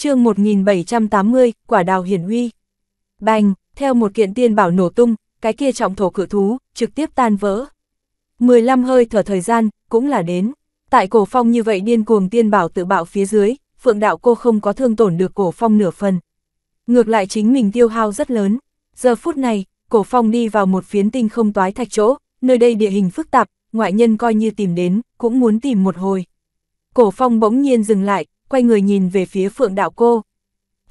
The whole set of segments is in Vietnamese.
chương 1780, quả đào hiển uy. Bành, theo một kiện tiên bảo nổ tung, cái kia trọng thổ cự thú, trực tiếp tan vỡ. 15 hơi thở thời gian, cũng là đến. Tại cổ phong như vậy điên cuồng tiên bảo tự bạo phía dưới, phượng đạo cô không có thương tổn được cổ phong nửa phần. Ngược lại chính mình tiêu hao rất lớn. Giờ phút này, cổ phong đi vào một phiến tinh không toái thạch chỗ, nơi đây địa hình phức tạp, ngoại nhân coi như tìm đến, cũng muốn tìm một hồi. Cổ phong bỗng nhiên dừng lại, quay người nhìn về phía phượng đạo cô.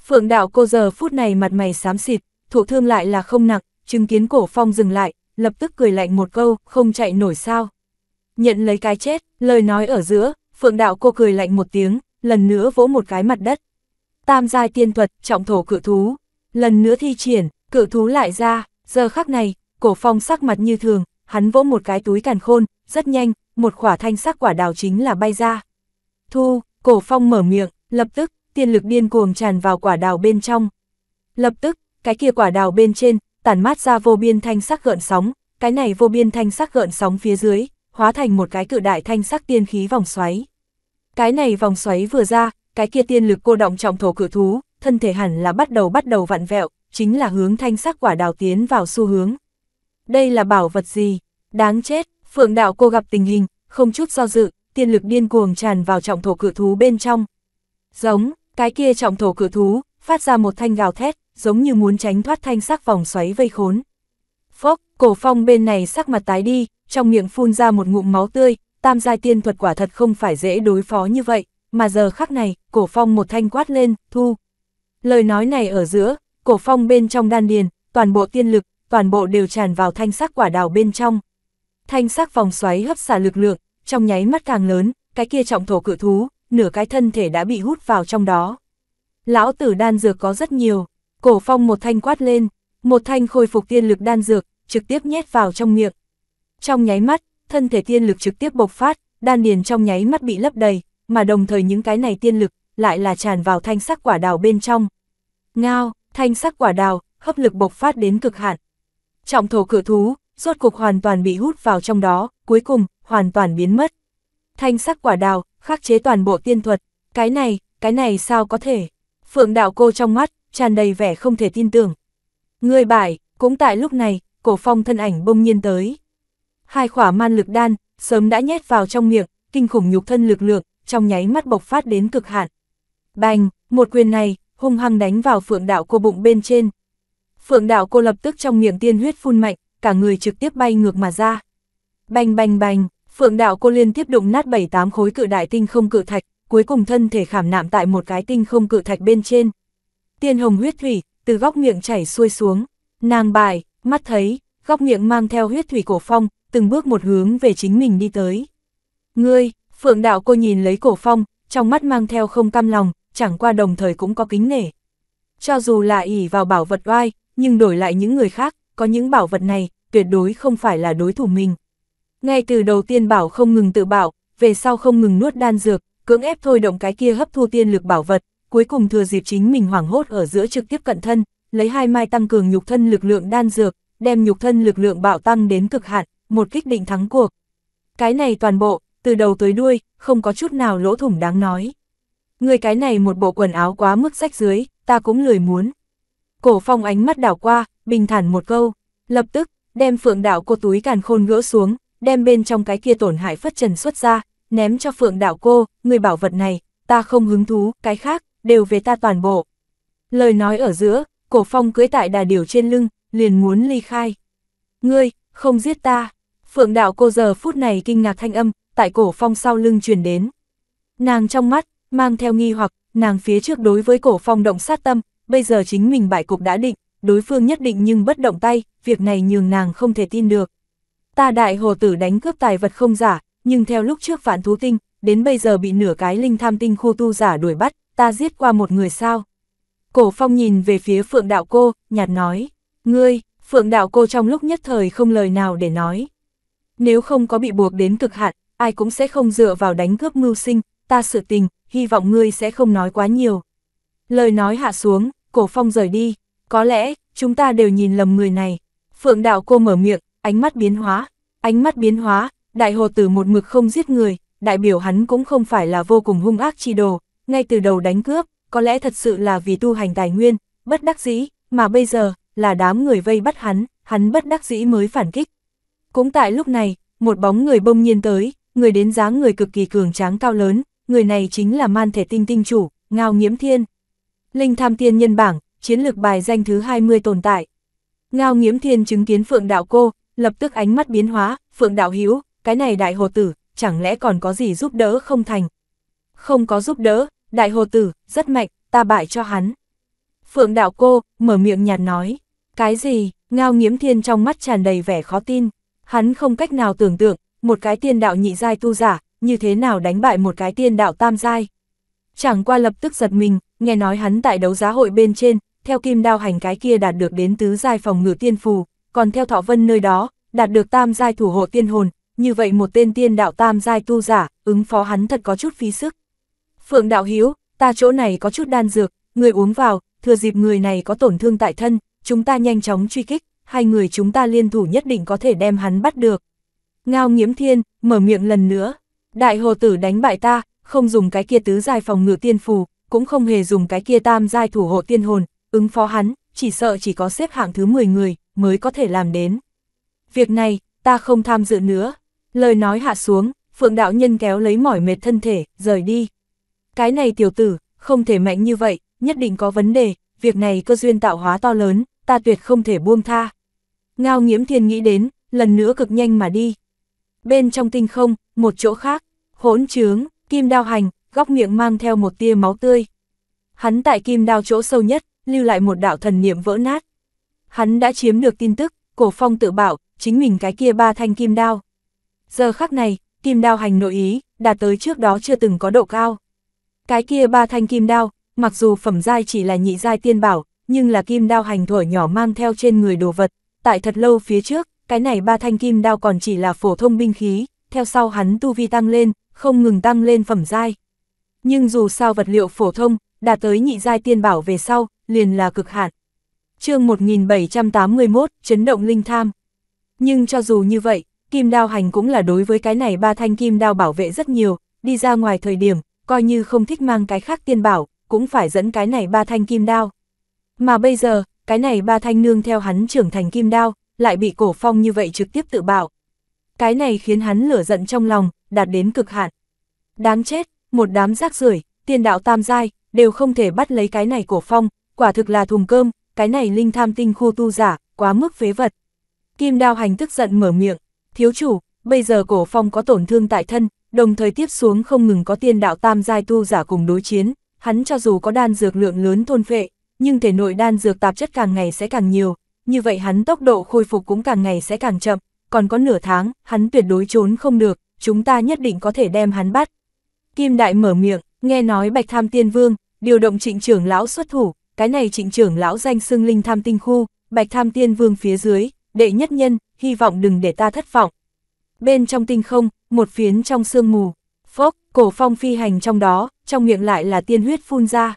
Phượng đạo cô giờ phút này mặt mày xám xịt, thụ thương lại là không nặng, chứng kiến cổ phong dừng lại, lập tức cười lạnh một câu, không chạy nổi sao. Nhận lấy cái chết, lời nói ở giữa, phượng đạo cô cười lạnh một tiếng, lần nữa vỗ một cái mặt đất. Tam giai tiên thuật, trọng thổ cự thú. Lần nữa thi triển, cự thú lại ra, giờ khắc này, cổ phong sắc mặt như thường, hắn vỗ một cái túi càn khôn, rất nhanh, một khỏa thanh sắc quả đào chính là bay ra. Thu, Cổ phong mở miệng, lập tức, tiên lực điên cuồng tràn vào quả đào bên trong. Lập tức, cái kia quả đào bên trên, tản mát ra vô biên thanh sắc gợn sóng, cái này vô biên thanh sắc gợn sóng phía dưới, hóa thành một cái cự đại thanh sắc tiên khí vòng xoáy. Cái này vòng xoáy vừa ra, cái kia tiên lực cô động trọng thổ cử thú, thân thể hẳn là bắt đầu bắt đầu vặn vẹo, chính là hướng thanh sắc quả đào tiến vào xu hướng. Đây là bảo vật gì? Đáng chết, phượng đạo cô gặp tình hình, không chút do dự, tiên lực điên cuồng tràn vào trọng thổ cử thú bên trong. Giống, cái kia trọng thổ cử thú, phát ra một thanh gào thét, giống như muốn tránh thoát thanh sắc vòng xoáy vây khốn. Phốc, cổ phong bên này sắc mặt tái đi, trong miệng phun ra một ngụm máu tươi, tam giai tiên thuật quả thật không phải dễ đối phó như vậy, mà giờ khắc này, cổ phong một thanh quát lên, thu. Lời nói này ở giữa, cổ phong bên trong đan điền, toàn bộ tiên lực, toàn bộ đều tràn vào thanh sắc quả đào bên trong. Thanh sắc vòng xoáy hấp xả lực lượng, trong nháy mắt càng lớn, cái kia trọng thổ cự thú, nửa cái thân thể đã bị hút vào trong đó. Lão tử đan dược có rất nhiều, cổ phong một thanh quát lên, một thanh khôi phục tiên lực đan dược, trực tiếp nhét vào trong miệng. Trong nháy mắt, thân thể tiên lực trực tiếp bộc phát, đan điền trong nháy mắt bị lấp đầy, mà đồng thời những cái này tiên lực lại là tràn vào thanh sắc quả đào bên trong. Ngao, thanh sắc quả đào, hấp lực bộc phát đến cực hạn. Trọng thổ cửa thú, rốt cục hoàn toàn bị hút vào trong đó, cuối cùng, hoàn toàn biến mất. Thanh sắc quả đào, khắc chế toàn bộ tiên thuật, cái này, cái này sao có thể? Phượng đạo cô trong mắt, tràn đầy vẻ không thể tin tưởng. Người bại, cũng tại lúc này, cổ phong thân ảnh bông nhiên tới. Hai khỏa man lực đan, sớm đã nhét vào trong miệng, kinh khủng nhục thân lực lượng, trong nháy mắt bộc phát đến cực hạn. Bành, một quyền này, hung hăng đánh vào phượng đạo cô bụng bên trên. Phượng đạo cô lập tức trong miệng tiên huyết phun mạnh, cả người trực tiếp bay ngược mà ra. Bành bành bành, Phượng đạo cô liên tiếp đụng nát 7-8 khối cự đại tinh không cự thạch, cuối cùng thân thể khảm nạm tại một cái tinh không cự thạch bên trên. Tiên hồng huyết thủy, từ góc miệng chảy xuôi xuống, nàng bài, mắt thấy, góc miệng mang theo huyết thủy cổ phong, từng bước một hướng về chính mình đi tới. Ngươi, phượng đạo cô nhìn lấy cổ phong, trong mắt mang theo không cam lòng, chẳng qua đồng thời cũng có kính nể. Cho dù là ỉ vào bảo vật oai, nhưng đổi lại những người khác, có những bảo vật này, tuyệt đối không phải là đối thủ mình. Ngay từ đầu tiên bảo không ngừng tự bảo, về sau không ngừng nuốt đan dược, cưỡng ép thôi động cái kia hấp thu tiên lực bảo vật, cuối cùng thừa dịp chính mình hoảng hốt ở giữa trực tiếp cận thân, lấy hai mai tăng cường nhục thân lực lượng đan dược, đem nhục thân lực lượng bạo tăng đến cực hạn, một kích định thắng cuộc. Cái này toàn bộ, từ đầu tới đuôi, không có chút nào lỗ thủng đáng nói. Người cái này một bộ quần áo quá mức rách dưới, ta cũng lười muốn. Cổ phong ánh mắt đảo qua, bình thản một câu, lập tức, đem phượng đảo cô túi càn khôn gỡ xuống, đem bên trong cái kia tổn hại phất trần xuất ra, ném cho phượng đạo cô, người bảo vật này, ta không hứng thú, cái khác, đều về ta toàn bộ. Lời nói ở giữa, cổ phong cưới tại đà điều trên lưng, liền muốn ly khai. Ngươi, không giết ta. Phượng đạo cô giờ phút này kinh ngạc thanh âm, tại cổ phong sau lưng truyền đến. Nàng trong mắt, mang theo nghi hoặc, nàng phía trước đối với cổ phong động sát tâm, bây giờ chính mình bại cục đã định, đối phương nhất định nhưng bất động tay, việc này nhường nàng không thể tin được. Ta đại hồ tử đánh cướp tài vật không giả, nhưng theo lúc trước vạn thú tinh, đến bây giờ bị nửa cái linh tham tinh khu tu giả đuổi bắt, ta giết qua một người sao. Cổ phong nhìn về phía phượng đạo cô, nhạt nói, ngươi, phượng đạo cô trong lúc nhất thời không lời nào để nói. Nếu không có bị buộc đến cực hạn, ai cũng sẽ không dựa vào đánh cướp mưu sinh, ta sự tình, hy vọng ngươi sẽ không nói quá nhiều. Lời nói hạ xuống, cổ phong rời đi, có lẽ, chúng ta đều nhìn lầm người này. Phượng đạo cô mở miệng, ánh mắt biến hóa, ánh mắt biến hóa, đại hồ tử một mực không giết người, đại biểu hắn cũng không phải là vô cùng hung ác chi đồ, ngay từ đầu đánh cướp, có lẽ thật sự là vì tu hành tài nguyên, bất đắc dĩ, mà bây giờ, là đám người vây bắt hắn, hắn bất đắc dĩ mới phản kích. Cũng tại lúc này, một bóng người bông nhiên tới, người đến dáng người cực kỳ cường tráng cao lớn, người này chính là man thể tinh tinh chủ, Ngao Nghiễm Thiên. Linh tham tiên nhân bảng, chiến lược bài danh thứ 20 tồn tại. Ngao Nghiễm Thiên chứng kiến Phượng Đạo Cô, lập tức ánh mắt biến hóa, Phượng Đạo Hiếu, cái này đại hồ tử, chẳng lẽ còn có gì giúp đỡ không thành? Không có giúp đỡ, đại hồ tử, rất mạnh, ta bại cho hắn. Phượng Đạo Cô, mở miệng nhạt nói, cái gì, ngao nghiếm thiên trong mắt tràn đầy vẻ khó tin, hắn không cách nào tưởng tượng, một cái tiên đạo nhị giai tu giả, như thế nào đánh bại một cái tiên đạo tam giai. Chẳng qua lập tức giật mình, nghe nói hắn tại đấu giá hội bên trên, theo kim đao hành cái kia đạt được đến tứ giai phòng ngự tiên phù, còn theo Thọ Vân nơi đó, đạt được tam giai thủ hộ tiên hồn, như vậy một tên tiên đạo tam giai tu giả, ứng phó hắn thật có chút phí sức. Phượng đạo hiếu, ta chỗ này có chút đan dược, người uống vào, thừa dịp người này có tổn thương tại thân, chúng ta nhanh chóng truy kích, hai người chúng ta liên thủ nhất định có thể đem hắn bắt được. Ngao nghiễm thiên, mở miệng lần nữa, đại hồ tử đánh bại ta, không dùng cái kia tứ giai phòng ngự tiên phù, cũng không hề dùng cái kia tam giai thủ hộ tiên hồn, ứng phó hắn, chỉ sợ chỉ có xếp hạng thứ 10 người, mới có thể làm đến. Việc này, ta không tham dự nữa. Lời nói hạ xuống, Phượng Đạo Nhân kéo lấy mỏi mệt thân thể, rời đi. Cái này tiểu tử, không thể mạnh như vậy, nhất định có vấn đề, việc này cơ duyên tạo hóa to lớn, ta tuyệt không thể buông tha. Ngao nghiễm thiên nghĩ đến, lần nữa cực nhanh mà đi. Bên trong tinh không, một chỗ khác, hỗn trướng, kim đao hành, góc miệng mang theo một tia máu tươi. Hắn tại kim đao chỗ sâu nhất, lưu lại một đạo thần niệm vỡ nát hắn đã chiếm được tin tức, cổ phong tự bảo, chính mình cái kia ba thanh kim đao. Giờ khắc này, kim đao hành nội ý, đạt tới trước đó chưa từng có độ cao. Cái kia ba thanh kim đao, mặc dù phẩm giai chỉ là nhị giai tiên bảo, nhưng là kim đao hành thổi nhỏ mang theo trên người đồ vật, tại thật lâu phía trước, cái này ba thanh kim đao còn chỉ là phổ thông binh khí, theo sau hắn tu vi tăng lên, không ngừng tăng lên phẩm giai. Nhưng dù sao vật liệu phổ thông, đạt tới nhị giai tiên bảo về sau, liền là cực hạn chương 1781, chấn động linh tham. Nhưng cho dù như vậy, kim đao hành cũng là đối với cái này ba thanh kim đao bảo vệ rất nhiều, đi ra ngoài thời điểm, coi như không thích mang cái khác tiên bảo, cũng phải dẫn cái này ba thanh kim đao. Mà bây giờ, cái này ba thanh nương theo hắn trưởng thành kim đao, lại bị cổ phong như vậy trực tiếp tự bảo. Cái này khiến hắn lửa giận trong lòng, đạt đến cực hạn. Đáng chết, một đám rác rưởi, tiên đạo tam giai, đều không thể bắt lấy cái này cổ phong, quả thực là thùng cơm, cái này linh tham tinh khu tu giả, quá mức phế vật. Kim đao hành tức giận mở miệng, thiếu chủ, bây giờ cổ phong có tổn thương tại thân, đồng thời tiếp xuống không ngừng có tiên đạo tam giai tu giả cùng đối chiến, hắn cho dù có đan dược lượng lớn thôn phệ, nhưng thể nội đan dược tạp chất càng ngày sẽ càng nhiều, như vậy hắn tốc độ khôi phục cũng càng ngày sẽ càng chậm, còn có nửa tháng, hắn tuyệt đối trốn không được, chúng ta nhất định có thể đem hắn bắt. Kim Đại mở miệng, nghe nói Bạch Tham Tiên Vương, điều động trịnh trưởng lão xuất thủ, cái này trịnh trưởng lão danh xưng linh tham tinh khu, bạch tham tiên vương phía dưới, đệ nhất nhân, hy vọng đừng để ta thất vọng. Bên trong tinh không, một phiến trong sương mù, phốc, cổ phong phi hành trong đó, trong miệng lại là tiên huyết phun ra.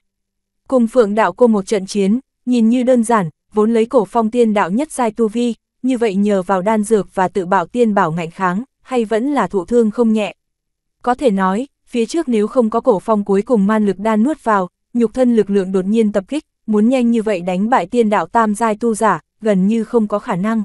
Cùng phượng đạo cô một trận chiến, nhìn như đơn giản, vốn lấy cổ phong tiên đạo nhất giai tu vi, như vậy nhờ vào đan dược và tự bảo tiên bảo ngạnh kháng, hay vẫn là thụ thương không nhẹ. Có thể nói, phía trước nếu không có cổ phong cuối cùng man lực đan nuốt vào, nhục thân lực lượng đột nhiên tập kích, muốn nhanh như vậy đánh bại tiên đạo tam giai tu giả, gần như không có khả năng.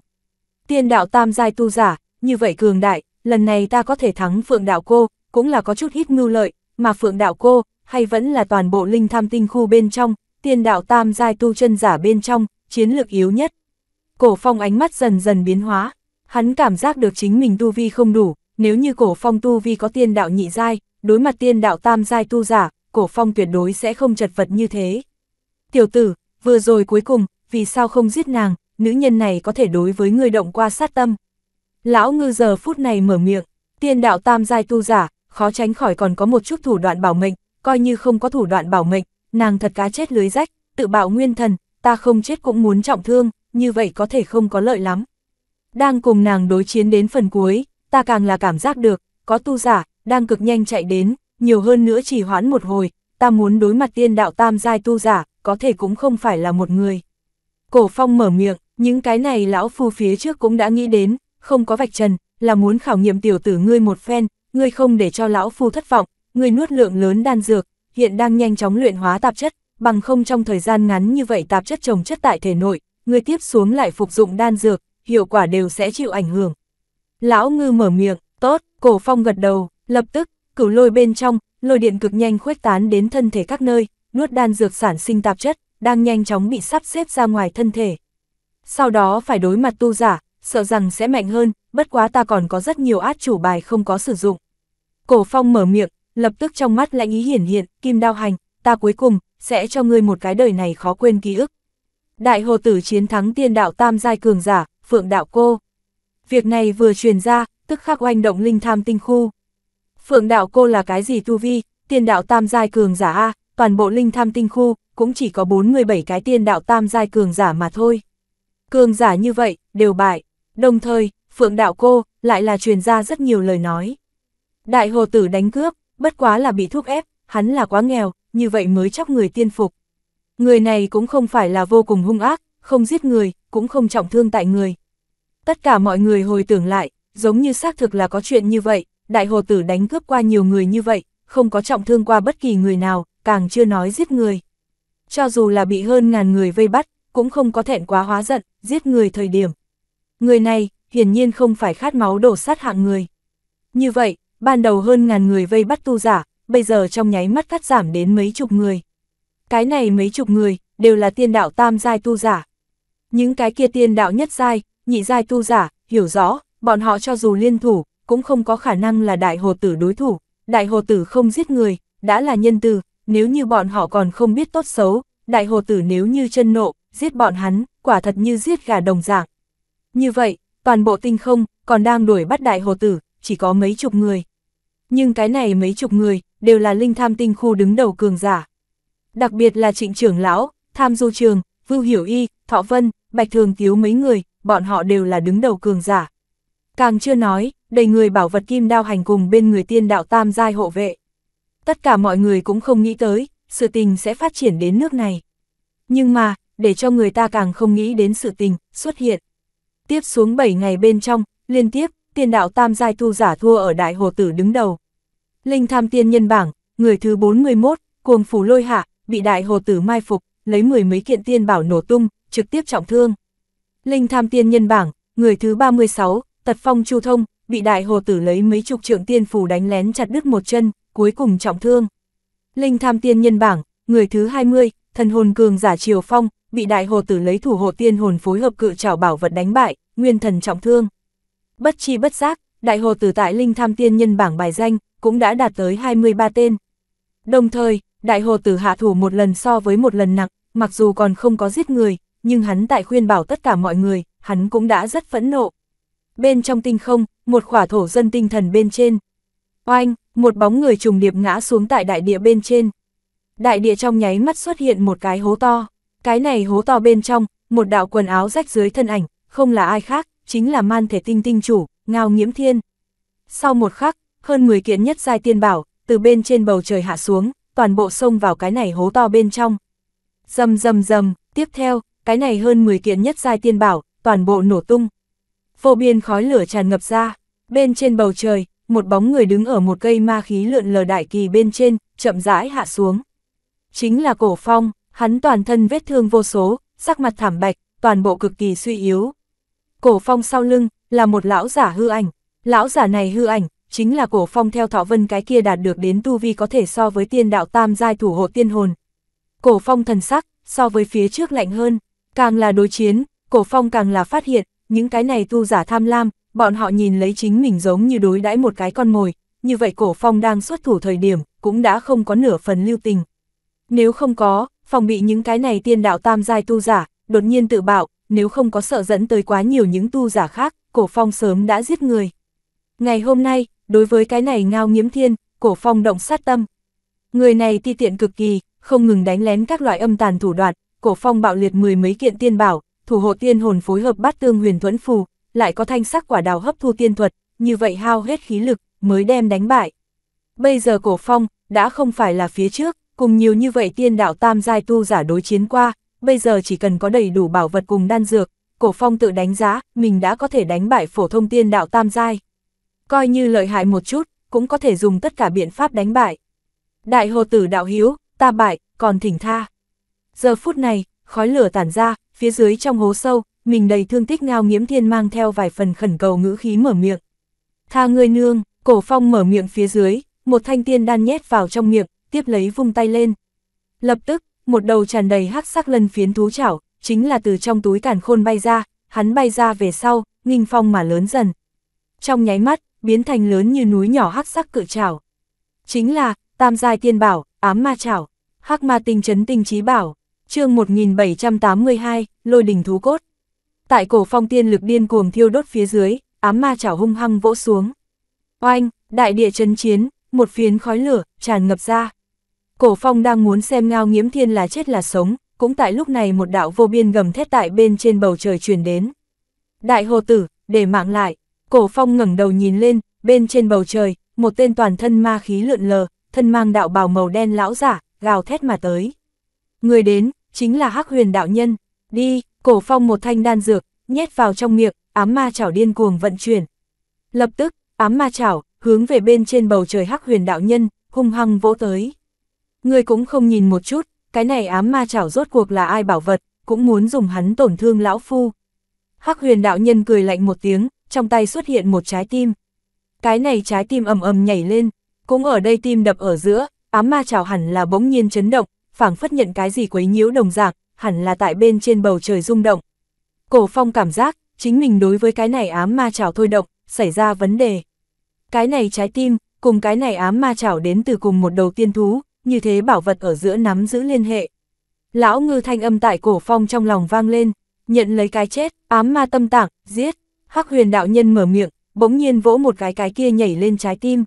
Tiên đạo tam giai tu giả, như vậy cường đại, lần này ta có thể thắng phượng đạo cô, cũng là có chút ít mưu lợi, mà phượng đạo cô, hay vẫn là toàn bộ linh tham tinh khu bên trong, tiên đạo tam giai tu chân giả bên trong, chiến lược yếu nhất. Cổ phong ánh mắt dần dần biến hóa, hắn cảm giác được chính mình tu vi không đủ, nếu như cổ phong tu vi có tiên đạo nhị giai, đối mặt tiên đạo tam giai tu giả, cổ phong tuyệt đối sẽ không chật vật như thế. Tiểu tử, vừa rồi cuối cùng, vì sao không giết nàng, nữ nhân này có thể đối với người động qua sát tâm. Lão ngư giờ phút này mở miệng, tiên đạo tam giai tu giả, khó tránh khỏi còn có một chút thủ đoạn bảo mệnh, coi như không có thủ đoạn bảo mệnh, nàng thật cá chết lưới rách, tự bạo nguyên thần, ta không chết cũng muốn trọng thương, như vậy có thể không có lợi lắm. Đang cùng nàng đối chiến đến phần cuối, ta càng là cảm giác được, có tu giả, đang cực nhanh chạy đến, nhiều hơn nữa chỉ hoãn một hồi, ta muốn đối mặt tiên đạo tam giai tu giả, có thể cũng không phải là một người. Cổ phong mở miệng, những cái này lão phu phía trước cũng đã nghĩ đến, không có vạch trần, là muốn khảo nghiệm tiểu tử ngươi một phen, ngươi không để cho lão phu thất vọng, ngươi nuốt lượng lớn đan dược, hiện đang nhanh chóng luyện hóa tạp chất, bằng không trong thời gian ngắn như vậy tạp chất trồng chất tại thể nội, ngươi tiếp xuống lại phục dụng đan dược, hiệu quả đều sẽ chịu ảnh hưởng. Lão ngư mở miệng, tốt, cổ phong gật đầu, lập tức, cửu lôi bên trong, lôi điện cực nhanh khuếch tán đến thân thể các nơi, nuốt đan dược sản sinh tạp chất, đang nhanh chóng bị sắp xếp ra ngoài thân thể. Sau đó phải đối mặt tu giả, sợ rằng sẽ mạnh hơn, bất quá ta còn có rất nhiều át chủ bài không có sử dụng. Cổ phong mở miệng, lập tức trong mắt lãnh ý hiển hiện, kim đao hành, ta cuối cùng, sẽ cho ngươi một cái đời này khó quên ký ức. Đại hồ tử chiến thắng tiên đạo tam giai cường giả, phượng đạo cô. Việc này vừa truyền ra, tức khắc oanh động linh tham tinh khu. Phượng đạo cô là cái gì tu vi, tiên đạo tam giai cường giả A, toàn bộ linh tham tinh khu, cũng chỉ có 47 cái tiên đạo tam giai cường giả mà thôi. Cường giả như vậy, đều bại. Đồng thời, Phượng đạo cô, lại là truyền ra rất nhiều lời nói. Đại hồ tử đánh cướp, bất quá là bị thúc ép, hắn là quá nghèo, như vậy mới chóc người tiên phục. Người này cũng không phải là vô cùng hung ác, không giết người, cũng không trọng thương tại người. Tất cả mọi người hồi tưởng lại, giống như xác thực là có chuyện như vậy, đại hồ tử đánh cướp qua nhiều người như vậy, không có trọng thương qua bất kỳ người nào, càng chưa nói giết người. Cho dù là bị hơn ngàn người vây bắt, cũng không có thẹn quá hóa giận, giết người thời điểm. Người này, hiển nhiên không phải khát máu đổ sát hạng người. Như vậy, ban đầu hơn ngàn người vây bắt tu giả, bây giờ trong nháy mắt cắt giảm đến mấy chục người. Cái này mấy chục người, đều là tiên đạo tam giai tu giả. Những cái kia tiên đạo nhất giai, nhị giai tu giả, hiểu rõ, bọn họ cho dù liên thủ, cũng không có khả năng là đại hồ tử đối thủ, đại hồ tử không giết người, đã là nhân từ, nếu như bọn họ còn không biết tốt xấu, đại hồ tử nếu như chân nộ, giết bọn hắn, quả thật như giết gà đồng dạng. Như vậy, toàn bộ tinh không, còn đang đuổi bắt đại hồ tử, chỉ có mấy chục người. Nhưng cái này mấy chục người, đều là linh tham tinh khu đứng đầu cường giả. Đặc biệt là trịnh trưởng lão, tham du trường, vưu hiểu y, thọ vân, bạch thường tiếu mấy người, bọn họ đều là đứng đầu cường giả. Càng chưa nói, đầy người bảo vật kim đao hành cùng bên người tiên đạo tam giai hộ vệ. Tất cả mọi người cũng không nghĩ tới, sự tình sẽ phát triển đến nước này. Nhưng mà, để cho người ta càng không nghĩ đến sự tình, xuất hiện. Tiếp xuống 7 ngày bên trong, liên tiếp, tiên đạo tam giai thu giả thua ở đại hồ tử đứng đầu. Linh tham tiên nhân bảng, người thứ 41, cuồng phủ lôi hạ, bị đại hồ tử mai phục, lấy mười mấy kiện tiên bảo nổ tung, trực tiếp trọng thương. Linh tham tiên nhân bảng, người thứ 36, tật phong chu thông, bị đại hồ tử lấy mấy chục trượng tiên phù đánh lén chặt đứt một chân, cuối cùng trọng thương. Linh tham tiên nhân bảng, người thứ 20, thần hồn cường giả triều phong, bị đại hồ tử lấy thủ hộ tiên hồn phối hợp cự trảo bảo vật đánh bại, nguyên thần trọng thương. Bất chi bất giác, đại hồ tử tại linh tham tiên nhân bảng bài danh, cũng đã đạt tới 23 tên. Đồng thời, đại hồ tử hạ thủ một lần so với một lần nặng, mặc dù còn không có giết người, nhưng hắn tại khuyên bảo tất cả mọi người, hắn cũng đã rất phẫn nộ bên trong tinh không, một khỏa thổ dân tinh thần bên trên. Oanh, một bóng người trùng điệp ngã xuống tại đại địa bên trên. Đại địa trong nháy mắt xuất hiện một cái hố to. Cái này hố to bên trong, một đạo quần áo rách dưới thân ảnh, không là ai khác, chính là man thể tinh tinh chủ, ngao nghiễm thiên. Sau một khắc, hơn 10 kiện nhất giai tiên bảo, từ bên trên bầu trời hạ xuống, toàn bộ xông vào cái này hố to bên trong. Dầm dầm dầm, tiếp theo, cái này hơn 10 kiện nhất giai tiên bảo, toàn bộ nổ tung vô biên khói lửa tràn ngập ra, bên trên bầu trời, một bóng người đứng ở một cây ma khí lượn lờ đại kỳ bên trên, chậm rãi hạ xuống. Chính là cổ phong, hắn toàn thân vết thương vô số, sắc mặt thảm bạch, toàn bộ cực kỳ suy yếu. Cổ phong sau lưng, là một lão giả hư ảnh, lão giả này hư ảnh, chính là cổ phong theo thọ vân cái kia đạt được đến tu vi có thể so với tiên đạo tam giai thủ hộ tiên hồn. Cổ phong thần sắc, so với phía trước lạnh hơn, càng là đối chiến, cổ phong càng là phát hiện, những cái này tu giả tham lam, bọn họ nhìn lấy chính mình giống như đối đãi một cái con mồi, như vậy cổ phong đang xuất thủ thời điểm, cũng đã không có nửa phần lưu tình. Nếu không có, phòng bị những cái này tiên đạo tam giai tu giả, đột nhiên tự bạo, nếu không có sợ dẫn tới quá nhiều những tu giả khác, cổ phong sớm đã giết người. Ngày hôm nay, đối với cái này ngao nghiếm thiên, cổ phong động sát tâm. Người này ti tiện cực kỳ, không ngừng đánh lén các loại âm tàn thủ đoạn, cổ phong bạo liệt mười mấy kiện tiên bảo, thủ hộ tiên hồn phối hợp bát tương huyền thuẫn phù, lại có thanh sắc quả đào hấp thu tiên thuật, như vậy hao hết khí lực, mới đem đánh bại. Bây giờ cổ phong, đã không phải là phía trước, cùng nhiều như vậy tiên đạo tam giai tu giả đối chiến qua, bây giờ chỉ cần có đầy đủ bảo vật cùng đan dược, cổ phong tự đánh giá, mình đã có thể đánh bại phổ thông tiên đạo tam giai. Coi như lợi hại một chút, cũng có thể dùng tất cả biện pháp đánh bại. Đại hồ tử đạo hiếu, ta bại, còn thỉnh tha. Giờ phút này, khói lửa tản ra, phía dưới trong hố sâu, mình đầy thương tích ngao nghiễm thiên mang theo vài phần khẩn cầu ngữ khí mở miệng. Tha ngươi nương, cổ phong mở miệng phía dưới, một thanh tiên đan nhét vào trong miệng, tiếp lấy vung tay lên. Lập tức, một đầu tràn đầy hắc sắc lân phiến thú chảo, chính là từ trong túi cản khôn bay ra, hắn bay ra về sau, nghinh phong mà lớn dần. Trong nháy mắt, biến thành lớn như núi nhỏ hắc sắc cự chảo. Chính là, tam giai tiên bảo, ám ma chảo, hắc ma tinh chấn tinh trí bảo chương 1782, lôi đình thú cốt. Tại cổ phong tiên lực điên cuồng thiêu đốt phía dưới, ám ma chảo hung hăng vỗ xuống. Oanh, đại địa chấn chiến, một phiến khói lửa, tràn ngập ra. Cổ phong đang muốn xem ngao nghiễm thiên là chết là sống, cũng tại lúc này một đạo vô biên gầm thét tại bên trên bầu trời truyền đến. Đại hồ tử, để mạng lại, cổ phong ngẩng đầu nhìn lên, bên trên bầu trời, một tên toàn thân ma khí lượn lờ, thân mang đạo bào màu đen lão giả, gào thét mà tới. Người đến, chính là hắc huyền đạo nhân. Đi, cổ phong một thanh đan dược, nhét vào trong miệng, ám ma chảo điên cuồng vận chuyển. Lập tức, ám ma chảo, hướng về bên trên bầu trời hắc huyền đạo nhân, hung hăng vỗ tới. Người cũng không nhìn một chút, cái này ám ma chảo rốt cuộc là ai bảo vật, cũng muốn dùng hắn tổn thương lão phu. Hắc huyền đạo nhân cười lạnh một tiếng, trong tay xuất hiện một trái tim. Cái này trái tim ầm ầm nhảy lên, cũng ở đây tim đập ở giữa, ám ma chảo hẳn là bỗng nhiên chấn động, phảng phất nhận cái gì quấy nhiễu đồng dạng, hẳn là tại bên trên bầu trời rung động. Cổ phong cảm giác, chính mình đối với cái này ám ma chảo thôi động, xảy ra vấn đề. Cái này trái tim, cùng cái này ám ma chảo đến từ cùng một đầu tiên thú, như thế bảo vật ở giữa nắm giữ liên hệ. Lão ngư thanh âm tại cổ phong trong lòng vang lên, nhận lấy cái chết, ám ma tâm tạng, giết, hắc huyền đạo nhân mở miệng, bỗng nhiên vỗ một cái cái kia nhảy lên trái tim.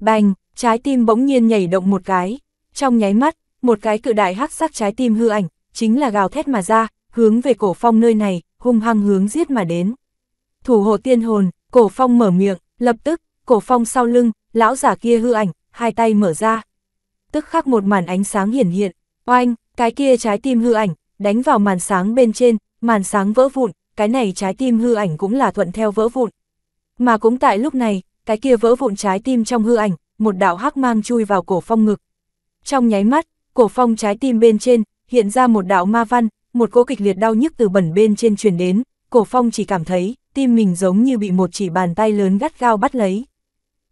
Bành, trái tim bỗng nhiên nhảy động một cái, trong nháy mắt, một cái cự đại hắc sắc trái tim hư ảnh, chính là gào thét mà ra, hướng về cổ phong nơi này, hung hăng hướng giết mà đến. Thủ hộ tiên hồn, cổ phong mở miệng, lập tức, cổ phong sau lưng, lão giả kia hư ảnh, hai tay mở ra. Tức khắc một màn ánh sáng hiển hiện, oanh, cái kia trái tim hư ảnh, đánh vào màn sáng bên trên, màn sáng vỡ vụn, cái này trái tim hư ảnh cũng là thuận theo vỡ vụn. Mà cũng tại lúc này, cái kia vỡ vụn trái tim trong hư ảnh, một đạo hắc mang chui vào cổ phong ngực. Trong nháy mắt, cổ phong trái tim bên trên, hiện ra một đạo ma văn, một cỗ kịch liệt đau nhức từ bẩn bên trên truyền đến, cổ phong chỉ cảm thấy, tim mình giống như bị một chỉ bàn tay lớn gắt gao bắt lấy.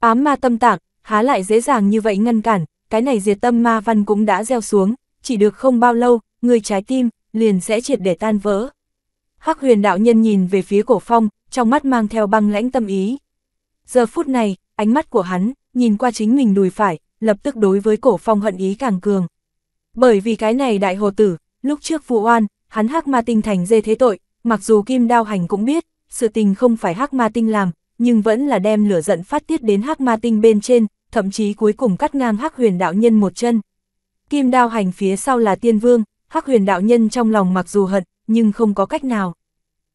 Ám ma tâm tạng, há lại dễ dàng như vậy ngăn cản, cái này diệt tâm ma văn cũng đã gieo xuống, chỉ được không bao lâu, người trái tim, liền sẽ triệt để tan vỡ. Hắc huyền đạo nhân nhìn về phía cổ phong, trong mắt mang theo băng lãnh tâm ý. Giờ phút này, ánh mắt của hắn, nhìn qua chính mình đùi phải, lập tức đối với cổ phong hận ý càng cường. Bởi vì cái này đại hồ tử, lúc trước vụ oan, hắn hắc ma tinh thành dê thế tội, mặc dù kim đao hành cũng biết, sự tình không phải hắc ma tinh làm, nhưng vẫn là đem lửa giận phát tiết đến hắc ma tinh bên trên, thậm chí cuối cùng cắt ngang hắc huyền đạo nhân một chân. Kim đao hành phía sau là tiên vương, hắc huyền đạo nhân trong lòng mặc dù hận, nhưng không có cách nào.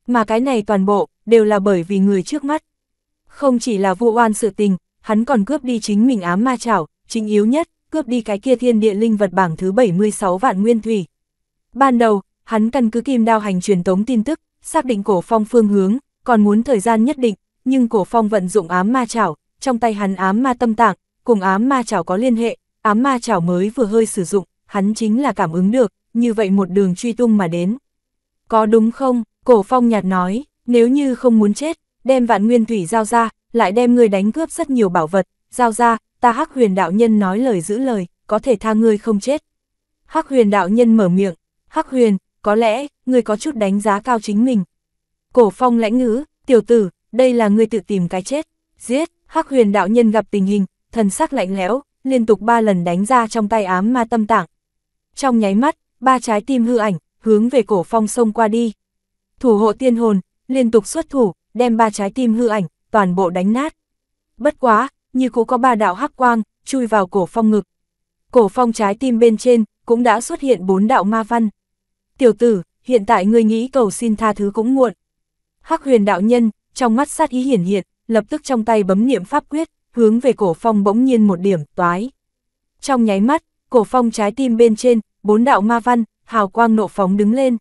Mà cái này toàn bộ, đều là bởi vì người trước mắt. Không chỉ là vụ oan sự tình, hắn còn cướp đi chính mình ám ma chảo, chính yếu nhất cướp đi cái kia thiên địa linh vật bảng thứ 76 vạn nguyên thủy. Ban đầu, hắn căn cứ kim đao hành truyền tống tin tức, xác định cổ phong phương hướng, còn muốn thời gian nhất định, nhưng cổ phong vận dụng ám ma chảo, trong tay hắn ám ma tâm tạng, cùng ám ma chảo có liên hệ, ám ma chảo mới vừa hơi sử dụng, hắn chính là cảm ứng được, như vậy một đường truy tung mà đến. Có đúng không? Cổ phong nhạt nói, nếu như không muốn chết, đem vạn nguyên thủy giao ra, lại đem người đánh cướp rất nhiều bảo vật, giao ra, ta hắc huyền đạo nhân nói lời giữ lời, có thể tha ngươi không chết. Hắc huyền đạo nhân mở miệng, hắc huyền, có lẽ, ngươi có chút đánh giá cao chính mình. Cổ phong lãnh ngữ, tiểu tử, đây là ngươi tự tìm cái chết, giết, hắc huyền đạo nhân gặp tình hình, thần sắc lạnh lẽo, liên tục ba lần đánh ra trong tay ám ma tâm tạng. Trong nháy mắt, ba trái tim hư ảnh, hướng về cổ phong xông qua đi. Thủ hộ tiên hồn, liên tục xuất thủ, đem ba trái tim hư ảnh, toàn bộ đánh nát. Bất quá, như cũ có ba đạo hắc quang, chui vào cổ phong ngực. Cổ phong trái tim bên trên, cũng đã xuất hiện bốn đạo ma văn. Tiểu tử, hiện tại ngươi nghĩ cầu xin tha thứ cũng muộn. Hắc huyền đạo nhân, trong mắt sát ý hiển hiện, lập tức trong tay bấm niệm pháp quyết, hướng về cổ phong bỗng nhiên một điểm, toái. Trong nháy mắt, cổ phong trái tim bên trên, bốn đạo ma văn, hào quang nộ phóng đứng lên.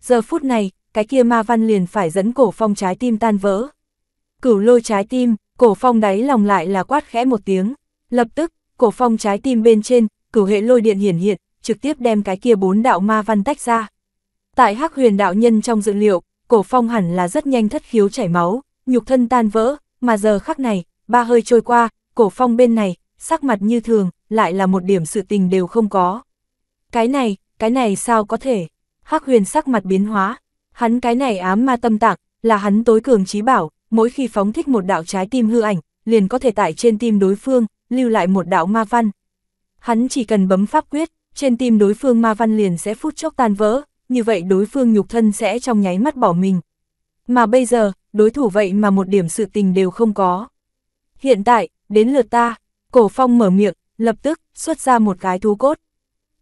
Giờ phút này, cái kia ma văn liền phải dẫn cổ phong trái tim tan vỡ. Cửu lôi trái tim, Cổ phong đáy lòng lại là quát khẽ một tiếng, lập tức, cổ phong trái tim bên trên, cửu hệ lôi điện hiển hiện, trực tiếp đem cái kia bốn đạo ma văn tách ra. Tại hắc huyền đạo nhân trong dự liệu, cổ phong hẳn là rất nhanh thất khiếu chảy máu, nhục thân tan vỡ, mà giờ khắc này, ba hơi trôi qua, cổ phong bên này, sắc mặt như thường, lại là một điểm sự tình đều không có. Cái này, cái này sao có thể? Hắc huyền sắc mặt biến hóa, hắn cái này ám ma tâm tạc, là hắn tối cường trí bảo, mỗi khi phóng thích một đạo trái tim hư ảnh, liền có thể tải trên tim đối phương, lưu lại một đạo ma văn. Hắn chỉ cần bấm pháp quyết, trên tim đối phương ma văn liền sẽ phút chốc tan vỡ, như vậy đối phương nhục thân sẽ trong nháy mắt bỏ mình. Mà bây giờ, đối thủ vậy mà một điểm sự tình đều không có. Hiện tại, đến lượt ta, cổ phong mở miệng, lập tức xuất ra một cái thú cốt.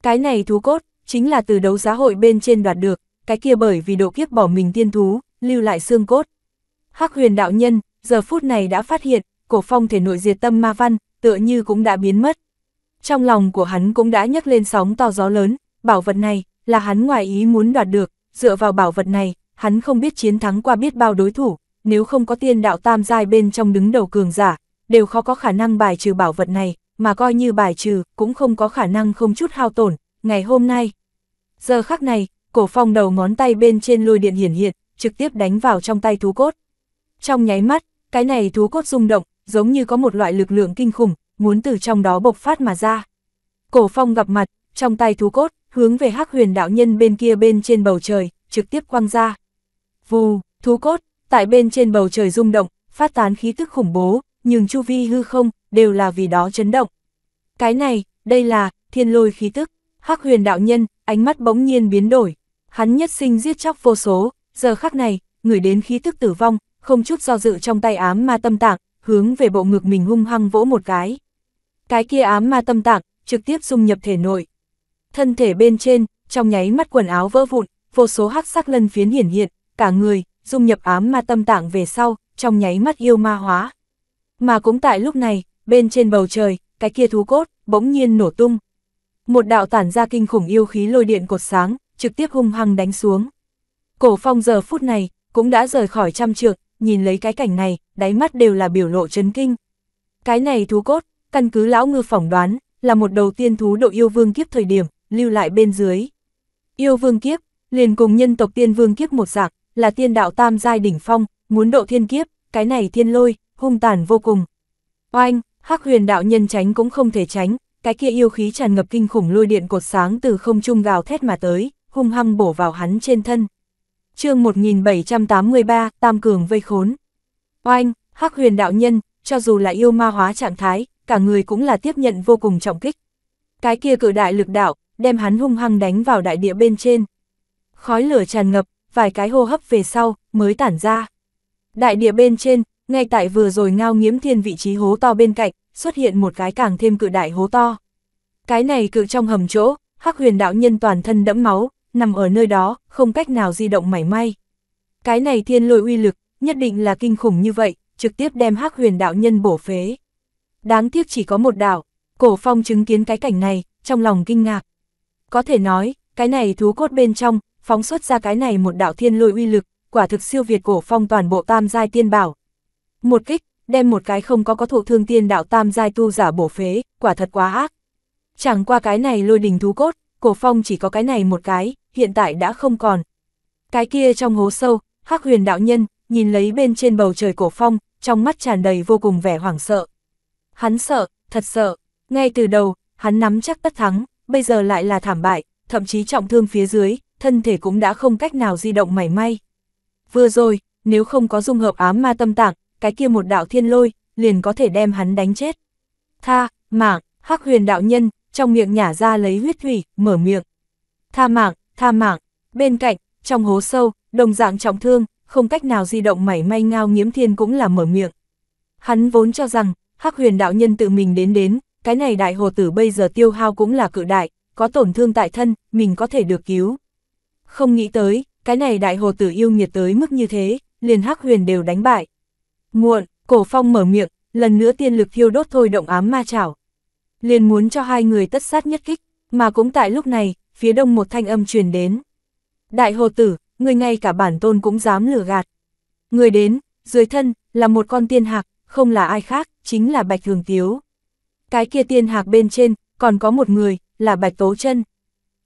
Cái này thú cốt, chính là từ đấu giá hội bên trên đoạt được, cái kia bởi vì độ kiếp bỏ mình tiên thú, lưu lại xương cốt. Hắc huyền đạo nhân, giờ phút này đã phát hiện, cổ phong thể nội diệt tâm ma văn, tựa như cũng đã biến mất. Trong lòng của hắn cũng đã nhấc lên sóng to gió lớn, bảo vật này, là hắn ngoài ý muốn đoạt được, dựa vào bảo vật này, hắn không biết chiến thắng qua biết bao đối thủ, nếu không có tiên đạo tam giai bên trong đứng đầu cường giả, đều khó có khả năng bài trừ bảo vật này, mà coi như bài trừ, cũng không có khả năng không chút hao tổn, ngày hôm nay. Giờ khắc này, cổ phong đầu ngón tay bên trên lôi điện hiển hiện, trực tiếp đánh vào trong tay thú cốt. Trong nháy mắt, cái này thú cốt rung động, giống như có một loại lực lượng kinh khủng, muốn từ trong đó bộc phát mà ra. Cổ phong gặp mặt, trong tay thú cốt, hướng về hắc huyền đạo nhân bên kia bên trên bầu trời, trực tiếp quăng ra. Vù, thú cốt, tại bên trên bầu trời rung động, phát tán khí tức khủng bố, nhưng chu vi hư không, đều là vì đó chấn động. Cái này, đây là, thiên lôi khí tức, hắc huyền đạo nhân, ánh mắt bỗng nhiên biến đổi. Hắn nhất sinh giết chóc vô số, giờ khắc này, người đến khí tức tử vong, không chút do dự trong tay ám ma tâm tạng, hướng về bộ ngực mình hung hăng vỗ một cái. Cái kia ám ma tâm tạng, trực tiếp dung nhập thể nội. Thân thể bên trên, trong nháy mắt quần áo vỡ vụn, vô số hắc sắc lân phiến hiển hiện, cả người, dung nhập ám ma tâm tạng về sau, trong nháy mắt yêu ma hóa. Mà cũng tại lúc này, bên trên bầu trời, cái kia thú cốt, bỗng nhiên nổ tung. Một đạo tản ra kinh khủng yêu khí lôi điện cột sáng, trực tiếp hung hăng đánh xuống. Cổ phong giờ phút này, cũng đã rời khỏi trăm trượng, nhìn lấy cái cảnh này, đáy mắt đều là biểu lộ chấn kinh. Cái này thú cốt, căn cứ lão ngư phỏng đoán, là một đầu tiên thú độ yêu vương kiếp thời điểm, lưu lại bên dưới. Yêu vương kiếp, liền cùng nhân tộc tiên vương kiếp một dạng, là tiên đạo tam giai đỉnh phong, muốn độ thiên kiếp, cái này thiên lôi, hung tàn vô cùng. Oanh, hắc huyền đạo nhân tránh cũng không thể tránh, cái kia yêu khí tràn ngập kinh khủng lôi điện cột sáng từ không trung gào thét mà tới, hung hăng bổ vào hắn trên thân chương 1783, Tam Cường vây khốn. Oanh, Hắc Huyền đạo nhân, cho dù là yêu ma hóa trạng thái, cả người cũng là tiếp nhận vô cùng trọng kích. Cái kia cử đại lực đạo, đem hắn hung hăng đánh vào đại địa bên trên. Khói lửa tràn ngập, vài cái hô hấp về sau, mới tản ra. Đại địa bên trên, ngay tại vừa rồi ngao nghiếm thiên vị trí hố to bên cạnh, xuất hiện một cái càng thêm cự đại hố to. Cái này cự trong hầm chỗ, Hắc Huyền đạo nhân toàn thân đẫm máu, nằm ở nơi đó, không cách nào di động mảy may. Cái này thiên lôi uy lực, nhất định là kinh khủng như vậy, trực tiếp đem hắc huyền đạo nhân bổ phế. Đáng tiếc chỉ có một đạo, cổ phong chứng kiến cái cảnh này, trong lòng kinh ngạc. Có thể nói, cái này thú cốt bên trong, phóng xuất ra cái này một đạo thiên lôi uy lực, quả thực siêu việt cổ phong toàn bộ tam giai tiên bảo. Một kích, đem một cái không có có thụ thương tiên đạo tam giai tu giả bổ phế, quả thật quá ác. Chẳng qua cái này lôi đình thú cốt, cổ phong chỉ có cái này một cái, hiện tại đã không còn. Cái kia trong hố sâu, hắc huyền đạo nhân, nhìn lấy bên trên bầu trời cổ phong, trong mắt tràn đầy vô cùng vẻ hoảng sợ. Hắn sợ, thật sợ, ngay từ đầu, hắn nắm chắc tất thắng, bây giờ lại là thảm bại, thậm chí trọng thương phía dưới, thân thể cũng đã không cách nào di động mảy may. Vừa rồi, nếu không có dung hợp ám ma tâm tạng, cái kia một đạo thiên lôi, liền có thể đem hắn đánh chết. Tha, mạng, hắc huyền đạo nhân, trong miệng nhả ra lấy huyết thủy, mở miệng. Tha mạng, tha mạng. Bên cạnh, trong hố sâu, đồng dạng trọng thương, không cách nào di động mảy may ngao nghiễm thiên cũng là mở miệng. Hắn vốn cho rằng, hắc huyền đạo nhân tự mình đến đến, cái này đại hồ tử bây giờ tiêu hao cũng là cự đại, có tổn thương tại thân, mình có thể được cứu. Không nghĩ tới, cái này đại hồ tử yêu nghiệt tới mức như thế, liền hắc huyền đều đánh bại. Muộn, cổ phong mở miệng, lần nữa tiên lực thiêu đốt thôi động ám ma chảo. Liền muốn cho hai người tất sát nhất kích, mà cũng tại lúc này, phía đông một thanh âm truyền đến. Đại hồ tử, người ngay cả bản tôn cũng dám lừa gạt. Người đến, dưới thân, là một con tiên hạc, không là ai khác, chính là Bạch Thường Tiếu. Cái kia tiên hạc bên trên, còn có một người, là Bạch Tố chân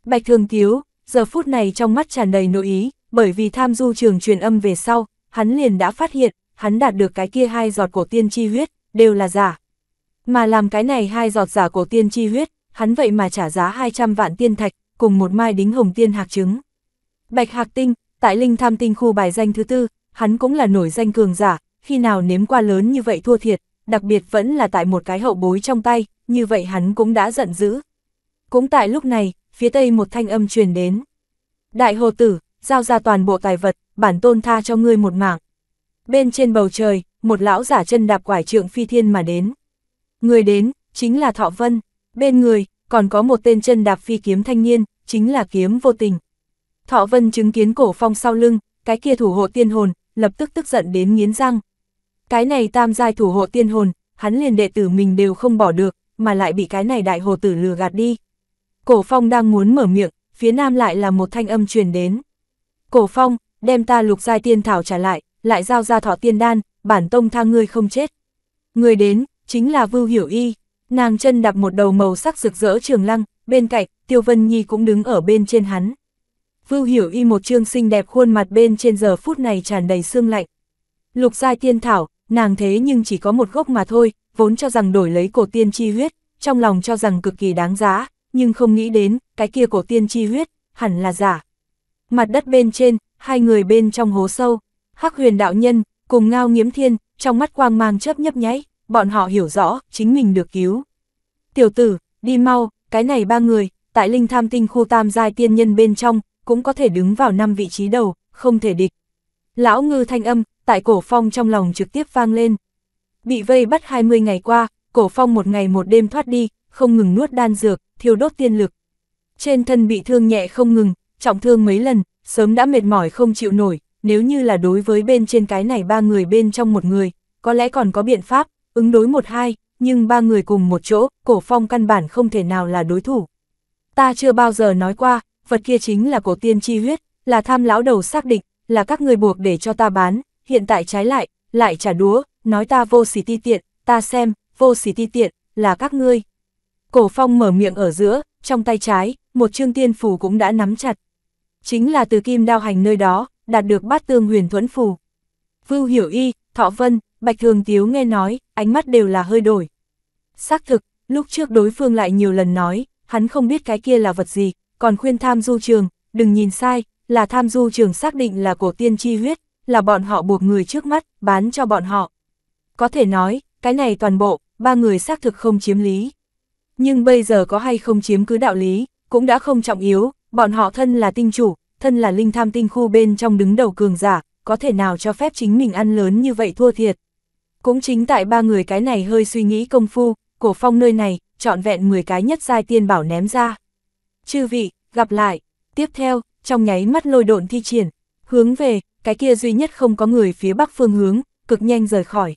Bạch Thường Tiếu, giờ phút này trong mắt tràn đầy nội ý, bởi vì tham du trường truyền âm về sau, hắn liền đã phát hiện, hắn đạt được cái kia hai giọt cổ tiên chi huyết, đều là giả. Mà làm cái này hai giọt giả cổ tiên chi huyết, hắn vậy mà trả giá 200 vạn tiên thạch, cùng một mai đính hồng tiên hạc trứng. Bạch Hạc Tinh, tại Linh Tham Tinh khu bài danh thứ tư, hắn cũng là nổi danh cường giả, khi nào nếm qua lớn như vậy thua thiệt, đặc biệt vẫn là tại một cái hậu bối trong tay, như vậy hắn cũng đã giận dữ. Cũng tại lúc này, phía tây một thanh âm truyền đến. Đại hồ tử, giao ra toàn bộ tài vật, bản tôn tha cho ngươi một mạng. Bên trên bầu trời, một lão giả chân đạp quải trượng phi thiên mà đến. Người đến, chính là Thọ Vân. Bên người, còn có một tên chân đạp phi kiếm thanh niên, chính là kiếm vô tình. Thọ Vân chứng kiến cổ phong sau lưng, cái kia thủ hộ tiên hồn, lập tức tức giận đến nghiến răng. Cái này tam giai thủ hộ tiên hồn, hắn liền đệ tử mình đều không bỏ được, mà lại bị cái này đại hồ tử lừa gạt đi. Cổ phong đang muốn mở miệng, phía nam lại là một thanh âm truyền đến. Cổ phong, đem ta lục giai tiên thảo trả lại, lại giao ra thọ tiên đan, bản tông tha ngươi không chết. Người đến, chính là Vưu Hiểu Y. Nàng chân đạp một đầu màu sắc rực rỡ trường lăng, bên cạnh, Tiêu Vân Nhi cũng đứng ở bên trên hắn. Vưu hiểu y một trương xinh đẹp khuôn mặt bên trên giờ phút này tràn đầy sương lạnh. Lục giai tiên thảo, nàng thế nhưng chỉ có một gốc mà thôi, vốn cho rằng đổi lấy cổ tiên chi huyết, trong lòng cho rằng cực kỳ đáng giá, nhưng không nghĩ đến, cái kia cổ tiên chi huyết, hẳn là giả. Mặt đất bên trên, hai người bên trong hố sâu, hắc huyền đạo nhân, cùng ngao nghiễm thiên, trong mắt quang mang chớp nhấp nháy bọn họ hiểu rõ, chính mình được cứu. Tiểu tử, đi mau, cái này ba người, tại linh tham tinh khu tam giai tiên nhân bên trong, cũng có thể đứng vào năm vị trí đầu, không thể địch. Lão ngư thanh âm, tại cổ phong trong lòng trực tiếp vang lên. Bị vây bắt 20 ngày qua, cổ phong một ngày một đêm thoát đi, không ngừng nuốt đan dược, thiêu đốt tiên lực. Trên thân bị thương nhẹ không ngừng, trọng thương mấy lần, sớm đã mệt mỏi không chịu nổi, nếu như là đối với bên trên cái này ba người bên trong một người, có lẽ còn có biện pháp, ứng đối một hai, nhưng ba người cùng một chỗ, cổ phong căn bản không thể nào là đối thủ. Ta chưa bao giờ nói qua, vật kia chính là cổ tiên chi huyết, là tham lão đầu xác định, là các người buộc để cho ta bán, hiện tại trái lại, lại trả đúa, nói ta vô sỉ ti tiện, ta xem, vô sỉ ti tiện, là các ngươi. Cổ phong mở miệng ở giữa, trong tay trái, một chương tiên phù cũng đã nắm chặt. Chính là từ kim đao hành nơi đó, đạt được bát tương huyền thuẫn phù. Vưu Hiểu Y, Thọ Vân, Bạch Thường Tiếu nghe nói, ánh mắt đều là hơi đổi. Xác thực, lúc trước đối phương lại nhiều lần nói, hắn không biết cái kia là vật gì, còn khuyên tham du trường, đừng nhìn sai, là tham du trường xác định là cổ tiên chi huyết, là bọn họ buộc người trước mắt, bán cho bọn họ. Có thể nói, cái này toàn bộ, ba người xác thực không chiếm lý. Nhưng bây giờ có hay không chiếm cứ đạo lý, cũng đã không trọng yếu, bọn họ thân là tinh chủ, thân là linh tham tinh khu bên trong đứng đầu cường giả, có thể nào cho phép chính mình ăn lớn như vậy thua thiệt. Cũng chính tại ba người cái này hơi suy nghĩ công phu, cổ phong nơi này, trọn vẹn 10 cái nhất giai tiên bảo ném ra. Chư vị, gặp lại. Tiếp theo, trong nháy mắt lôi độn thi triển, hướng về, cái kia duy nhất không có người phía bắc phương hướng, cực nhanh rời khỏi.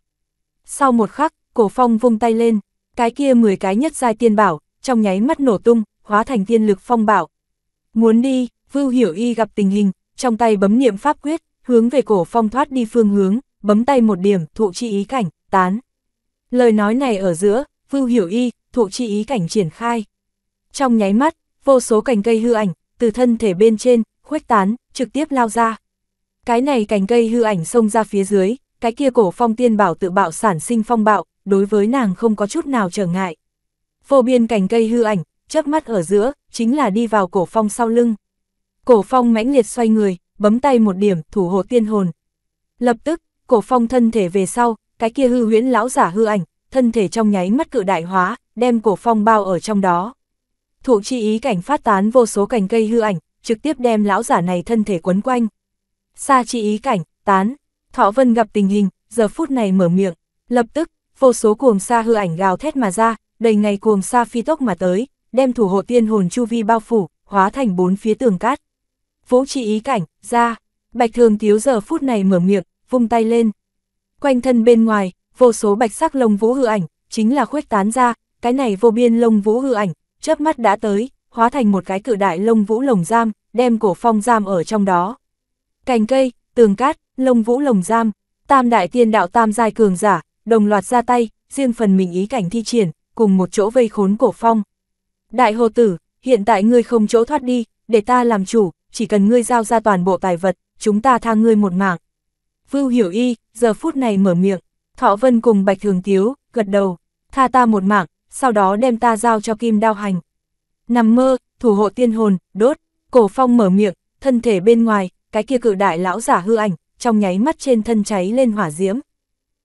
Sau một khắc, cổ phong vung tay lên, cái kia 10 cái nhất giai tiên bảo, trong nháy mắt nổ tung, hóa thành tiên lực phong bảo. Muốn đi, Vưu Hiểu Y gặp tình hình, trong tay bấm niệm pháp quyết, hướng về cổ phong thoát đi phương hướng, bấm tay một điểm, thụ chi ý cảnh, tán. Lời nói này ở giữa, Vưu Hiểu Y, thụ chi ý cảnh triển khai. Trong nháy mắt, vô số cành cây hư ảnh, từ thân thể bên trên, khuếch tán, trực tiếp lao ra. Cái này cành cây hư ảnh xông ra phía dưới, cái kia cổ phong tiên bảo tự bạo sản sinh phong bạo, đối với nàng không có chút nào trở ngại. Vô biên cành cây hư ảnh, chớp mắt ở giữa, chính là đi vào cổ phong sau lưng. Cổ phong mãnh liệt xoay người, bấm tay một điểm, thủ hộ tiên hồn. Lập tức, cổ phong thân thể về sau, cái kia hư huyễn lão giả hư ảnh, thân thể trong nháy mắt cự đại hóa, đem cổ phong bao ở trong đó. Thụ chi ý cảnh phát tán vô số cành cây hư ảnh, trực tiếp đem lão giả này thân thể quấn quanh. Sa chi ý cảnh, tán, Thọ Vân gặp tình hình, giờ phút này mở miệng, lập tức, vô số cuồng sa hư ảnh gào thét mà ra, đầy ngày cuồng sa phi tốc mà tới, đem thủ hộ tiên hồn chu vi bao phủ, hóa thành bốn phía tường cát. Vũ chi ý cảnh, ra, Bạch Thường Tiếu giờ phút này mở miệng, vung tay lên. Quanh thân bên ngoài, vô số bạch sắc lông vũ hư ảnh, chính là khuếch tán ra, cái này vô biên lông vũ hư ảnh, chớp mắt đã tới, hóa thành một cái cự đại lông vũ lồng giam, đem cổ phong giam ở trong đó. Cành cây, tường cát, lông vũ lồng giam, tam đại tiên đạo tam giai cường giả, đồng loạt ra tay, riêng phần mình ý cảnh thi triển, cùng một chỗ vây khốn cổ phong. Đại hồ tử, hiện tại ngươi không chỗ thoát đi, để ta làm chủ, chỉ cần ngươi giao ra toàn bộ tài vật, chúng ta tha ngươi một mạng. Vưu Hiểu Y, giờ phút này mở miệng, Thọ Vân cùng Bạch Thường Tiếu, gật đầu, tha ta một mạng, sau đó đem ta giao cho Kim Đao Hành. Nằm mơ, thủ hộ tiên hồn, đốt, cổ phong mở miệng, thân thể bên ngoài, cái kia cự đại lão giả hư ảnh, trong nháy mắt trên thân cháy lên hỏa diễm.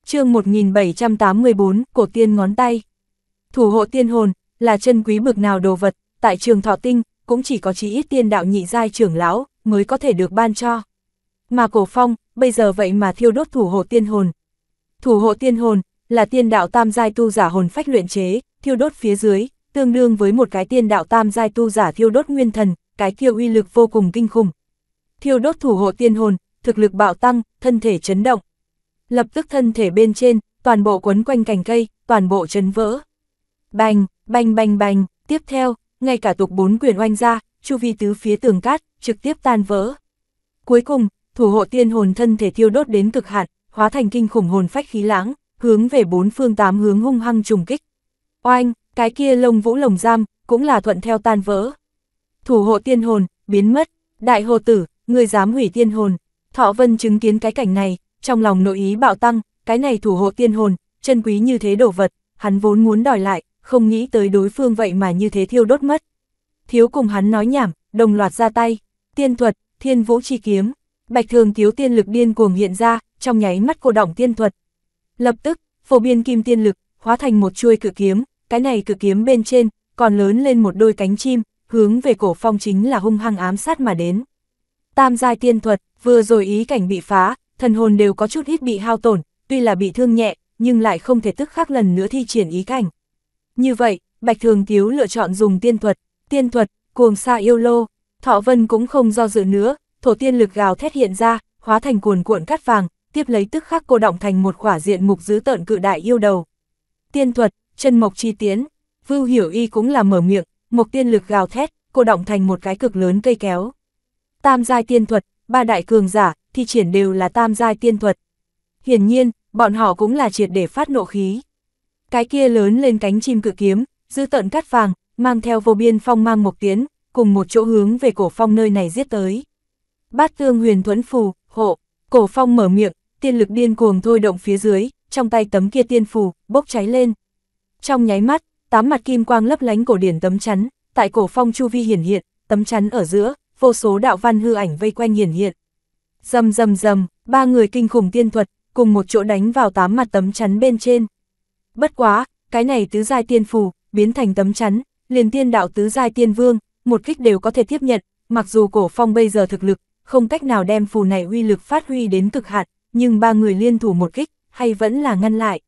chương 1784, cổ tiên ngón tay. Thủ hộ tiên hồn, là chân quý bực nào đồ vật, tại trường thọ tinh, cũng chỉ có chí ít tiên đạo nhị giai trưởng lão, mới có thể được ban cho. Mà cổ phong, bây giờ vậy mà thiêu đốt thủ hộ tiên hồn. Thủ hộ tiên hồn là tiên đạo tam giai tu giả hồn phách luyện chế, thiêu đốt phía dưới, tương đương với một cái tiên đạo tam giai tu giả thiêu đốt nguyên thần, cái kia uy lực vô cùng kinh khủng. Thiêu đốt thủ hộ tiên hồn, thực lực bạo tăng, thân thể chấn động. Lập tức thân thể bên trên, toàn bộ quấn quanh cành cây, toàn bộ chấn vỡ. Bành, bành bành bành, tiếp theo, ngay cả tục bốn quyền oanh ra, chu vi tứ phía tường cát, trực tiếp tan vỡ. Cuối cùng, thủ hộ tiên hồn thân thể thiêu đốt đến cực hạn, hóa thành kinh khủng hồn phách khí lãng, hướng về bốn phương tám hướng hung hăng trùng kích. Oanh, cái kia lông vũ lồng giam, cũng là thuận theo tan vỡ. Thủ hộ tiên hồn, biến mất, đại hồ tử, người dám hủy tiên hồn. Thọ Vân chứng kiến cái cảnh này, trong lòng nội ý bạo tăng, cái này thủ hộ tiên hồn, chân quý như thế đồ vật, hắn vốn muốn đòi lại, không nghĩ tới đối phương vậy mà như thế thiêu đốt mất. Thiếu cùng hắn nói nhảm, đồng loạt ra tay, tiên thuật, thiên vũ chi kiếm bạch thường thiếu tiên lực điên cuồng hiện ra, trong nháy mắt cô động tiên thuật. Lập tức, phổ biên kim tiên lực, hóa thành một chuôi cự kiếm, cái này cự kiếm bên trên, còn lớn lên một đôi cánh chim, hướng về cổ phong chính là hung hăng ám sát mà đến. Tam giai tiên thuật, vừa rồi ý cảnh bị phá, thần hồn đều có chút ít bị hao tổn, tuy là bị thương nhẹ, nhưng lại không thể tức khắc lần nữa thi triển ý cảnh. Như vậy, Bạch Thường thiếu lựa chọn dùng tiên thuật, tiên thuật, cuồng xa yêu lô, Thọ Vân cũng không do dự nữa, thổ tiên lực gào thét hiện ra, hóa thành cuồn cuộn cát vàng, tiếp lấy tức khắc cô động thành một khỏa diện mục dữ tợn cự đại yêu đầu. Tiên thuật, chân mộc chi tiến, Vưu Hiểu Y cũng là mở miệng, mộc tiên lực gào thét, cô động thành một cái cực lớn cây kéo. Tam giai tiên thuật, ba đại cường giả, thi triển đều là tam giai tiên thuật. Hiển nhiên, bọn họ cũng là triệt để phát nộ khí. Cái kia lớn lên cánh chim cự kiếm, dư tận cắt vàng, mang theo vô biên phong mang mộc tiến, cùng một chỗ hướng về cổ phong nơi này giết tới bát tương huyền thuẫn phù, hộ, cổ phong mở miệng, tiên lực điên cuồng thôi động phía dưới, trong tay tấm kia tiên phù, bốc cháy lên. Trong nháy mắt, tám mặt kim quang lấp lánh cổ điển tấm chắn, tại cổ phong chu vi hiển hiện, tấm chắn ở giữa, vô số đạo văn hư ảnh vây quanh hiển hiện. Dầm dầm dầm, ba người kinh khủng tiên thuật, cùng một chỗ đánh vào tám mặt tấm chắn bên trên. Bất quá, cái này tứ giai tiên phù, biến thành tấm chắn, liền tiên đạo tứ giai tiên vương, một kích đều có thể tiếp nhận, mặc dù cổ phong bây giờ thực lực không cách nào đem phù này uy lực phát huy đến cực hạn, nhưng ba người liên thủ một kích, hay vẫn là ngăn lại.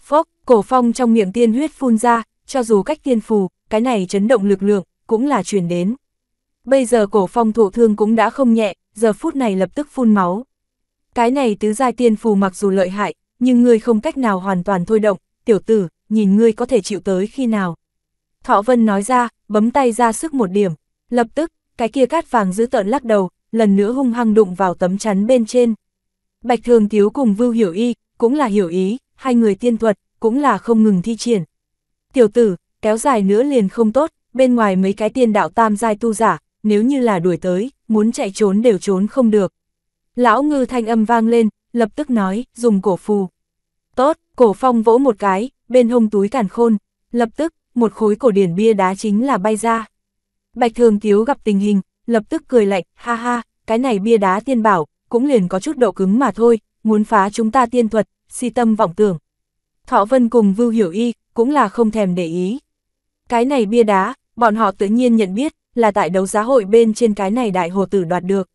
Phốc, cổ phong trong miệng tiên huyết phun ra, cho dù cách tiên phù, cái này chấn động lực lượng, cũng là chuyển đến. Bây giờ cổ phong thụ thương cũng đã không nhẹ, giờ phút này lập tức phun máu. Cái này tứ giai tiên phù mặc dù lợi hại, nhưng ngươi không cách nào hoàn toàn thôi động, tiểu tử, nhìn ngươi có thể chịu tới khi nào. Thọ Vân nói ra, bấm tay ra sức một điểm, lập tức, cái kia cát vàng giữ tợn lắc đầu, lần nữa hung hăng đụng vào tấm chắn bên trên. Bạch Thường Tiếu cùng Vưu Hiểu Y, cũng là hiểu ý, hai người tiên thuật, cũng là không ngừng thi triển. Tiểu tử, kéo dài nữa liền không tốt, bên ngoài mấy cái tiên đạo tam giai tu giả, nếu như là đuổi tới, muốn chạy trốn đều trốn không được. Lão ngư thanh âm vang lên, lập tức nói, dùng cổ phù. Tốt, cổ phong vỗ một cái, bên hông túi cản khôn, lập tức, một khối cổ điển bia đá chính là bay ra. Bạch Thường Tiếu gặp tình hình, lập tức cười lạnh, ha ha, cái này bia đá tiên bảo, cũng liền có chút độ cứng mà thôi, muốn phá chúng ta tiên thuật, si tâm vọng tưởng. Thọ Vân cùng Vưu Hiểu Y, cũng là không thèm để ý. Cái này bia đá, bọn họ tự nhiên nhận biết, là tại đấu giá hội bên trên cái này đại hồ tử đoạt được.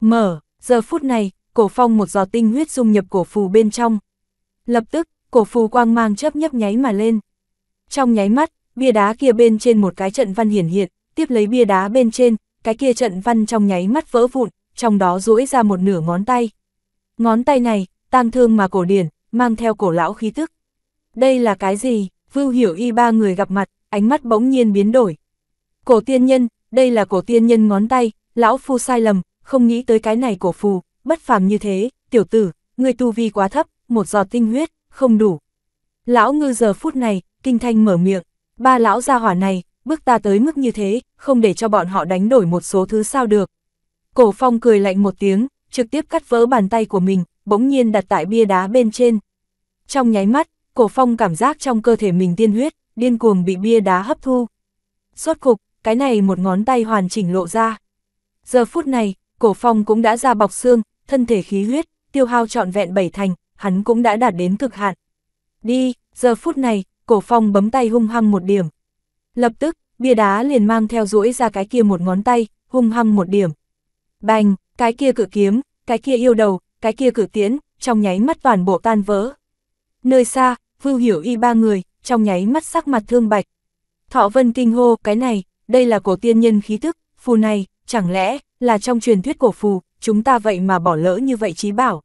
Mở, giờ phút này, cổ phong một giò tinh huyết dung nhập cổ phù bên trong. Lập tức, cổ phù quang mang chớp nhấp nháy mà lên. Trong nháy mắt, bia đá kia bên trên một cái trận văn hiển hiện, tiếp lấy bia đá bên trên, cái kia trận văn trong nháy mắt vỡ vụn, trong đó duỗi ra một nửa ngón tay. Ngón tay này, tang thương mà cổ điển, mang theo cổ lão khí tức. Đây là cái gì? Vưu hiểu y ba người gặp mặt, ánh mắt bỗng nhiên biến đổi. Cổ tiên nhân, đây là cổ tiên nhân ngón tay, lão phu sai lầm, không nghĩ tới cái này cổ phù, bất phàm như thế, tiểu tử, người tu vi quá thấp, một giọt tinh huyết, không đủ. Lão ngư giờ phút này, kinh thanh mở miệng, ba lão gia hỏa này, bước ta tới mức như thế, không để cho bọn họ đánh đổi một số thứ sao được. Cổ phong cười lạnh một tiếng, trực tiếp cắt vỡ bàn tay của mình, bỗng nhiên đặt tại bia đá bên trên. Trong nháy mắt, cổ phong cảm giác trong cơ thể mình tiên huyết, điên cuồng bị bia đá hấp thu. Rốt cục, cái này một ngón tay hoàn chỉnh lộ ra. Giờ phút này, cổ phong cũng đã ra bọc xương, thân thể khí huyết, tiêu hao trọn vẹn bảy thành, hắn cũng đã đạt đến cực hạn. Đi, giờ phút này, cổ phong bấm tay hung hăng một điểm, Lập tức, bia đá liền mang theo duỗi ra cái kia một ngón tay, hung hăng một điểm. Bành, cái kia cự kiếm, cái kia yêu đầu, cái kia cự tiễn, trong nháy mắt toàn bộ tan vỡ. Nơi xa, Vưu Hiểu Y ba người, trong nháy mắt sắc mặt thương bạch. Thọ Vân kinh hô, cái này, đây là cổ tiên nhân khí thức, phù này, chẳng lẽ là trong truyền thuyết cổ phù, chúng ta vậy mà bỏ lỡ như vậy trí bảo.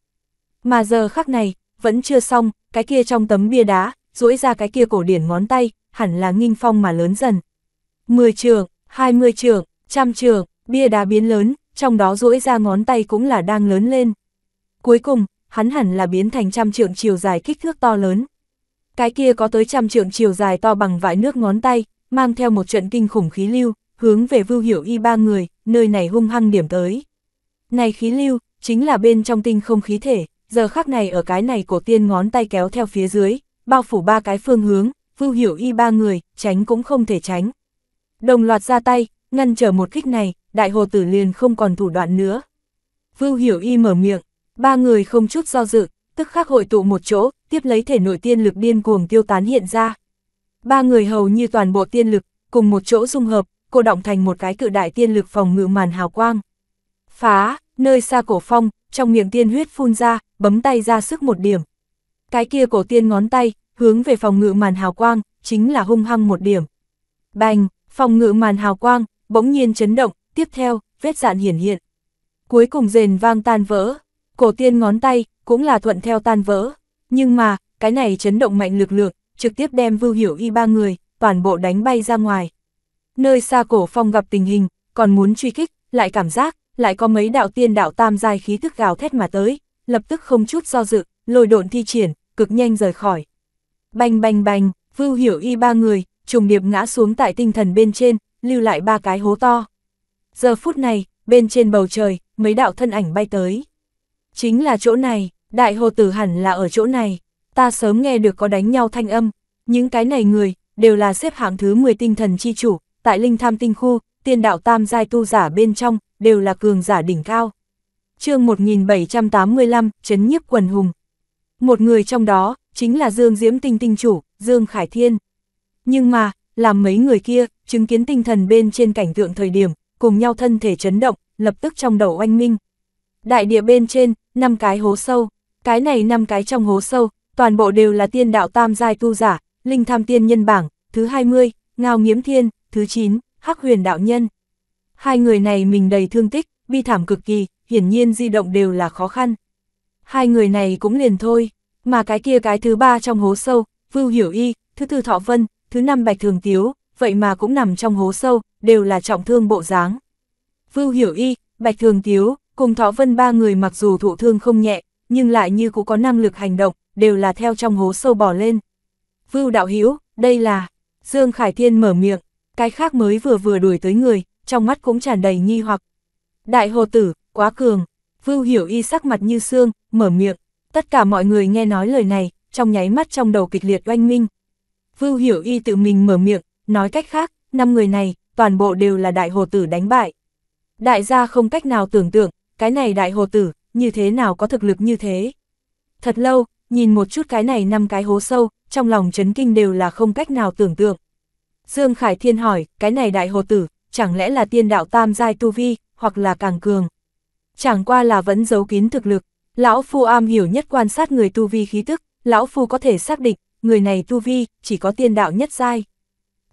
Mà giờ khắc này, vẫn chưa xong, cái kia trong tấm bia đá, duỗi ra cái kia cổ điển ngón tay, hẳn là nghinh phong mà lớn dần. 10 trường, 20 trường, trăm trường, bia đá biến lớn, trong đó duỗi ra ngón tay cũng là đang lớn lên. Cuối cùng, hắn hẳn là biến thành trăm trượng chiều dài kích thước to lớn. Cái kia có tới trăm trượng chiều dài to bằng vải nước ngón tay, mang theo một trận kinh khủng khí lưu, hướng về vưu hiểu y ba người, nơi này hung hăng điểm tới. Này khí lưu, chính là bên trong tinh không khí thể, giờ khắc này ở cái này cổ tiên ngón tay kéo theo phía dưới, bao phủ ba cái phương hướng, Vưu Hiểu Y ba người, tránh cũng không thể tránh. Đồng loạt ra tay, ngăn trở một kích này, đại hồ tử liền không còn thủ đoạn nữa. Vưu Hiểu Y mở miệng, ba người không chút do dự, tức khắc hội tụ một chỗ, tiếp lấy thể nội tiên lực điên cuồng tiêu tán hiện ra. Ba người hầu như toàn bộ tiên lực, cùng một chỗ dung hợp, cô động thành một cái cự đại tiên lực phòng ngự màn hào quang. Phá, nơi xa cổ phong, trong miệng tiên huyết phun ra, bấm tay ra sức một điểm, cái kia cổ tiên ngón tay, hướng về phòng ngự màn hào quang, chính là hung hăng một điểm. Bành, phòng ngự màn hào quang, bỗng nhiên chấn động, tiếp theo, vết dạn hiển hiện. Cuối cùng rền vang tan vỡ, cổ tiên ngón tay, cũng là thuận theo tan vỡ. Nhưng mà, cái này chấn động mạnh lực lượng, trực tiếp đem vưu hiểu y ba người, toàn bộ đánh bay ra ngoài. Nơi xa cổ phong gặp tình hình, còn muốn truy kích, lại cảm giác, lại có mấy đạo tiên đạo tam giai khí thức gào thét mà tới, lập tức không chút do dự, lôi độn thi triển, cực nhanh rời khỏi. Bành bành bành, Vưu Hiểu Y ba người, trùng điệp ngã xuống tại tinh thần bên trên, lưu lại ba cái hố to. Giờ phút này, bên trên bầu trời, mấy đạo thân ảnh bay tới. Chính là chỗ này, đại hồ tử hẳn là ở chỗ này, ta sớm nghe được có đánh nhau thanh âm, những cái này người, đều là xếp hạng thứ 10 tinh thần chi chủ, tại linh tham tinh khu, tiên đạo tam giai tu giả bên trong, đều là cường giả đỉnh cao. chương 1785, chấn nhiếp quần hùng, một người trong đó, chính là Dương Diễm Tinh Tinh Chủ, Dương Khải Thiên. Nhưng mà, làm mấy người kia, chứng kiến tinh thần bên trên cảnh tượng thời điểm, cùng nhau thân thể chấn động, lập tức trong đầu oanh minh. Đại địa bên trên, năm cái hố sâu, cái này năm cái trong hố sâu, toàn bộ đều là tiên đạo tam giai tu giả, linh tham tiên nhân bảng, thứ 20, ngao nghiếm thiên, thứ 9, hắc huyền đạo nhân. Hai người này mình đầy thương tích, bi thảm cực kỳ, hiển nhiên di động đều là khó khăn hai người này cũng liền thôi, mà cái kia cái thứ ba trong hố sâu, Vưu Hiểu Y, thứ tư Thọ Vân, thứ năm Bạch Thường Tiếu, vậy mà cũng nằm trong hố sâu, đều là trọng thương bộ dáng. Vưu Hiểu Y, Bạch Thường Tiếu, cùng Thọ Vân ba người mặc dù thụ thương không nhẹ, nhưng lại như cũng có năng lực hành động, đều là theo trong hố sâu bỏ lên. Vưu Đạo Hiếu, đây là... Dương Khải Thiên mở miệng, cái khác mới vừa vừa đuổi tới người, trong mắt cũng tràn đầy nghi hoặc. Đại hồ tử, quá cường, Vưu Hiểu Y sắc mặt như xương, mở miệng, tất cả mọi người nghe nói lời này, trong nháy mắt trong đầu kịch liệt oanh minh. Vưu Hiểu Y tự mình mở miệng, nói cách khác, năm người này, toàn bộ đều là đại hồ tử đánh bại. Đại gia không cách nào tưởng tượng, cái này đại hồ tử, như thế nào có thực lực như thế. Thật lâu, nhìn một chút cái này năm cái hố sâu, trong lòng chấn kinh đều là không cách nào tưởng tượng. Dương Khải Thiên hỏi, cái này đại hồ tử, chẳng lẽ là tiên đạo tam giai tu vi, hoặc là càng cường chẳng qua là vẫn giấu kín thực lực. Lão Phu am hiểu nhất quan sát người tu vi khí tức, Lão Phu có thể xác định, người này tu vi, chỉ có tiên đạo nhất giai.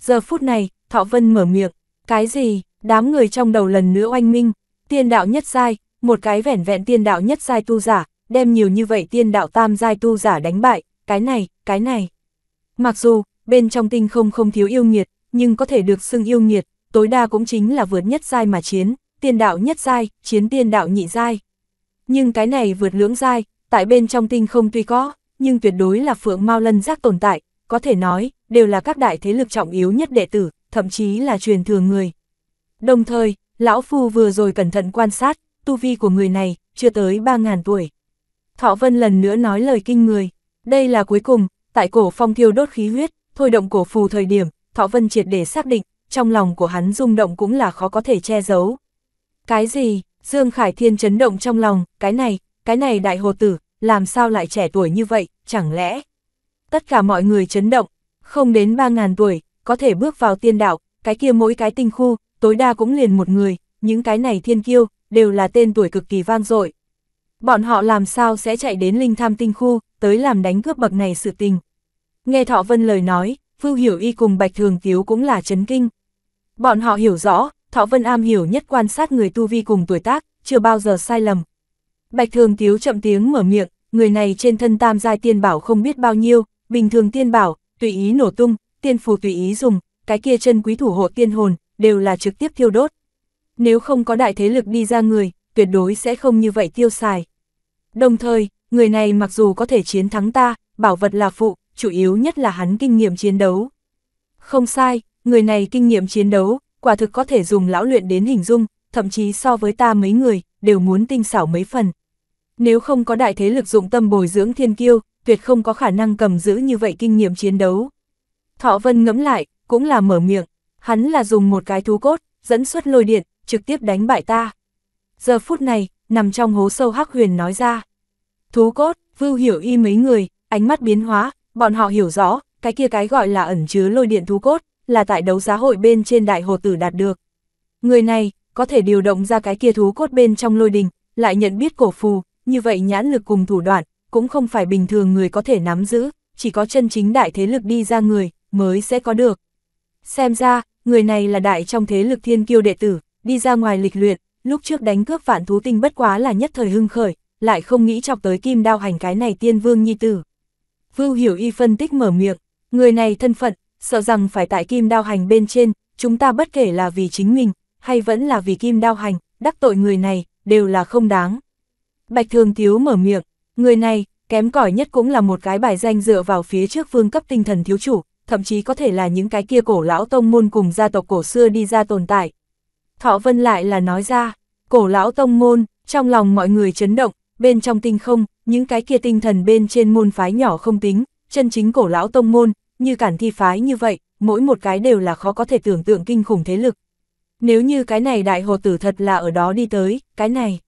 Giờ phút này, Thọ Vân mở miệng, cái gì, đám người trong đầu lần nữa oanh minh, tiên đạo nhất giai, một cái vẻn vẹn tiên đạo nhất giai tu giả, đem nhiều như vậy tiên đạo tam giai tu giả đánh bại, cái này, cái này. Mặc dù, bên trong tinh không không thiếu yêu nghiệt, nhưng có thể được xưng yêu nghiệt, tối đa cũng chính là vượt nhất giai mà chiến, tiên đạo nhất giai, chiến tiên đạo nhị giai. Nhưng cái này vượt lưỡng giai, tại bên trong tinh không tuy có, nhưng tuyệt đối là phượng mau lân giác tồn tại, có thể nói, đều là các đại thế lực trọng yếu nhất đệ tử, thậm chí là truyền thừa người. Đồng thời, Lão Phu vừa rồi cẩn thận quan sát, tu vi của người này, chưa tới 3.000 tuổi. Thọ Vân lần nữa nói lời kinh người, đây là cuối cùng, tại cổ phong thiêu đốt khí huyết, thôi động cổ phù thời điểm, Thọ Vân triệt để xác định, trong lòng của hắn rung động cũng là khó có thể che giấu, cái gì? Dương Khải Thiên chấn động trong lòng, cái này, cái này đại hồ tử, làm sao lại trẻ tuổi như vậy, chẳng lẽ? Tất cả mọi người chấn động, không đến 3.000 tuổi, có thể bước vào tiên đạo, cái kia mỗi cái tinh khu, tối đa cũng liền một người, những cái này thiên kiêu, đều là tên tuổi cực kỳ vang dội. Bọn họ làm sao sẽ chạy đến linh tham tinh khu, tới làm đánh cướp bậc này sự tình. Nghe Thọ Vân lời nói, Phương Hiểu Y cùng Bạch Thường Tiếu cũng là chấn kinh. Bọn họ hiểu rõ, Thọ Vân am hiểu nhất quan sát người tu vi cùng tuổi tác, chưa bao giờ sai lầm. Bạch Thường Tiếu chậm tiếng mở miệng, người này trên thân tam giai tiên bảo không biết bao nhiêu, bình thường tiên bảo, tùy ý nổ tung, tiên phù tùy ý dùng, cái kia chân quý thủ hộ tiên hồn, đều là trực tiếp thiêu đốt. Nếu không có đại thế lực đi ra người, tuyệt đối sẽ không như vậy tiêu xài. Đồng thời, người này mặc dù có thể chiến thắng ta, bảo vật là phụ, chủ yếu nhất là hắn kinh nghiệm chiến đấu. Không sai, người này kinh nghiệm chiến đấu, quả thực có thể dùng lão luyện đến hình dung, thậm chí so với ta mấy người, đều muốn tinh xảo mấy phần. Nếu không có đại thế lực dụng tâm bồi dưỡng thiên kiêu, tuyệt không có khả năng cầm giữ như vậy kinh nghiệm chiến đấu. Thọ Vân ngẫm lại, cũng là mở miệng, hắn là dùng một cái thú cốt, dẫn xuất lôi điện, trực tiếp đánh bại ta. Giờ phút này, nằm trong hố sâu hắc huyền nói ra. Thú cốt, vưu hiểu y mấy người, ánh mắt biến hóa, bọn họ hiểu rõ, cái kia cái gọi là ẩn chứa lôi điện thú cốt, là tại đấu giá hội bên trên đại hồ tử đạt được. Người này, có thể điều động ra cái kia thú cốt bên trong lôi đình, lại nhận biết cổ phù, như vậy nhãn lực cùng thủ đoạn, cũng không phải bình thường người có thể nắm giữ, chỉ có chân chính đại thế lực đi ra người, mới sẽ có được. Xem ra, người này là đại trong thế lực thiên kiêu đệ tử, đi ra ngoài lịch luyện, lúc trước đánh cướp vạn thú tinh bất quá là nhất thời hưng khởi, lại không nghĩ chọc tới kim đao hành cái này tiên vương nhi tử. Vưu Hiểu Y phân tích mở miệng, người này thân phận, sợ rằng phải tại kim đao hành bên trên, chúng ta bất kể là vì chính mình, hay vẫn là vì kim đao hành, đắc tội người này, đều là không đáng. Bạch Thường thiếu mở miệng, người này, kém cỏi nhất cũng là một cái bài danh dựa vào phía trước vương cấp tinh thần thiếu chủ, thậm chí có thể là những cái kia cổ lão tông môn cùng gia tộc cổ xưa đi ra tồn tại. Thọ Vân lại là nói ra, cổ lão tông môn, trong lòng mọi người chấn động, bên trong tinh không, những cái kia tinh thần bên trên môn phái nhỏ không tính, chân chính cổ lão tông môn, như cản thi phái như vậy, mỗi một cái đều là khó có thể tưởng tượng kinh khủng thế lực. Nếu như cái này đại hồ tử thật là ở đó đi tới, cái này.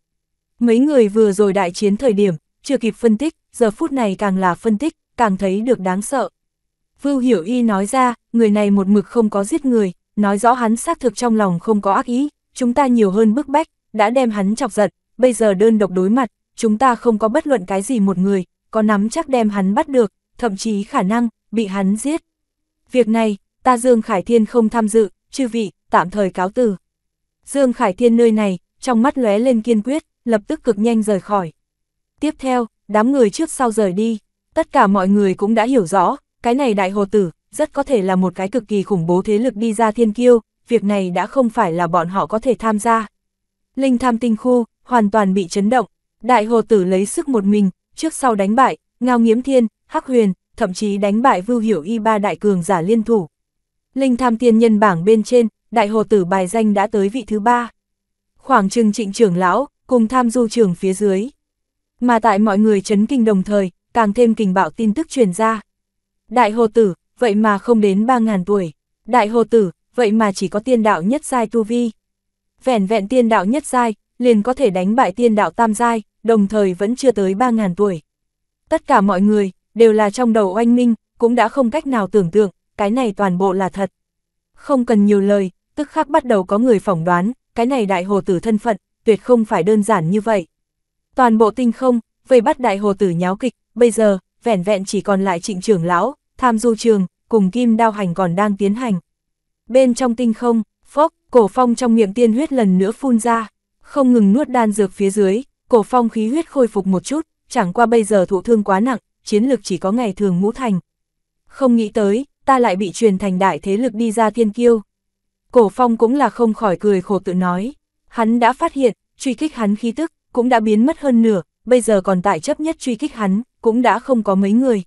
Mấy người vừa rồi đại chiến thời điểm, chưa kịp phân tích, giờ phút này càng là phân tích, càng thấy được đáng sợ. Vưu Hiểu Y nói ra, người này một mực không có giết người, nói rõ hắn xác thực trong lòng không có ác ý, chúng ta nhiều hơn bức bách, đã đem hắn chọc giận, bây giờ đơn độc đối mặt, chúng ta không có bất luận cái gì một người, có nắm chắc đem hắn bắt được, thậm chí khả năng, bị hắn giết. Việc này, ta Dương Khải Thiên không tham dự, chư vị, tạm thời cáo từ. Dương Khải Thiên nơi này, trong mắt lóe lên kiên quyết, lập tức cực nhanh rời khỏi. Tiếp theo, đám người trước sau rời đi, tất cả mọi người cũng đã hiểu rõ, cái này đại hồ tử, rất có thể là một cái cực kỳ khủng bố thế lực đi ra thiên kiêu, việc này đã không phải là bọn họ có thể tham gia. Linh tham tinh khu, hoàn toàn bị chấn động, đại hồ tử lấy sức một mình, trước sau đánh bại, ngao nghiếm thiên, hắc huyền, thậm chí đánh bại Vưu Hiểu Y ba đại cường giả liên thủ. Linh tham tiên nhân bảng bên trên, đại hồ tử bài danh đã tới vị thứ ba. Khoảng trừng trịnh trưởng lão, cùng tham du trường phía dưới. Mà tại mọi người chấn kinh đồng thời, càng thêm kình bạo tin tức truyền ra. Đại hồ tử, vậy mà không đến 3.000 tuổi. Đại hồ tử, vậy mà chỉ có tiên đạo nhất giai tu vi. vẹn vẹn tiên đạo nhất giai, liền có thể đánh bại tiên đạo tam giai, đồng thời vẫn chưa tới 3.000 tuổi. Tất cả mọi người, đều là trong đầu oanh minh, cũng đã không cách nào tưởng tượng, cái này toàn bộ là thật. Không cần nhiều lời, tức khắc bắt đầu có người phỏng đoán, cái này đại hồ tử thân phận, tuyệt không phải đơn giản như vậy. Toàn bộ tinh không, về bắt đại hồ tử nháo kịch, bây giờ, vẻn vẹn chỉ còn lại trịnh trưởng lão, tham du trường, cùng kim đao hành còn đang tiến hành. Bên trong tinh không, phốc, cổ phong trong miệng tiên huyết lần nữa phun ra, không ngừng nuốt đan dược phía dưới, cổ phong khí huyết khôi phục một chút, chẳng qua bây giờ thụ thương quá nặng, chiến lực chỉ có ngày thường ngũ thành. Không nghĩ tới, ta lại bị truyền thành đại thế lực đi ra thiên kiêu. Cổ phong cũng là không khỏi cười khổ tự nói. Hắn đã phát hiện, truy kích hắn khí tức, cũng đã biến mất hơn nửa, bây giờ còn tại chấp nhất truy kích hắn, cũng đã không có mấy người.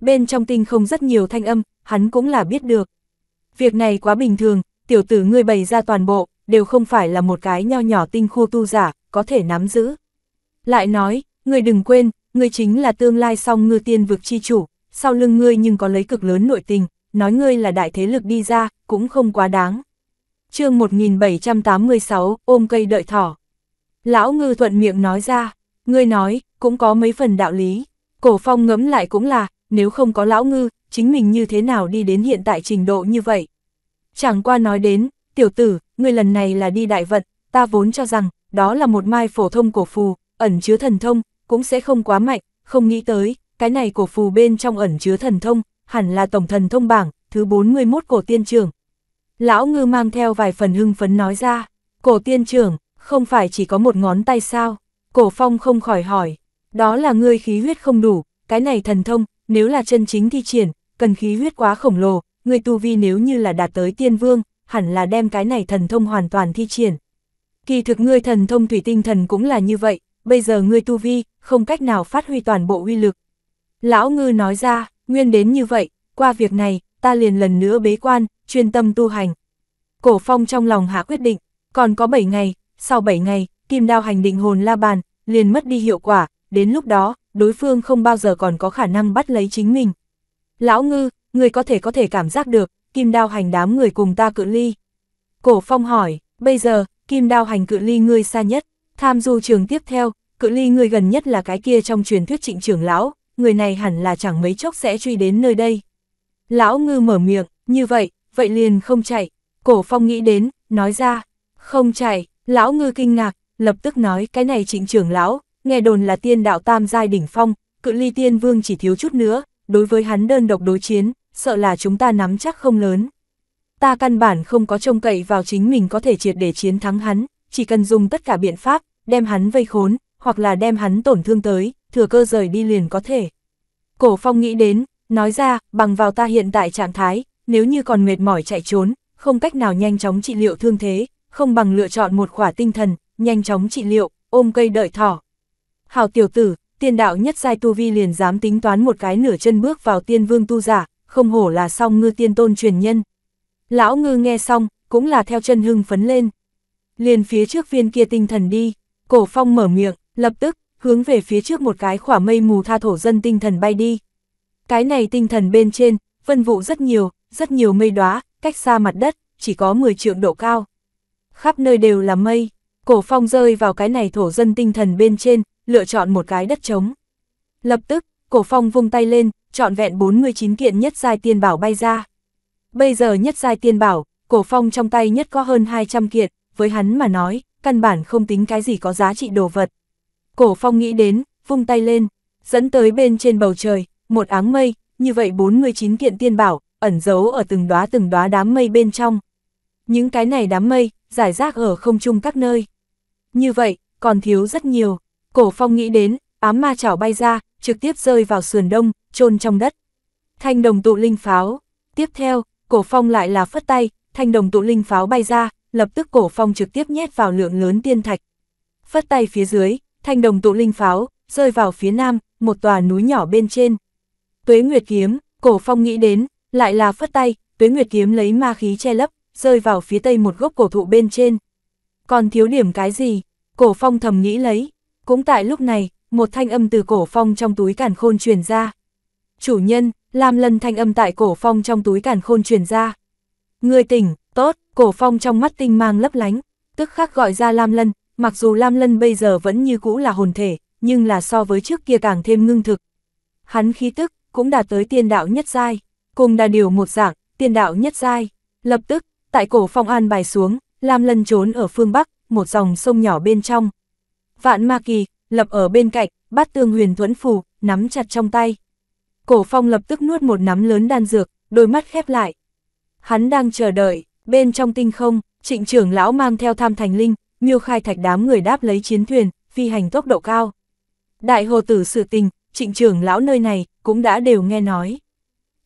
Bên trong tinh không rất nhiều thanh âm, hắn cũng là biết được. Việc này quá bình thường, tiểu tử ngươi bày ra toàn bộ, đều không phải là một cái nho nhỏ tinh khu tu giả, có thể nắm giữ. Lại nói, người đừng quên, ngươi chính là tương lai song ngư tiên vực chi chủ, sau lưng ngươi nhưng có lấy cực lớn nội tình, nói ngươi là đại thế lực đi ra, cũng không quá đáng. chương 1786, ôm cây đợi thỏ. Lão ngư thuận miệng nói ra, ngươi nói, cũng có mấy phần đạo lý, cổ phong ngẫm lại cũng là, nếu không có lão ngư, chính mình như thế nào đi đến hiện tại trình độ như vậy. Chẳng qua nói đến, tiểu tử, ngươi lần này là đi đại vận, ta vốn cho rằng, đó là một mai phổ thông cổ phù, ẩn chứa thần thông, cũng sẽ không quá mạnh, không nghĩ tới, cái này cổ phù bên trong ẩn chứa thần thông, hẳn là tổng thần thông bảng, thứ 41 cổ tiên trưởng. Lão ngư mang theo vài phần hưng phấn nói ra, cổ tiên trưởng, không phải chỉ có một ngón tay sao, cổ phong không khỏi hỏi, đó là ngươi khí huyết không đủ, cái này thần thông, nếu là chân chính thi triển, cần khí huyết quá khổng lồ, người tu vi nếu như là đạt tới tiên vương, hẳn là đem cái này thần thông hoàn toàn thi triển. Kỳ thực ngươi thần thông thủy tinh thần cũng là như vậy, bây giờ ngươi tu vi, không cách nào phát huy toàn bộ uy lực. Lão ngư nói ra, nguyên đến như vậy, qua việc này, ta liền lần nữa bế quan, chuyên tâm tu hành. Cổ phong trong lòng hạ quyết định, còn có 7 ngày, sau 7 ngày, kim đao hành định hồn la bàn, liền mất đi hiệu quả, đến lúc đó, đối phương không bao giờ còn có khả năng bắt lấy chính mình. Lão ngư, ngươi có thể có thể cảm giác được, kim đao hành đám người cùng ta cự ly. Cổ phong hỏi, bây giờ, kim đao hành cự ly ngươi xa nhất. Tham du trường tiếp theo, cự ly người gần nhất là cái kia trong truyền thuyết trịnh trưởng lão, người này hẳn là chẳng mấy chốc sẽ truy đến nơi đây. Lão ngư mở miệng, như vậy, vậy liền không chạy. Cổ phong nghĩ đến, nói ra, không chạy, lão ngư kinh ngạc, lập tức nói cái này trịnh trưởng lão, nghe đồn là tiên đạo tam giai đỉnh phong, cự ly tiên vương chỉ thiếu chút nữa, đối với hắn đơn độc đối chiến, sợ là chúng ta nắm chắc không lớn. Ta căn bản không có trông cậy vào chính mình có thể triệt để chiến thắng hắn, chỉ cần dùng tất cả biện pháp, đem hắn vây khốn, hoặc là đem hắn tổn thương tới, thừa cơ rời đi liền có thể. Cổ phong nghĩ đến, nói ra, bằng vào ta hiện tại trạng thái, nếu như còn mệt mỏi chạy trốn, không cách nào nhanh chóng trị liệu thương thế, không bằng lựa chọn một khỏa tinh thần, nhanh chóng trị liệu, ôm cây đợi thỏ. Hào tiểu tử, tiên đạo nhất sai tu vi liền dám tính toán một cái nửa chân bước vào tiên vương tu giả, không hổ là song ngư tiên tôn truyền nhân. Lão ngư nghe xong, cũng là theo chân hưng phấn lên liền phía trước viên kia tinh thần đi, cổ phong mở miệng, lập tức, hướng về phía trước một cái khỏa mây mù tha thổ dân tinh thần bay đi. Cái này tinh thần bên trên, vân vụ rất nhiều, rất nhiều mây đóa, cách xa mặt đất, chỉ có 10 trượng độ cao. Khắp nơi đều là mây, cổ phong rơi vào cái này thổ dân tinh thần bên trên, lựa chọn một cái đất trống. Lập tức, cổ phong vung tay lên, chọn vẹn 49 kiện nhất giai tiên bảo bay ra. Bây giờ nhất giai tiên bảo, cổ phong trong tay nhất có hơn 200 kiện, với hắn mà nói, căn bản không tính cái gì có giá trị đồ vật. Cổ phong nghĩ đến, vung tay lên, dẫn tới bên trên bầu trời, một áng mây, như vậy 49 kiện tiên bảo, ẩn giấu ở từng đóa từng đóa đám mây bên trong. Những cái này đám mây, giải rác ở không trung các nơi. Như vậy, còn thiếu rất nhiều. Cổ phong nghĩ đến, ám ma chảo bay ra, trực tiếp rơi vào sườn đông, chôn trong đất. Thanh đồng tụ linh pháo. Tiếp theo, cổ phong lại là phất tay, thanh đồng tụ linh pháo bay ra, lập tức cổ phong trực tiếp nhét vào lượng lớn tiên thạch. Phất tay phía dưới, thanh đồng tụ linh pháo, rơi vào phía nam, một tòa núi nhỏ bên trên. Tuế Nguyệt Kiếm, cổ phong nghĩ đến, lại là phất tay, Tuế Nguyệt Kiếm lấy ma khí che lấp, rơi vào phía tây một gốc cổ thụ bên trên. Còn thiếu điểm cái gì? Cổ phong thầm nghĩ lấy. Cũng tại lúc này, một thanh âm từ cổ phong trong túi cản khôn truyền ra. Chủ nhân, làm lần thanh âm tại cổ phong trong túi cản khôn truyền ra. Người tỉnh, Tốt, cổ phong trong mắt tinh mang lấp lánh, tức khắc gọi ra Lam Lân, mặc dù Lam Lân bây giờ vẫn như cũ là hồn thể, nhưng là so với trước kia càng thêm ngưng thực. Hắn khí tức, cũng đạt tới tiên đạo nhất giai, cùng đà điều một dạng, tiên đạo nhất giai. Lập tức, tại cổ phong an bài xuống, Lam Lân trốn ở phương Bắc, một dòng sông nhỏ bên trong. Vạn Ma Kỳ, lập ở bên cạnh, bắt tương huyền thuẫn phù, nắm chặt trong tay. Cổ phong lập tức nuốt một nắm lớn đan dược, đôi mắt khép lại. Hắn đang chờ đợi, Bên trong tinh không, trịnh trưởng lão mang theo tham thành linh, miêu khai thạch đám người đáp lấy chiến thuyền, phi hành tốc độ cao. Đại hồ tử sự tình, trịnh trưởng lão nơi này cũng đã đều nghe nói.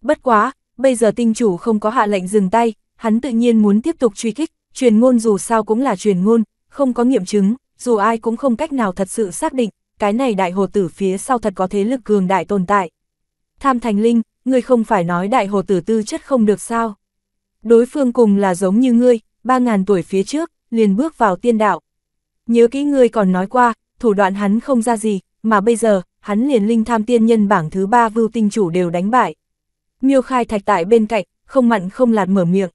Bất quá, bây giờ tinh chủ không có hạ lệnh dừng tay, hắn tự nhiên muốn tiếp tục truy kích, truyền ngôn dù sao cũng là truyền ngôn, không có nghiệm chứng, dù ai cũng không cách nào thật sự xác định, cái này đại hồ tử phía sau thật có thế lực cường đại tồn tại. Tham Thành Linh, ngươi không phải nói đại hồ tử tư chất không được sao? Đối phương cùng là giống như ngươi, 3.000 tuổi phía trước, liền bước vào tiên đạo. Nhớ kỹ ngươi còn nói qua, thủ đoạn hắn không ra gì, mà bây giờ, hắn liền linh tham tiên nhân bảng thứ ba vưu tinh chủ đều đánh bại. Miêu khai thạch tại bên cạnh, không mặn không lạt mở miệng.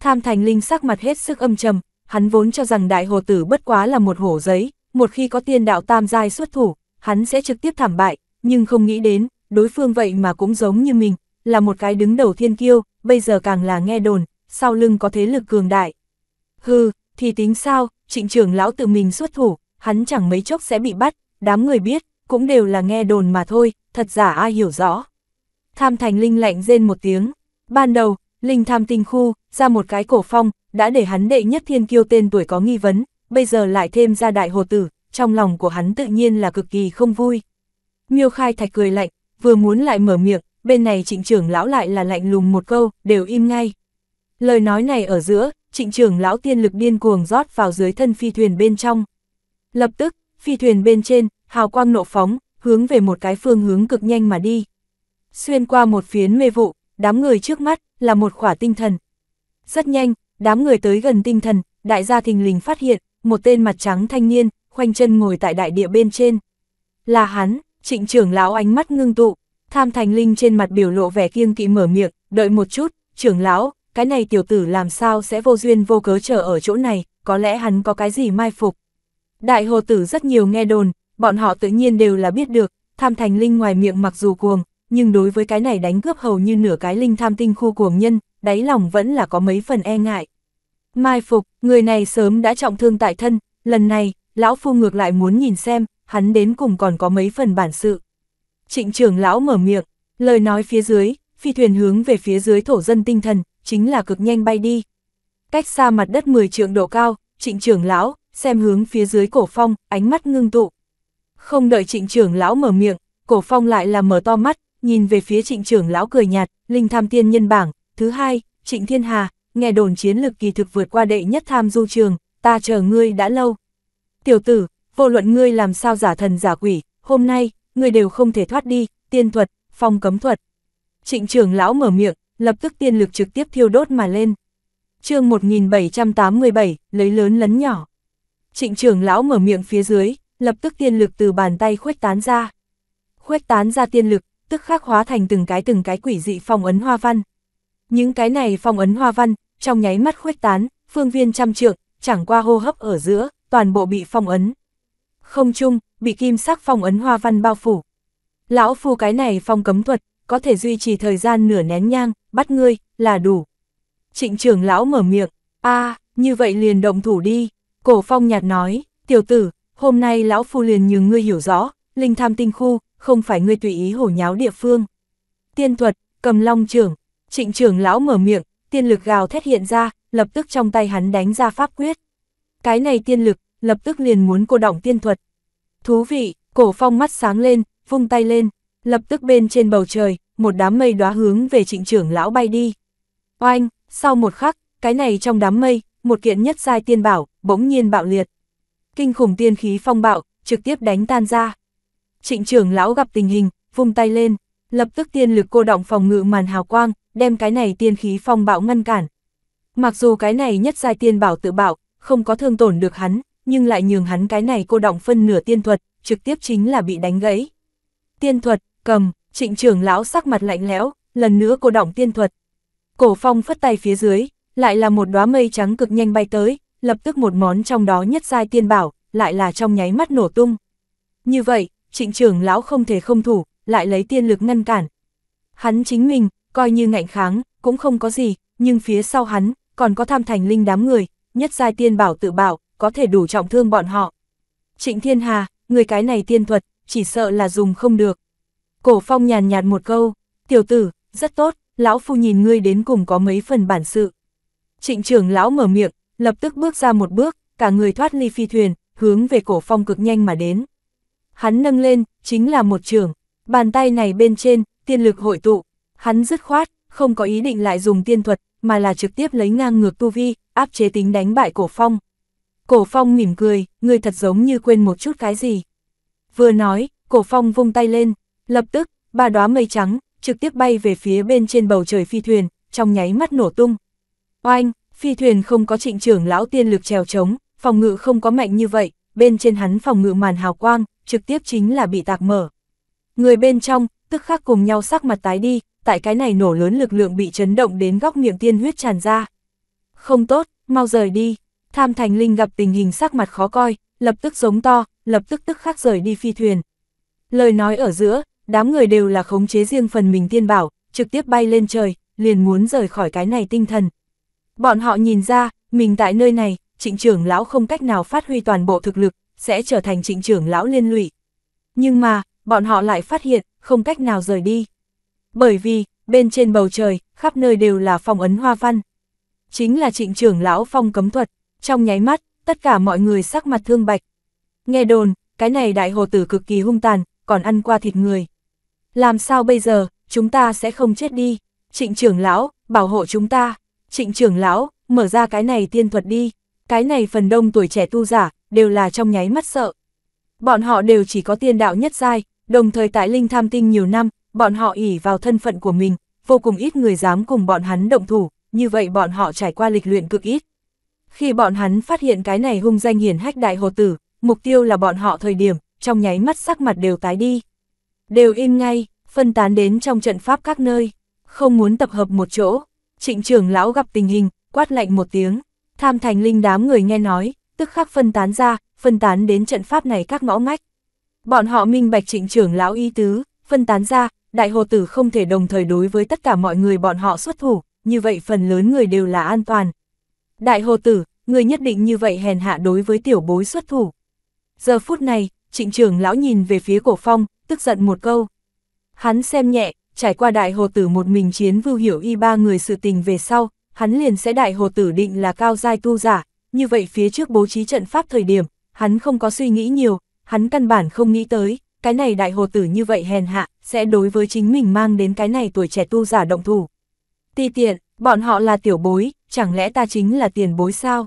Tham thành linh sắc mặt hết sức âm trầm, hắn vốn cho rằng đại hồ tử bất quá là một hổ giấy, một khi có tiên đạo tam giai xuất thủ, hắn sẽ trực tiếp thảm bại, nhưng không nghĩ đến, đối phương vậy mà cũng giống như mình, là một cái đứng đầu thiên kiêu, bây giờ càng là nghe đồn, sau lưng có thế lực cường đại. Hừ, thì tính sao, trịnh trưởng lão tự mình xuất thủ, hắn chẳng mấy chốc sẽ bị bắt, đám người biết, cũng đều là nghe đồn mà thôi, thật giả ai hiểu rõ. Tham thành linh lạnh rên một tiếng, ban đầu, linh tham tinh khu, ra một cái cổ phong, đã để hắn đệ nhất thiên kiêu tên tuổi có nghi vấn, bây giờ lại thêm ra đại hồ tử, trong lòng của hắn tự nhiên là cực kỳ không vui. Miêu khai thạch cười lạnh, vừa muốn lại mở miệng, bên này trịnh trưởng lão lại là lạnh lùng một câu, đều im ngay. Lời nói này ở giữa, trịnh trưởng lão tiên lực điên cuồng rót vào dưới thân phi thuyền bên trong. Lập tức, phi thuyền bên trên, hào quang nộ phóng, hướng về một cái phương hướng cực nhanh mà đi. Xuyên qua một phiến mê vụ, đám người trước mắt là một khỏa tinh thần. Rất nhanh, đám người tới gần tinh thần, đại gia thình lình phát hiện, một tên mặt trắng thanh niên, khoanh chân ngồi tại đại địa bên trên. Là hắn, trịnh trưởng lão ánh mắt ngưng tụ, Tham Thành Linh trên mặt biểu lộ vẻ kiêng kỵ mở miệng, đợi một chút, trưởng lão, cái này tiểu tử làm sao sẽ vô duyên vô cớ chờ ở chỗ này, có lẽ hắn có cái gì mai phục. Đại hồ tử rất nhiều nghe đồn, bọn họ tự nhiên đều là biết được, tham thành linh ngoài miệng mặc dù cuồng, nhưng đối với cái này đánh cướp hầu như nửa cái linh tham tinh khu cuồng nhân, đáy lòng vẫn là có mấy phần e ngại. Mai phục, người này sớm đã trọng thương tại thân, lần này, lão phu ngược lại muốn nhìn xem, hắn đến cùng còn có mấy phần bản sự. Trịnh trưởng lão mở miệng, lời nói phía dưới, phi thuyền hướng về phía dưới thổ dân tinh thần, chính là cực nhanh bay đi. Cách xa mặt đất 10 trượng độ cao, trịnh trưởng lão, xem hướng phía dưới cổ phong, ánh mắt ngưng tụ. Không đợi trịnh trưởng lão mở miệng, cổ phong lại là mở to mắt, nhìn về phía trịnh trưởng lão cười nhạt, linh tham tiên nhân bảng, thứ hai, trịnh thiên hà, nghe đồn chiến lực kỳ thực vượt qua đệ nhất tham du trường, ta chờ ngươi đã lâu. Tiểu tử, vô luận ngươi làm sao giả thần giả quỷ, hôm nay, người đều không thể thoát đi, tiên thuật, phong cấm thuật. Trịnh trưởng lão mở miệng, lập tức tiên lực trực tiếp thiêu đốt mà lên. chương 1787, lấy lớn lấn nhỏ. Trịnh trưởng lão mở miệng phía dưới, lập tức tiên lực từ bàn tay khuếch tán ra. Khuếch tán ra tiên lực, tức khắc hóa thành từng cái từng cái quỷ dị phong ấn hoa văn. Những cái này phong ấn hoa văn, trong nháy mắt khuếch tán, phương viên trăm trượng, chẳng qua hô hấp ở giữa, toàn bộ bị phong ấn. Không chung, bị kim sắc phong ấn hoa văn bao phủ. Lão phu cái này phong cấm thuật, có thể duy trì thời gian nửa nén nhang, bắt ngươi, là đủ. Trịnh trưởng lão mở miệng, a như vậy liền động thủ đi. Cổ phong nhạt nói, tiểu tử, hôm nay lão phu liền nhường ngươi hiểu rõ, linh tham tinh khu, không phải ngươi tùy ý hổ nháo địa phương. Tiên thuật, cầm long trưởng, trịnh trưởng lão mở miệng, tiên lực gào thét hiện ra, lập tức trong tay hắn đánh ra pháp quyết. Cái này tiên lực, lập tức liền muốn cô động tiên thuật. Thú vị, cổ phong mắt sáng lên, vung tay lên, lập tức bên trên bầu trời, một đám mây đóa hướng về trịnh trưởng lão bay đi. Oanh, sau một khắc, cái này trong đám mây, một kiện nhất giai tiên bảo, bỗng nhiên bạo liệt. Kinh khủng tiên khí phong bạo, trực tiếp đánh tan ra. Trịnh trưởng lão gặp tình hình, vung tay lên, lập tức tiên lực cô động phòng ngự màn hào quang, đem cái này tiên khí phong bạo ngăn cản. Mặc dù cái này nhất giai tiên bảo tự bạo, không có thương tổn được hắn, nhưng lại nhường hắn cái này cô động phân nửa tiên thuật, trực tiếp chính là bị đánh gãy. Tiên thuật, cầm, trịnh trưởng lão sắc mặt lạnh lẽo, lần nữa cô động tiên thuật. Cổ phong phất tay phía dưới, lại là một đóa mây trắng cực nhanh bay tới, lập tức một món trong đó nhất giai tiên bảo, lại là trong nháy mắt nổ tung. Như vậy, trịnh trưởng lão không thể không thủ, lại lấy tiên lực ngăn cản. Hắn chính mình, coi như ngạnh kháng, cũng không có gì, nhưng phía sau hắn, còn có tham thành linh đám người, nhất giai tiên bảo tự bảo, có thể đủ trọng thương bọn họ. Trịnh Thiên Hà, người cái này tiên thuật, chỉ sợ là dùng không được. Cổ phong nhàn nhạt một câu, tiểu tử, rất tốt, lão phu nhìn ngươi đến cùng có mấy phần bản sự. Trịnh trưởng lão mở miệng, lập tức bước ra một bước, cả người thoát ly phi thuyền, hướng về cổ phong cực nhanh mà đến. Hắn nâng lên, chính là một trường, bàn tay này bên trên, tiên lực hội tụ, hắn dứt khoát, không có ý định lại dùng tiên thuật, mà là trực tiếp lấy ngang ngược tu vi, áp chế tính đánh bại cổ phong. Cổ Phong mỉm cười, người thật giống như quên một chút cái gì. Vừa nói, Cổ Phong vung tay lên, lập tức, ba đóa mây trắng, trực tiếp bay về phía bên trên bầu trời phi thuyền, trong nháy mắt nổ tung. Oanh, phi thuyền không có trịnh trưởng lão tiên lực trèo trống, phòng ngự không có mạnh như vậy, bên trên hắn phòng ngự màn hào quang, trực tiếp chính là bị tạc mở. Người bên trong, tức khắc cùng nhau sắc mặt tái đi, tại cái này nổ lớn lực lượng bị chấn động đến góc miệng tiên huyết tràn ra. Không tốt, mau rời đi, Tham Thành Linh gặp tình hình sắc mặt khó coi, lập tức giống to, lập tức tức khắc rời đi phi thuyền. Lời nói ở giữa, đám người đều là khống chế riêng phần mình tiên bảo, trực tiếp bay lên trời, liền muốn rời khỏi cái này tinh thần. Bọn họ nhìn ra, mình tại nơi này, trịnh trưởng lão không cách nào phát huy toàn bộ thực lực, sẽ trở thành trịnh trưởng lão liên lụy. Nhưng mà, bọn họ lại phát hiện, không cách nào rời đi. Bởi vì, bên trên bầu trời, khắp nơi đều là phong ấn hoa văn. Chính là trịnh trưởng lão phong cấm thuật trong nháy mắt, tất cả mọi người sắc mặt thương bạch. Nghe đồn, cái này đại hồ tử cực kỳ hung tàn, còn ăn qua thịt người. Làm sao bây giờ, chúng ta sẽ không chết đi. Trịnh trưởng lão, bảo hộ chúng ta. Trịnh trưởng lão, mở ra cái này tiên thuật đi. Cái này phần đông tuổi trẻ tu giả, đều là trong nháy mắt sợ. Bọn họ đều chỉ có tiên đạo nhất giai, đồng thời tại linh tham tinh nhiều năm, bọn họ ỉ vào thân phận của mình, vô cùng ít người dám cùng bọn hắn động thủ, như vậy bọn họ trải qua lịch luyện cực ít, khi bọn hắn phát hiện cái này hung danh hiển hách đại hồ tử, mục tiêu là bọn họ thời điểm, trong nháy mắt sắc mặt đều tái đi. Đều im ngay, phân tán đến trong trận pháp các nơi, không muốn tập hợp một chỗ. Trịnh trưởng lão gặp tình hình, quát lạnh một tiếng, tham thành linh đám người nghe nói, tức khắc phân tán ra, phân tán đến trận pháp này các ngõ ngách. Bọn họ minh bạch trịnh trưởng lão y tứ, phân tán ra, đại hồ tử không thể đồng thời đối với tất cả mọi người bọn họ xuất thủ, như vậy phần lớn người đều là an toàn, Đại hồ tử, người nhất định như vậy hèn hạ đối với tiểu bối xuất thủ. Giờ phút này, trịnh trưởng lão nhìn về phía cổ phong, tức giận một câu. Hắn xem nhẹ, trải qua đại hồ tử một mình chiến vưu hiểu y ba người sự tình về sau, hắn liền sẽ đại hồ tử định là cao giai tu giả, như vậy phía trước bố trí trận pháp thời điểm, hắn không có suy nghĩ nhiều, hắn căn bản không nghĩ tới, cái này đại hồ tử như vậy hèn hạ, sẽ đối với chính mình mang đến cái này tuổi trẻ tu giả động thủ. Ti tiện, bọn họ là tiểu bối, chẳng lẽ ta chính là tiền bối sao?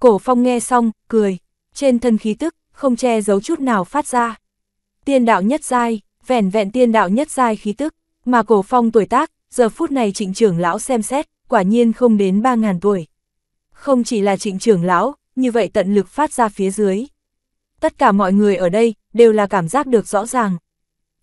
Cổ phong nghe xong, cười, trên thân khí tức, không che giấu chút nào phát ra. Tiên đạo nhất giai, vẻn vẹn tiên đạo nhất giai khí tức, mà cổ phong tuổi tác, giờ phút này trịnh trưởng lão xem xét, quả nhiên không đến 3.000 tuổi. Không chỉ là trịnh trưởng lão, như vậy tận lực phát ra phía dưới. Tất cả mọi người ở đây, đều là cảm giác được rõ ràng.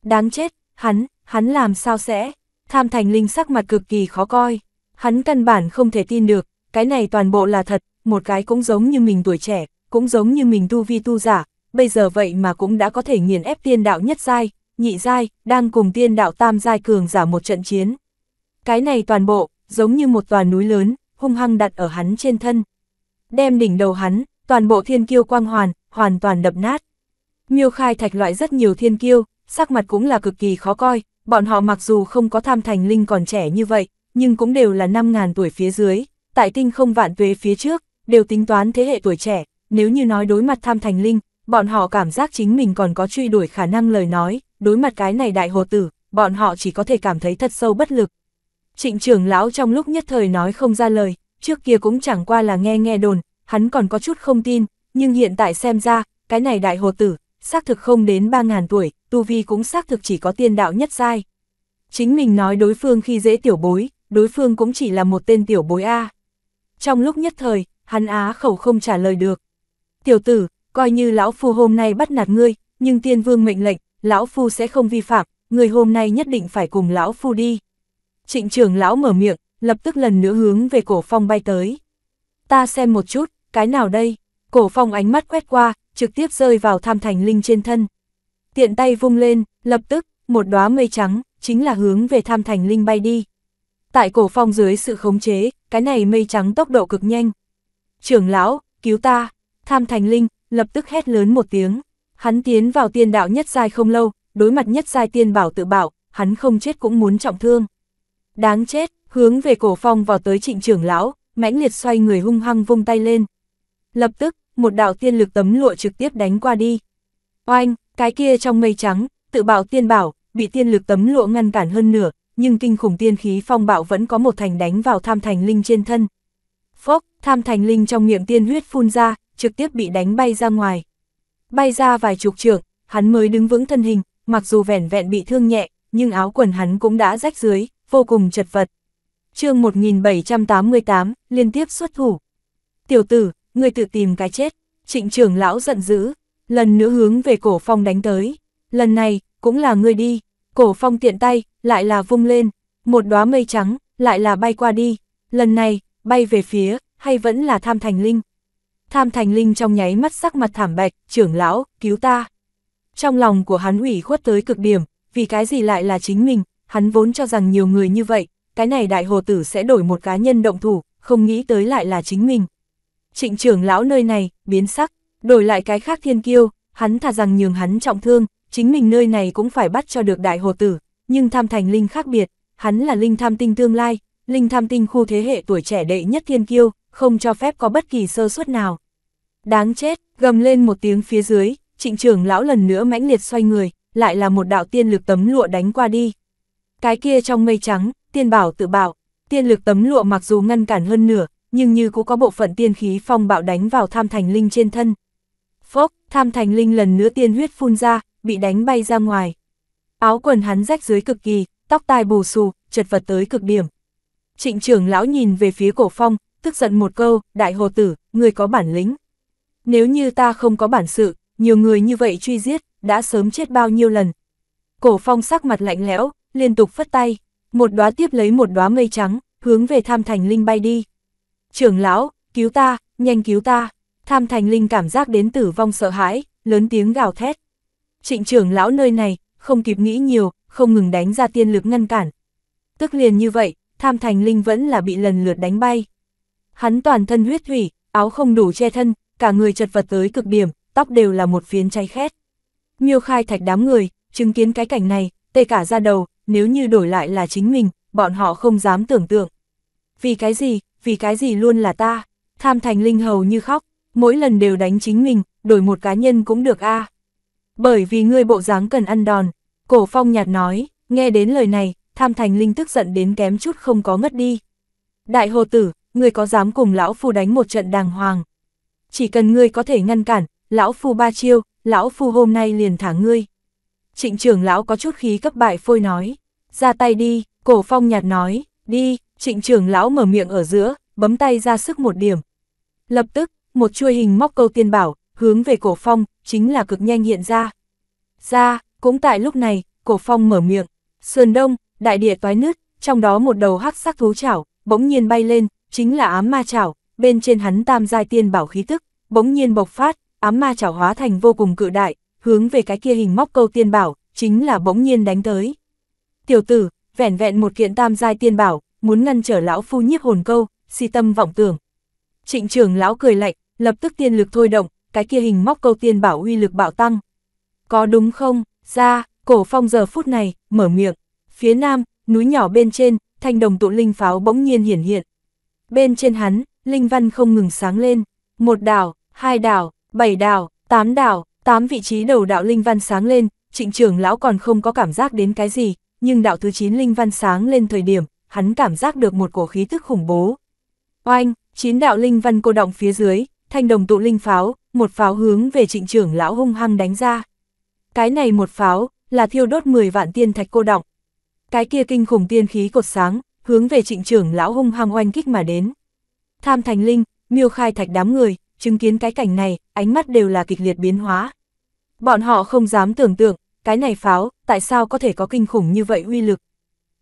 Đáng chết, hắn, hắn làm sao sẽ, tham thành linh sắc mặt cực kỳ khó coi. Hắn căn bản không thể tin được, cái này toàn bộ là thật, một cái cũng giống như mình tuổi trẻ, cũng giống như mình tu vi tu giả, bây giờ vậy mà cũng đã có thể nghiền ép tiên đạo nhất giai, nhị giai, đang cùng tiên đạo tam giai cường giả một trận chiến. Cái này toàn bộ, giống như một tòa núi lớn, hung hăng đặt ở hắn trên thân. Đem đỉnh đầu hắn, toàn bộ thiên kiêu quang hoàn, hoàn toàn đập nát. Miêu khai thạch loại rất nhiều thiên kiêu, sắc mặt cũng là cực kỳ khó coi, bọn họ mặc dù không có tham thành linh còn trẻ như vậy, nhưng cũng đều là 5.000 tuổi phía dưới, tại tinh không vạn tuế phía trước, đều tính toán thế hệ tuổi trẻ, nếu như nói đối mặt tham thành linh, bọn họ cảm giác chính mình còn có truy đuổi khả năng lời nói, đối mặt cái này đại hồ tử, bọn họ chỉ có thể cảm thấy thật sâu bất lực. Trịnh trưởng lão trong lúc nhất thời nói không ra lời, trước kia cũng chẳng qua là nghe nghe đồn, hắn còn có chút không tin, nhưng hiện tại xem ra, cái này đại hồ tử, xác thực không đến 3.000 tuổi, tu vi cũng xác thực chỉ có tiên đạo nhất giai. Chính mình nói đối phương khi dễ tiểu bối, đối phương cũng chỉ là một tên tiểu bối A. Trong lúc nhất thời, hắn á khẩu không trả lời được. Tiểu tử, coi như lão phu hôm nay bắt nạt ngươi, nhưng tiên vương mệnh lệnh, lão phu sẽ không vi phạm, người hôm nay nhất định phải cùng lão phu đi. Trịnh trưởng lão mở miệng, lập tức lần nữa hướng về cổ phong bay tới. Ta xem một chút, cái nào đây? Cổ phong ánh mắt quét qua, trực tiếp rơi vào tham thành linh trên thân. Tiện tay vung lên, lập tức, một đóa mây trắng, chính là hướng về tham thành linh bay đi. Tại cổ phong dưới sự khống chế, cái này mây trắng tốc độ cực nhanh. Trưởng lão, cứu ta, tham thành linh, lập tức hét lớn một tiếng. Hắn tiến vào tiên đạo nhất giai không lâu, đối mặt nhất giai tiên bảo tự bảo, hắn không chết cũng muốn trọng thương. Đáng chết, hướng về cổ phong vào tới trịnh trưởng lão, mãnh liệt xoay người hung hăng vung tay lên. Lập tức, một đạo tiên lực tấm lụa trực tiếp đánh qua đi. Oanh, cái kia trong mây trắng, tự bảo tiên bảo, bị tiên lực tấm lụa ngăn cản hơn nửa, nhưng kinh khủng tiên khí phong bạo vẫn có một thành đánh vào tham thành linh trên thân. Phốc, tham thành linh trong miệng tiên huyết phun ra, trực tiếp bị đánh bay ra ngoài. Bay ra vài chục trượng, hắn mới đứng vững thân hình, mặc dù vẻn vẹn bị thương nhẹ, nhưng áo quần hắn cũng đã rách dưới, vô cùng chật vật. chương 1788, liên tiếp xuất thủ. Tiểu tử, người tự tìm cái chết, trịnh trưởng lão giận dữ, lần nữa hướng về cổ phong đánh tới. Lần này, cũng là người đi, Cổ phong tiện tay, lại là vung lên, một đóa mây trắng, lại là bay qua đi, lần này, bay về phía, hay vẫn là tham thành linh. Tham thành linh trong nháy mắt sắc mặt thảm bạch, trưởng lão, cứu ta. Trong lòng của hắn ủy khuất tới cực điểm, vì cái gì lại là chính mình, hắn vốn cho rằng nhiều người như vậy, cái này đại hồ tử sẽ đổi một cá nhân động thủ, không nghĩ tới lại là chính mình. Trịnh trưởng lão nơi này, biến sắc, đổi lại cái khác thiên kiêu, hắn thà rằng nhường hắn trọng thương, chính mình nơi này cũng phải bắt cho được đại hồ tử, nhưng tham thành linh khác biệt, hắn là linh tham tinh tương lai, linh tham tinh khu thế hệ tuổi trẻ đệ nhất thiên kiêu, không cho phép có bất kỳ sơ suất nào. Đáng chết, gầm lên một tiếng phía dưới, trịnh trưởng lão lần nữa mãnh liệt xoay người, lại là một đạo tiên lực tấm lụa đánh qua đi. Cái kia trong mây trắng, tiên bảo tự bảo, tiên lực tấm lụa mặc dù ngăn cản hơn nửa, nhưng như cũng có bộ phận tiên khí phong bạo đánh vào tham thành linh trên thân. Phốc, tham thành linh lần nữa tiên huyết phun ra, bị đánh bay ra ngoài. Áo quần hắn rách dưới cực kỳ, tóc tai bù xù, chật vật tới cực điểm. Trịnh trưởng lão nhìn về phía cổ phong, tức giận một câu, đại hồ tử, người có bản lĩnh. Nếu như ta không có bản sự, nhiều người như vậy truy giết, đã sớm chết bao nhiêu lần. Cổ phong sắc mặt lạnh lẽo, liên tục phất tay, một đóa tiếp lấy một đóa mây trắng, hướng về tham thành linh bay đi. Trưởng lão, cứu ta, nhanh cứu ta, tham thành linh cảm giác đến tử vong sợ hãi, lớn tiếng gào thét. Trịnh trưởng lão nơi này, không kịp nghĩ nhiều, không ngừng đánh ra tiên lực ngăn cản. Tức liền như vậy, tham thành linh vẫn là bị lần lượt đánh bay. Hắn toàn thân huyết thủy, áo không đủ che thân, cả người chật vật tới cực điểm, tóc đều là một phiến cháy khét. Miêu khai thạch đám người, chứng kiến cái cảnh này, tê cả ra đầu, nếu như đổi lại là chính mình, bọn họ không dám tưởng tượng. Vì cái gì, vì cái gì luôn là ta, tham thành linh hầu như khóc, mỗi lần đều đánh chính mình, đổi một cá nhân cũng được a bởi vì ngươi bộ dáng cần ăn đòn, cổ phong nhạt nói, nghe đến lời này, tham thành linh tức giận đến kém chút không có ngất đi. Đại hồ tử, ngươi có dám cùng lão phu đánh một trận đàng hoàng? Chỉ cần ngươi có thể ngăn cản, lão phu ba chiêu, lão phu hôm nay liền thả ngươi. Trịnh trưởng lão có chút khí cấp bại phôi nói, ra tay đi, cổ phong nhạt nói, đi, trịnh trưởng lão mở miệng ở giữa, bấm tay ra sức một điểm. Lập tức, một chuôi hình móc câu tiên bảo, hướng về cổ phong, chính là cực nhanh hiện ra. Ra, cũng tại lúc này, cổ phong mở miệng, sườn đông, đại địa toái nứt, trong đó một đầu hắc sắc thú chảo, bỗng nhiên bay lên, chính là ám ma chảo, bên trên hắn tam giai tiên bảo khí tức, bỗng nhiên bộc phát, ám ma chảo hóa thành vô cùng cự đại, hướng về cái kia hình móc câu tiên bảo, chính là bỗng nhiên đánh tới. Tiểu tử, vẻn vẹn một kiện tam giai tiên bảo, muốn ngăn trở lão phu nhiếp hồn câu, si tâm vọng tưởng. Trịnh trường lão cười lạnh, lập tức tiên lực thôi động, cái kia hình móc câu tiên bảo uy lực bạo tăng. Có đúng không? Ra, cổ phong giờ phút này, mở miệng. Phía nam, núi nhỏ bên trên, thanh đồng tụ linh pháo bỗng nhiên hiển hiện. Bên trên hắn, linh văn không ngừng sáng lên. Một đảo, hai đảo, bảy đảo, tám đảo, tám vị trí đầu đạo linh văn sáng lên, trịnh trưởng lão còn không có cảm giác đến cái gì, nhưng đạo thứ chín linh văn sáng lên thời điểm, hắn cảm giác được một cổ khí tức khủng bố. Oanh, chín đạo linh văn cô động phía dưới, thanh đồng tụ linh pháo, một pháo hướng về trịnh trưởng lão hung hăng đánh ra. Cái này một pháo, là thiêu đốt 10 vạn tiên thạch cô động. Cái kia kinh khủng tiên khí cột sáng, hướng về trịnh trưởng lão hung hăng oanh kích mà đến. Tham thành linh, miêu khai thạch đám người, chứng kiến cái cảnh này, ánh mắt đều là kịch liệt biến hóa. Bọn họ không dám tưởng tượng, cái này pháo, tại sao có thể có kinh khủng như vậy uy lực.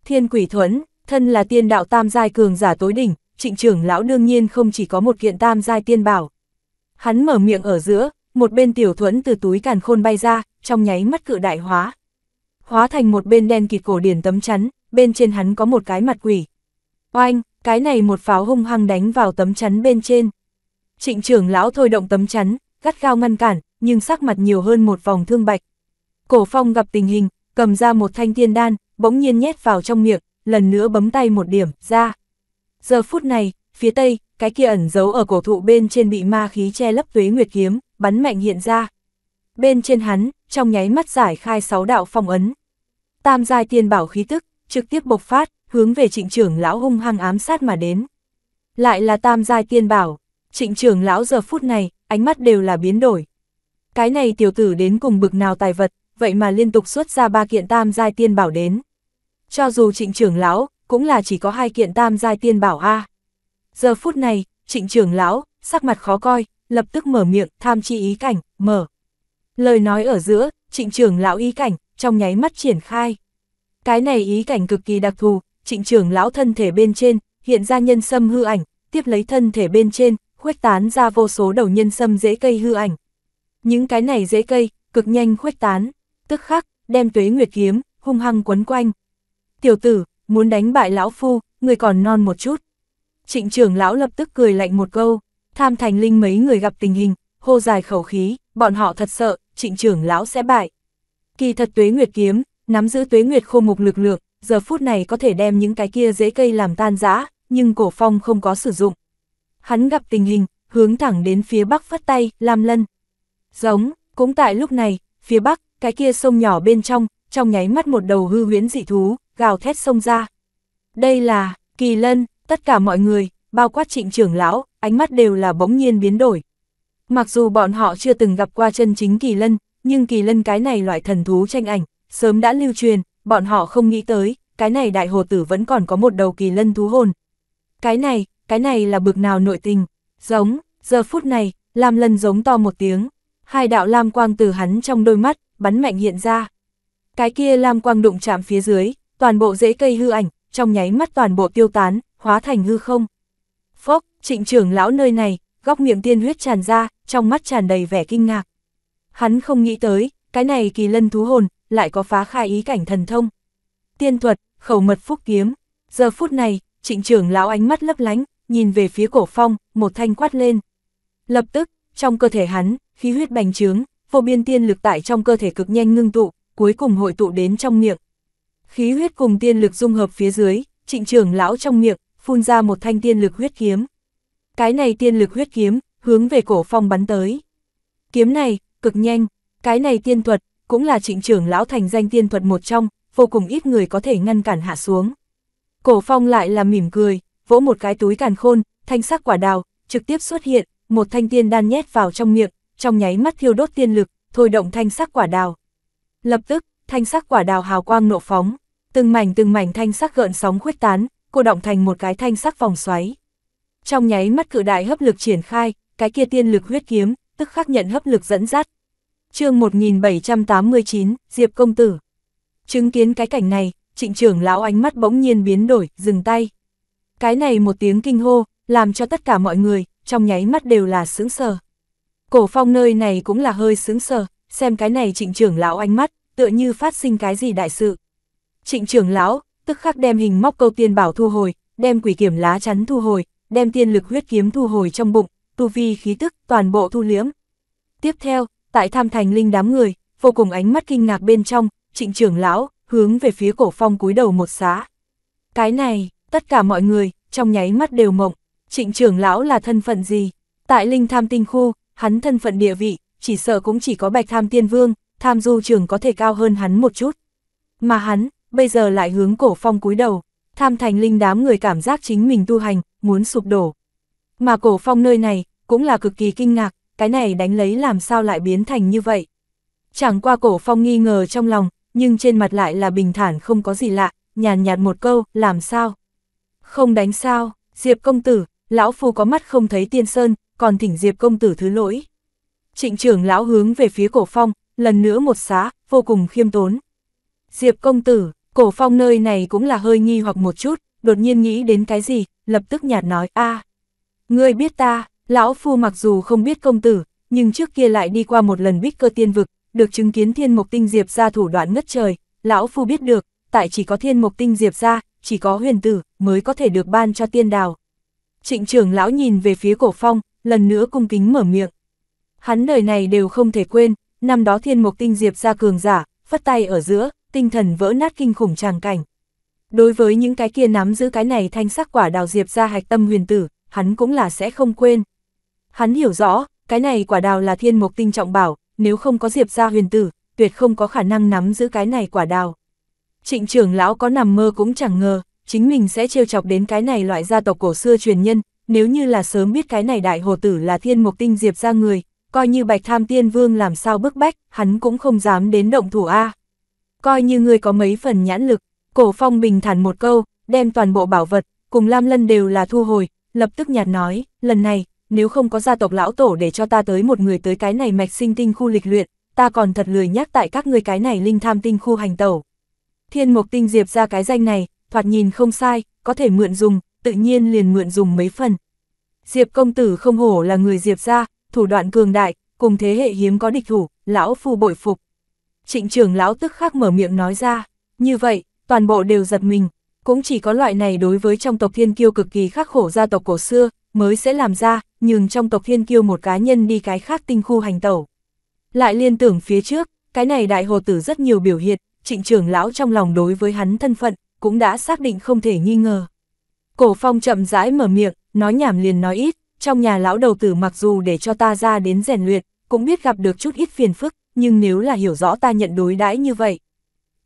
Thiên quỷ thuẫn, thân là tiên đạo tam giai cường giả tối đỉnh, trịnh trưởng lão đương nhiên không chỉ có một kiện tam giai tiên bảo. Hắn mở miệng ở giữa, một bên tiểu thuẫn từ túi càn khôn bay ra, trong nháy mắt cự đại hóa. Hóa thành một bên đen kịt cổ điển tấm chắn, bên trên hắn có một cái mặt quỷ. Oanh, cái này một pháo hung hăng đánh vào tấm chắn bên trên. Trịnh trưởng lão thôi động tấm chắn, gắt gao ngăn cản, nhưng sắc mặt nhiều hơn một vòng thương bạch. Cổ phong gặp tình hình, cầm ra một thanh tiên đan, bỗng nhiên nhét vào trong miệng, lần nữa bấm tay một điểm, ra. Giờ phút này, phía tây, cái kia ẩn giấu ở cổ thụ bên trên bị ma khí che lấp tuế nguyệt kiếm, bắn mạnh hiện ra. Bên trên hắn, trong nháy mắt giải khai sáu đạo phong ấn. Tam giai tiên bảo khí tức, trực tiếp bộc phát, hướng về trịnh trưởng lão hung hăng ám sát mà đến. Lại là tam giai tiên bảo, trịnh trưởng lão giờ phút này, ánh mắt đều là biến đổi. Cái này tiểu tử đến cùng bực nào tài vật, vậy mà liên tục xuất ra ba kiện tam giai tiên bảo đến. Cho dù trịnh trưởng lão, cũng là chỉ có hai kiện tam giai tiên bảo a Giờ phút này, trịnh trưởng lão, sắc mặt khó coi, lập tức mở miệng, tham chi ý cảnh, mở. Lời nói ở giữa, trịnh trưởng lão ý cảnh, trong nháy mắt triển khai. Cái này ý cảnh cực kỳ đặc thù, trịnh trưởng lão thân thể bên trên, hiện ra nhân sâm hư ảnh, tiếp lấy thân thể bên trên, khuếch tán ra vô số đầu nhân sâm dễ cây hư ảnh. Những cái này dễ cây, cực nhanh khuếch tán, tức khắc, đem tuế nguyệt kiếm, hung hăng quấn quanh. Tiểu tử, muốn đánh bại lão phu, người còn non một chút trịnh trưởng lão lập tức cười lạnh một câu, tham thành linh mấy người gặp tình hình, hô dài khẩu khí, bọn họ thật sợ, trịnh trưởng lão sẽ bại. Kỳ thật tuế nguyệt kiếm, nắm giữ tuế nguyệt khô mục lực lượng, giờ phút này có thể đem những cái kia dễ cây làm tan rã, nhưng cổ phong không có sử dụng. Hắn gặp tình hình, hướng thẳng đến phía bắc phất tay, làm lân. Giống, cũng tại lúc này, phía bắc, cái kia sông nhỏ bên trong, trong nháy mắt một đầu hư huyễn dị thú, gào thét sông ra. Đây là, kỳ lân, tất cả mọi người, bao quát trịnh trưởng lão, ánh mắt đều là bỗng nhiên biến đổi. Mặc dù bọn họ chưa từng gặp qua chân chính kỳ lân, nhưng kỳ lân cái này loại thần thú tranh ảnh, sớm đã lưu truyền, bọn họ không nghĩ tới, cái này đại hồ tử vẫn còn có một đầu kỳ lân thú hồn. Cái này, cái này là bực nào nội tình, giống, giờ phút này, Lam Lân giống to một tiếng, hai đạo Lam Quang từ hắn trong đôi mắt, bắn mạnh hiện ra. Cái kia Lam Quang đụng chạm phía dưới, toàn bộ rễ cây hư ảnh, trong nháy mắt toàn bộ tiêu tán, hóa thành hư không. Phốc, trịnh trưởng lão nơi này, góc miệng tiên huyết tràn ra, trong mắt tràn đầy vẻ kinh ngạc. Hắn không nghĩ tới, cái này kỳ lân thú hồn, lại có phá khai ý cảnh thần thông. Tiên thuật, khẩu mật phúc kiếm. Giờ phút này, trịnh trưởng lão ánh mắt lấp lánh, nhìn về phía cổ phong, một thanh quát lên. Lập tức, trong cơ thể hắn, khí huyết bành trướng, vô biên tiên lực tại trong cơ thể cực nhanh ngưng tụ, cuối cùng hội tụ đến trong miệng. Khí huyết cùng tiên lực dung hợp phía dưới, trịnh trưởng lão trong miệng, phun ra một thanh tiên lực huyết kiếm. Cái này tiên lực huyết kiếm, hướng về cổ phong bắn tới. Kiếm này, cực nhanh, cái này tiên thuật, cũng là trịnh trưởng lão thành danh tiên thuật một trong, vô cùng ít người có thể ngăn cản hạ xuống. Cổ phong lại là mỉm cười, vỗ một cái túi càn khôn, thanh sắc quả đào, trực tiếp xuất hiện, một thanh tiên đan nhét vào trong miệng, trong nháy mắt thiêu đốt tiên lực, thôi động thanh sắc quả đào. Lập tức, thanh sắc quả đào hào quang nộ phóng, từng mảnh từng mảnh thanh sắc gợn sóng khuếch tán, cô động thành một cái thanh sắc vòng xoáy. Trong nháy mắt cự đại hấp lực triển khai, cái kia tiên lực huyết kiếm, tức khắc nhận hấp lực dẫn dắt. chương 1789, Diệp Công Tử. Chứng kiến cái cảnh này, trịnh trưởng lão ánh mắt bỗng nhiên biến đổi, dừng tay. Cái này một tiếng kinh hô, làm cho tất cả mọi người, trong nháy mắt đều là sướng sờ. Cổ phong nơi này cũng là hơi sướng sờ, xem cái này trịnh trưởng lão ánh mắt, tựa như phát sinh cái gì đại sự. Trịnh trưởng lão, tức khắc đem hình móc câu tiên bảo thu hồi, đem quỷ kiểm lá chắn thu hồi, đem tiên lực huyết kiếm thu hồi trong bụng, tu vi khí tức toàn bộ thu liễm. Tiếp theo, tại tham thành linh đám người, vô cùng ánh mắt kinh ngạc bên trong, trịnh trưởng lão, hướng về phía cổ phong cúi đầu một xá. Cái này, tất cả mọi người, trong nháy mắt đều mộng, trịnh trưởng lão là thân phận gì? Tại linh tham tinh khu, hắn thân phận địa vị, chỉ sợ cũng chỉ có bạch tham tiên vương, tham du trưởng có thể cao hơn hắn một chút. Mà hắn, bây giờ lại hướng cổ phong cúi đầu, tham thành linh đám người cảm giác chính mình tu hành, muốn sụp đổ. Mà cổ phong nơi này, cũng là cực kỳ kinh ngạc, cái này đánh lấy làm sao lại biến thành như vậy. Chẳng qua cổ phong nghi ngờ trong lòng, nhưng trên mặt lại là bình thản không có gì lạ, nhàn nhạt, một câu, làm sao? Không đánh sao, Diệp công tử, lão phu có mắt không thấy tiên sơn, còn thỉnh Diệp công tử thứ lỗi. Trịnh trưởng lão hướng về phía cổ phong, lần nữa một xá, vô cùng khiêm tốn. Diệp công tử, Cổ phong nơi này cũng là hơi nghi hoặc một chút, đột nhiên nghĩ đến cái gì, lập tức nhạt nói, a ngươi biết ta, lão phu mặc dù không biết công tử, nhưng trước kia lại đi qua một lần bích cơ tiên vực, được chứng kiến thiên mục tinh diệp ra thủ đoạn ngất trời, lão phu biết được, tại chỉ có thiên mục tinh diệp ra, chỉ có huyền tử, mới có thể được ban cho tiên đào. Trịnh trưởng lão nhìn về phía cổ phong, lần nữa cung kính mở miệng. Hắn đời này đều không thể quên, năm đó thiên mục tinh diệp ra cường giả, phất tay ở giữa, tinh thần vỡ nát kinh khủng tràng cảnh. Đối với những cái kia nắm giữ cái này thanh sắc quả đào diệp ra hạch tâm huyền tử, hắn cũng là sẽ không quên. Hắn hiểu rõ, cái này quả đào là thiên mục tinh trọng bảo, nếu không có diệp ra huyền tử, tuyệt không có khả năng nắm giữ cái này quả đào. Trịnh trưởng lão có nằm mơ cũng chẳng ngờ, chính mình sẽ trêu chọc đến cái này loại gia tộc cổ xưa truyền nhân, nếu như là sớm biết cái này đại hồ tử là thiên mục tinh diệp ra người, coi như bạch tham tiên vương làm sao bức bách, hắn cũng không dám đến động thủ A coi như ngươi có mấy phần nhãn lực, cổ phong bình thản một câu, đem toàn bộ bảo vật, cùng Lam Lân đều là thu hồi, lập tức nhạt nói, lần này, nếu không có gia tộc lão tổ để cho ta tới một người tới cái này mạch sinh tinh khu lịch luyện, ta còn thật lười nhắc tại các ngươi cái này linh tham tinh khu hành tẩu. Thiên mục tinh diệp ra cái danh này, thoạt nhìn không sai, có thể mượn dùng, tự nhiên liền mượn dùng mấy phần. Diệp công tử không hổ là người diệp ra, thủ đoạn cường đại, cùng thế hệ hiếm có địch thủ, lão phu bội phục trịnh trưởng lão tức khắc mở miệng nói ra, như vậy, toàn bộ đều giật mình, cũng chỉ có loại này đối với trong tộc thiên kiêu cực kỳ khắc khổ gia tộc cổ xưa, mới sẽ làm ra, nhưng trong tộc thiên kiêu một cá nhân đi cái khác tinh khu hành tẩu. Lại liên tưởng phía trước, cái này đại hồ tử rất nhiều biểu hiện, trịnh trưởng lão trong lòng đối với hắn thân phận, cũng đã xác định không thể nghi ngờ. Cổ phong chậm rãi mở miệng, nói nhảm liền nói ít, trong nhà lão đầu tử mặc dù để cho ta ra đến rèn luyện, cũng biết gặp được chút ít phiền phức, nhưng nếu là hiểu rõ ta nhận đối đãi như vậy.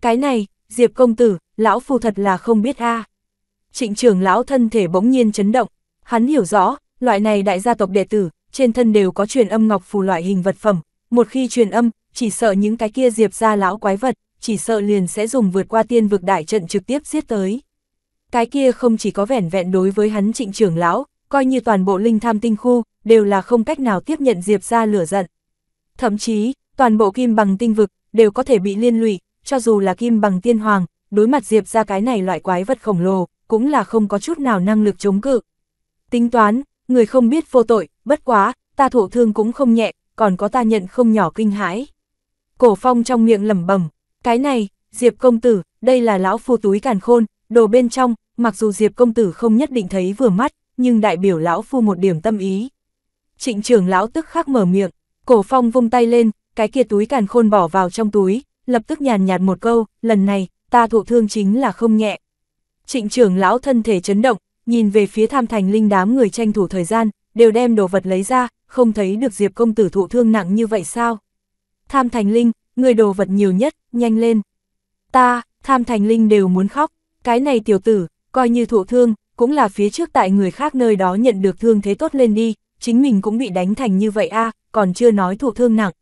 Cái này, Diệp công tử, lão phu thật là không biết a. Trịnh trưởng lão thân thể bỗng nhiên chấn động, hắn hiểu rõ, loại này đại gia tộc đệ tử, trên thân đều có truyền âm ngọc phù loại hình vật phẩm, một khi truyền âm, chỉ sợ những cái kia Diệp gia lão quái vật, chỉ sợ liền sẽ dùng vượt qua tiên vực đại trận trực tiếp giết tới. Cái kia không chỉ có vẻn vẹn đối với hắn trịnh trưởng lão, coi như toàn bộ linh tham tinh khu, đều là không cách nào tiếp nhận Diệp ra lửa giận. Thậm chí, toàn bộ kim bằng tinh vực đều có thể bị liên lụy, cho dù là kim bằng tiên hoàng, đối mặt Diệp ra cái này loại quái vật khổng lồ, cũng là không có chút nào năng lực chống cự. Tính toán, người không biết vô tội, bất quá, ta thổ thương cũng không nhẹ, còn có ta nhận không nhỏ kinh hãi. Cổ phong trong miệng lẩm bẩm, cái này, Diệp công tử, đây là lão phu túi càn khôn, đồ bên trong, mặc dù Diệp công tử không nhất định thấy vừa mắt, nhưng đại biểu lão phu một điểm tâm ý. Trịnh trưởng lão tức khắc mở miệng, cổ phong vung tay lên, cái kia túi càn khôn bỏ vào trong túi, lập tức nhàn nhạt một câu, lần này, ta thụ thương chính là không nhẹ. Trịnh trưởng lão thân thể chấn động, nhìn về phía tham thành linh đám người tranh thủ thời gian, đều đem đồ vật lấy ra, không thấy được Diệp công tử thụ thương nặng như vậy sao? Tham thành linh, người đồ vật nhiều nhất, nhanh lên. Ta, tham thành linh đều muốn khóc, cái này tiểu tử, coi như thụ thương, cũng là phía trước tại người khác nơi đó nhận được thương thế tốt lên đi, chính mình cũng bị đánh thành như vậy a còn chưa nói thụ thương nặng.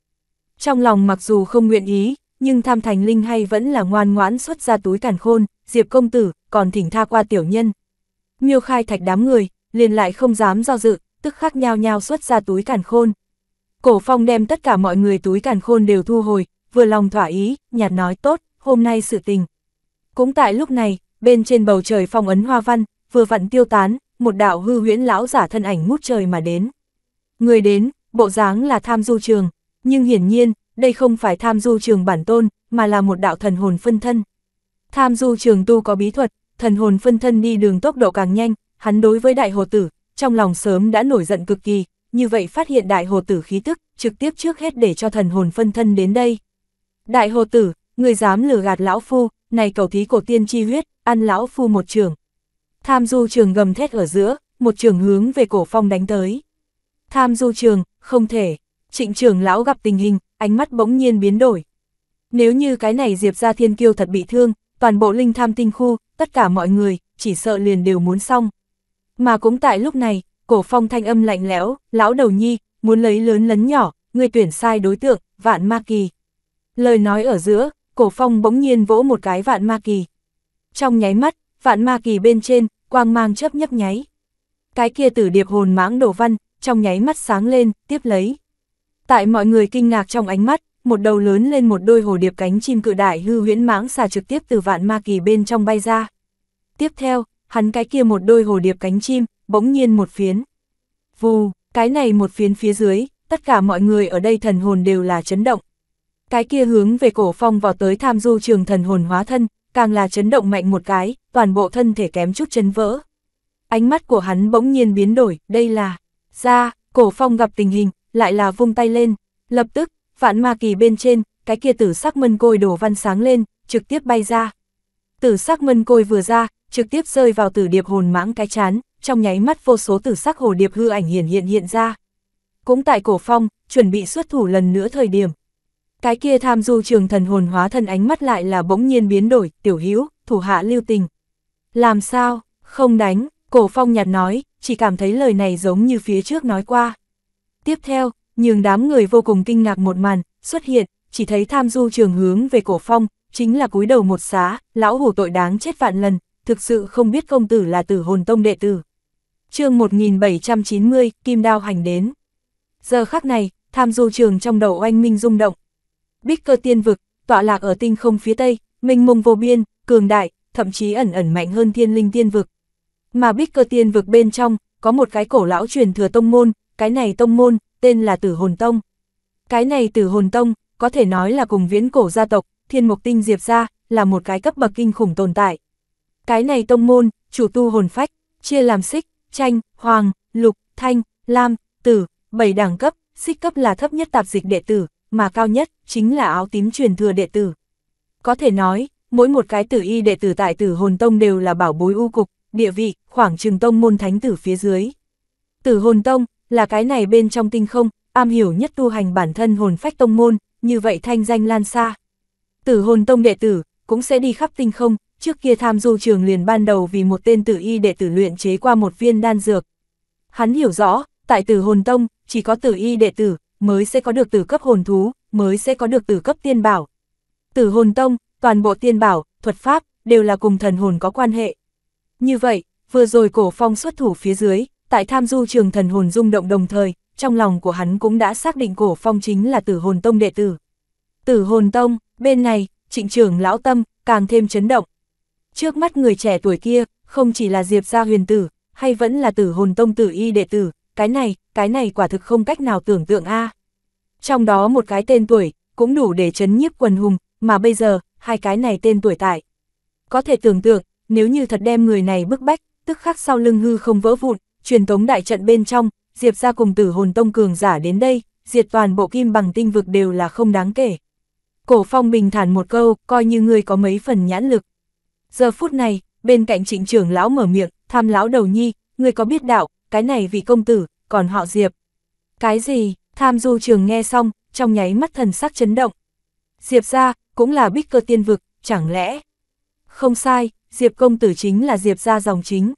Trong lòng mặc dù không nguyện ý, nhưng tham thành linh hay vẫn là ngoan ngoãn xuất ra túi cản khôn, diệp công tử, còn thỉnh tha qua tiểu nhân. Miêu khai thạch đám người, liền lại không dám do dự, tức khắc nhao nhao xuất ra túi cản khôn. Cổ phong đem tất cả mọi người túi cản khôn đều thu hồi, vừa lòng thỏa ý, nhạt nói tốt, hôm nay sự tình. Cũng tại lúc này, bên trên bầu trời phong ấn hoa văn, vừa vặn tiêu tán, một đạo hư huyễn lão giả thân ảnh mút trời mà đến. Người đến, bộ dáng là tham du trường, nhưng hiển nhiên, đây không phải tham du trường bản tôn, mà là một đạo thần hồn phân thân. Tham du trường tu có bí thuật, thần hồn phân thân đi đường tốc độ càng nhanh, hắn đối với đại hồ tử, trong lòng sớm đã nổi giận cực kỳ, như vậy phát hiện đại hồ tử khí tức, trực tiếp trước hết để cho thần hồn phân thân đến đây. Đại hồ tử, người dám lừa gạt lão phu, này cầu thí cổ tiên chi huyết, ăn lão phu một trường. Tham du trường gầm thét ở giữa, một trường hướng về cổ phong đánh tới. Tham du trường, không thể trịnh trưởng lão gặp tình hình, ánh mắt bỗng nhiên biến đổi. Nếu như cái này Diệp gia thiên kiêu thật bị thương, toàn bộ linh tham tinh khu, tất cả mọi người, chỉ sợ liền đều muốn xong. Mà cũng tại lúc này, cổ phong thanh âm lạnh lẽo, lão đầu nhi, muốn lấy lớn lấn nhỏ, người tuyển sai đối tượng, vạn ma kỳ. Lời nói ở giữa, cổ phong bỗng nhiên vỗ một cái vạn ma kỳ. Trong nháy mắt, vạn ma kỳ bên trên, quang mang chớp nhấp nháy. Cái kia tử điệp hồn mãng đổ văn, trong nháy mắt sáng lên, tiếp lấy. Tại mọi người kinh ngạc trong ánh mắt, một đầu lớn lên một đôi hồ điệp cánh chim cự đại hư huyễn mãng xà trực tiếp từ vạn ma kỳ bên trong bay ra. Tiếp theo, hắn cái kia một đôi hồ điệp cánh chim, bỗng nhiên một phiến. Vù, cái này một phiến phía dưới, tất cả mọi người ở đây thần hồn đều là chấn động. Cái kia hướng về cổ phong vào tới tham du trường thần hồn hóa thân, càng là chấn động mạnh một cái, toàn bộ thân thể kém chút chấn vỡ. Ánh mắt của hắn bỗng nhiên biến đổi, đây là, ra, cổ phong gặp tình hình, lại là vung tay lên, lập tức, vạn ma kỳ bên trên, cái kia tử sắc mân côi đổ văn sáng lên, trực tiếp bay ra. Tử sắc mân côi vừa ra, trực tiếp rơi vào tử điệp hồn mãng cái chán, trong nháy mắt vô số tử sắc hồ điệp hư ảnh hiện hiện hiện ra. Cũng tại cổ phong, chuẩn bị xuất thủ lần nữa thời điểm. Cái kia tham du trường thần hồn hóa thân ánh mắt lại là bỗng nhiên biến đổi, tiểu hữu thủ hạ lưu tình. Làm sao, không đánh, cổ phong nhạt nói, chỉ cảm thấy lời này giống như phía trước nói qua. Tiếp theo, nhường đám người vô cùng kinh ngạc một màn, xuất hiện, chỉ thấy tham du trường hướng về cổ phong, chính là cúi đầu một xá, lão hủ tội đáng chết vạn lần, thực sự không biết công tử là tử hồn tông đệ tử. chương 1790, Kim Đao hành đến. Giờ khắc này, tham du trường trong đầu oanh minh rung động. Bích cơ tiên vực, tọa lạc ở tinh không phía tây, minh mông vô biên, cường đại, thậm chí ẩn ẩn mạnh hơn thiên linh tiên vực. Mà bích cơ tiên vực bên trong, có một cái cổ lão truyền thừa tông môn, cái này tông môn, tên là Tử Hồn Tông. Cái này Tử Hồn Tông, có thể nói là cùng viễn cổ gia tộc, thiên mục tinh diệp ra, là một cái cấp bậc kinh khủng tồn tại. Cái này tông môn, chủ tu hồn phách, chia làm xích, tranh, hoàng, lục, thanh, lam, tử, bảy đẳng cấp, xích cấp là thấp nhất tạp dịch đệ tử, mà cao nhất chính là áo tím truyền thừa đệ tử. Có thể nói, mỗi một cái tử y đệ tử tại tử hồn tông đều là bảo bối u cục, địa vị, khoảng trừng tông môn thánh tử phía dưới. Tử hồn tông, là cái này bên trong tinh không, am hiểu nhất tu hành bản thân hồn phách tông môn, như vậy thanh danh lan xa. Tử hồn tông đệ tử, cũng sẽ đi khắp tinh không, trước kia tham du trường liền ban đầu vì một tên tử y đệ tử luyện chế qua một viên đan dược. Hắn hiểu rõ, tại tử hồn tông, chỉ có tử y đệ tử, mới sẽ có được tử cấp hồn thú, mới sẽ có được tử cấp tiên bảo. Tử hồn tông, toàn bộ tiên bảo, thuật pháp, đều là cùng thần hồn có quan hệ. Như vậy, vừa rồi cổ phong xuất thủ phía dưới, tại tham du trường thần hồn rung động đồng thời, trong lòng của hắn cũng đã xác định cổ phong chính là tử hồn tông đệ tử. Tử hồn tông, bên này, trịnh trưởng lão tâm, càng thêm chấn động. Trước mắt người trẻ tuổi kia, không chỉ là Diệp gia huyền tử, hay vẫn là tử hồn tông tử y đệ tử, cái này, cái này quả thực không cách nào tưởng tượng a. Trong đó một cái tên tuổi, cũng đủ để chấn nhiếp quần hùng, mà bây giờ, hai cái này tên tuổi tại. Có thể tưởng tượng, nếu như thật đem người này bức bách, tức khắc sau lưng hư không vỡ vụn, truyền tống đại trận bên trong, Diệp ra cùng tử hồn tông cường giả đến đây, diệt toàn bộ kim bằng tinh vực đều là không đáng kể. Cổ phong bình thản một câu, coi như người có mấy phần nhãn lực. Giờ phút này, bên cạnh trịnh trưởng lão mở miệng, tham lão đầu nhi, người có biết đạo, cái này vị công tử, còn họ Diệp. Cái gì, tham du trường nghe xong, trong nháy mắt thần sắc chấn động. Diệp ra, cũng là bích cơ tiên vực, chẳng lẽ? Không sai, Diệp công tử chính là Diệp ra dòng chính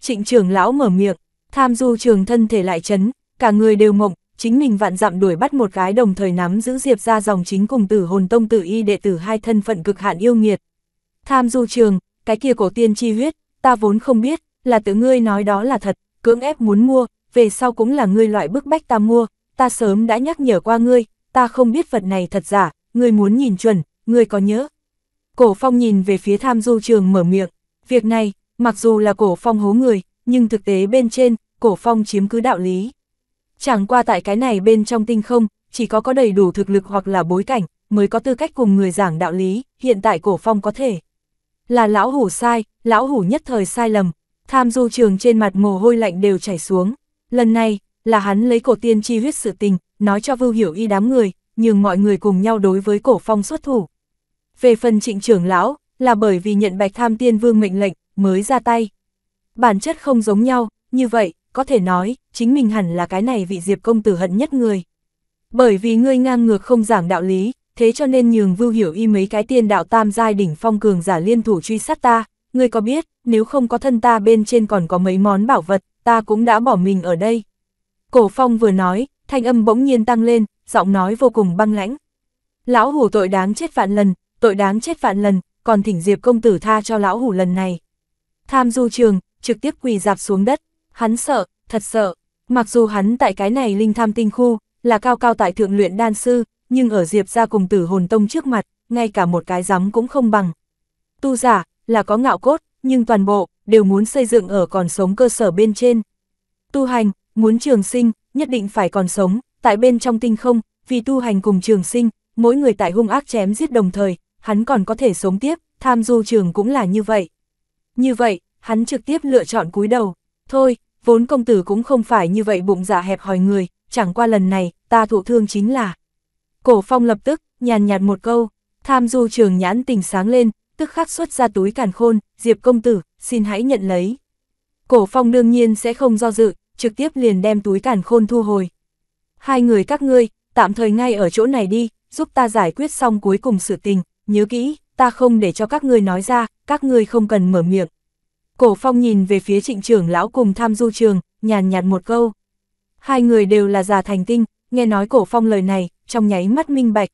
trịnh trưởng lão mở miệng, tham du trường thân thể lại chấn, cả người đều mộng, chính mình vạn dặm đuổi bắt một gái đồng thời nắm giữ diệp ra dòng chính cùng tử hồn tông tử y đệ tử hai thân phận cực hạn yêu nghiệt. Tham du trường, cái kia cổ tiên chi huyết, ta vốn không biết, là tự ngươi nói đó là thật, cưỡng ép muốn mua, về sau cũng là ngươi loại bức bách ta mua, ta sớm đã nhắc nhở qua ngươi, ta không biết vật này thật giả, ngươi muốn nhìn chuẩn, ngươi có nhớ. Cổ phong nhìn về phía tham du trường mở miệng, việc này, mặc dù là cổ phong hố người, nhưng thực tế bên trên, cổ phong chiếm cứ đạo lý. Chẳng qua tại cái này bên trong tinh không, chỉ có có đầy đủ thực lực hoặc là bối cảnh, mới có tư cách cùng người giảng đạo lý, hiện tại cổ phong có thể. Là lão hủ sai, lão hủ nhất thời sai lầm, tham du trường trên mặt mồ hôi lạnh đều chảy xuống. Lần này, là hắn lấy cổ tiên chi huyết sự tình, nói cho vưu hiểu y đám người, nhưng mọi người cùng nhau đối với cổ phong xuất thủ. Về phần trịnh trưởng lão, là bởi vì nhận bạch tham tiên vương mệnh lệnh, mới ra tay. Bản chất không giống nhau, như vậy, có thể nói, chính mình hẳn là cái này vị Diệp công tử hận nhất người. Bởi vì ngươi ngang ngược không giảng đạo lý, thế cho nên nhường vưu hiểu y mấy cái tiên đạo tam giai đỉnh phong cường giả liên thủ truy sát ta, ngươi có biết, nếu không có thân ta bên trên còn có mấy món bảo vật, ta cũng đã bỏ mình ở đây. Cổ phong vừa nói, thanh âm bỗng nhiên tăng lên, giọng nói vô cùng băng lãnh. Lão hủ tội đáng chết vạn lần, tội đáng chết vạn lần, còn thỉnh Diệp công tử tha cho lão hủ lần này. Tham du trường, trực tiếp quỳ dạp xuống đất, hắn sợ, thật sợ, mặc dù hắn tại cái này linh tham tinh khu, là cao cao tại thượng luyện đan sư, nhưng ở Diệp ra cùng tử hồn tông trước mặt, ngay cả một cái giấm cũng không bằng. Tu giả, là có ngạo cốt, nhưng toàn bộ, đều muốn xây dựng ở còn sống cơ sở bên trên. Tu hành, muốn trường sinh, nhất định phải còn sống, tại bên trong tinh không, vì tu hành cùng trường sinh, mỗi người tại hung ác chém giết đồng thời, hắn còn có thể sống tiếp, tham du trường cũng là như vậy. Như vậy, hắn trực tiếp lựa chọn cúi đầu. Thôi, vốn công tử cũng không phải như vậy bụng dạ hẹp hỏi người, chẳng qua lần này, ta thụ thương chính là. Cổ phong lập tức, nhàn nhạt một câu, tham du trường nhãn tình sáng lên, tức khắc xuất ra túi càn khôn, diệp công tử, xin hãy nhận lấy. Cổ phong đương nhiên sẽ không do dự, trực tiếp liền đem túi càn khôn thu hồi. Hai người các ngươi, tạm thời ngay ở chỗ này đi, giúp ta giải quyết xong cuối cùng sự tình, nhớ kỹ, ta không để cho các ngươi nói ra, các ngươi không cần mở miệng. Cổ phong nhìn về phía trịnh trưởng lão cùng tham du trường, nhàn nhạt một câu. Hai người đều là già thành tinh, nghe nói cổ phong lời này, trong nháy mắt minh bạch.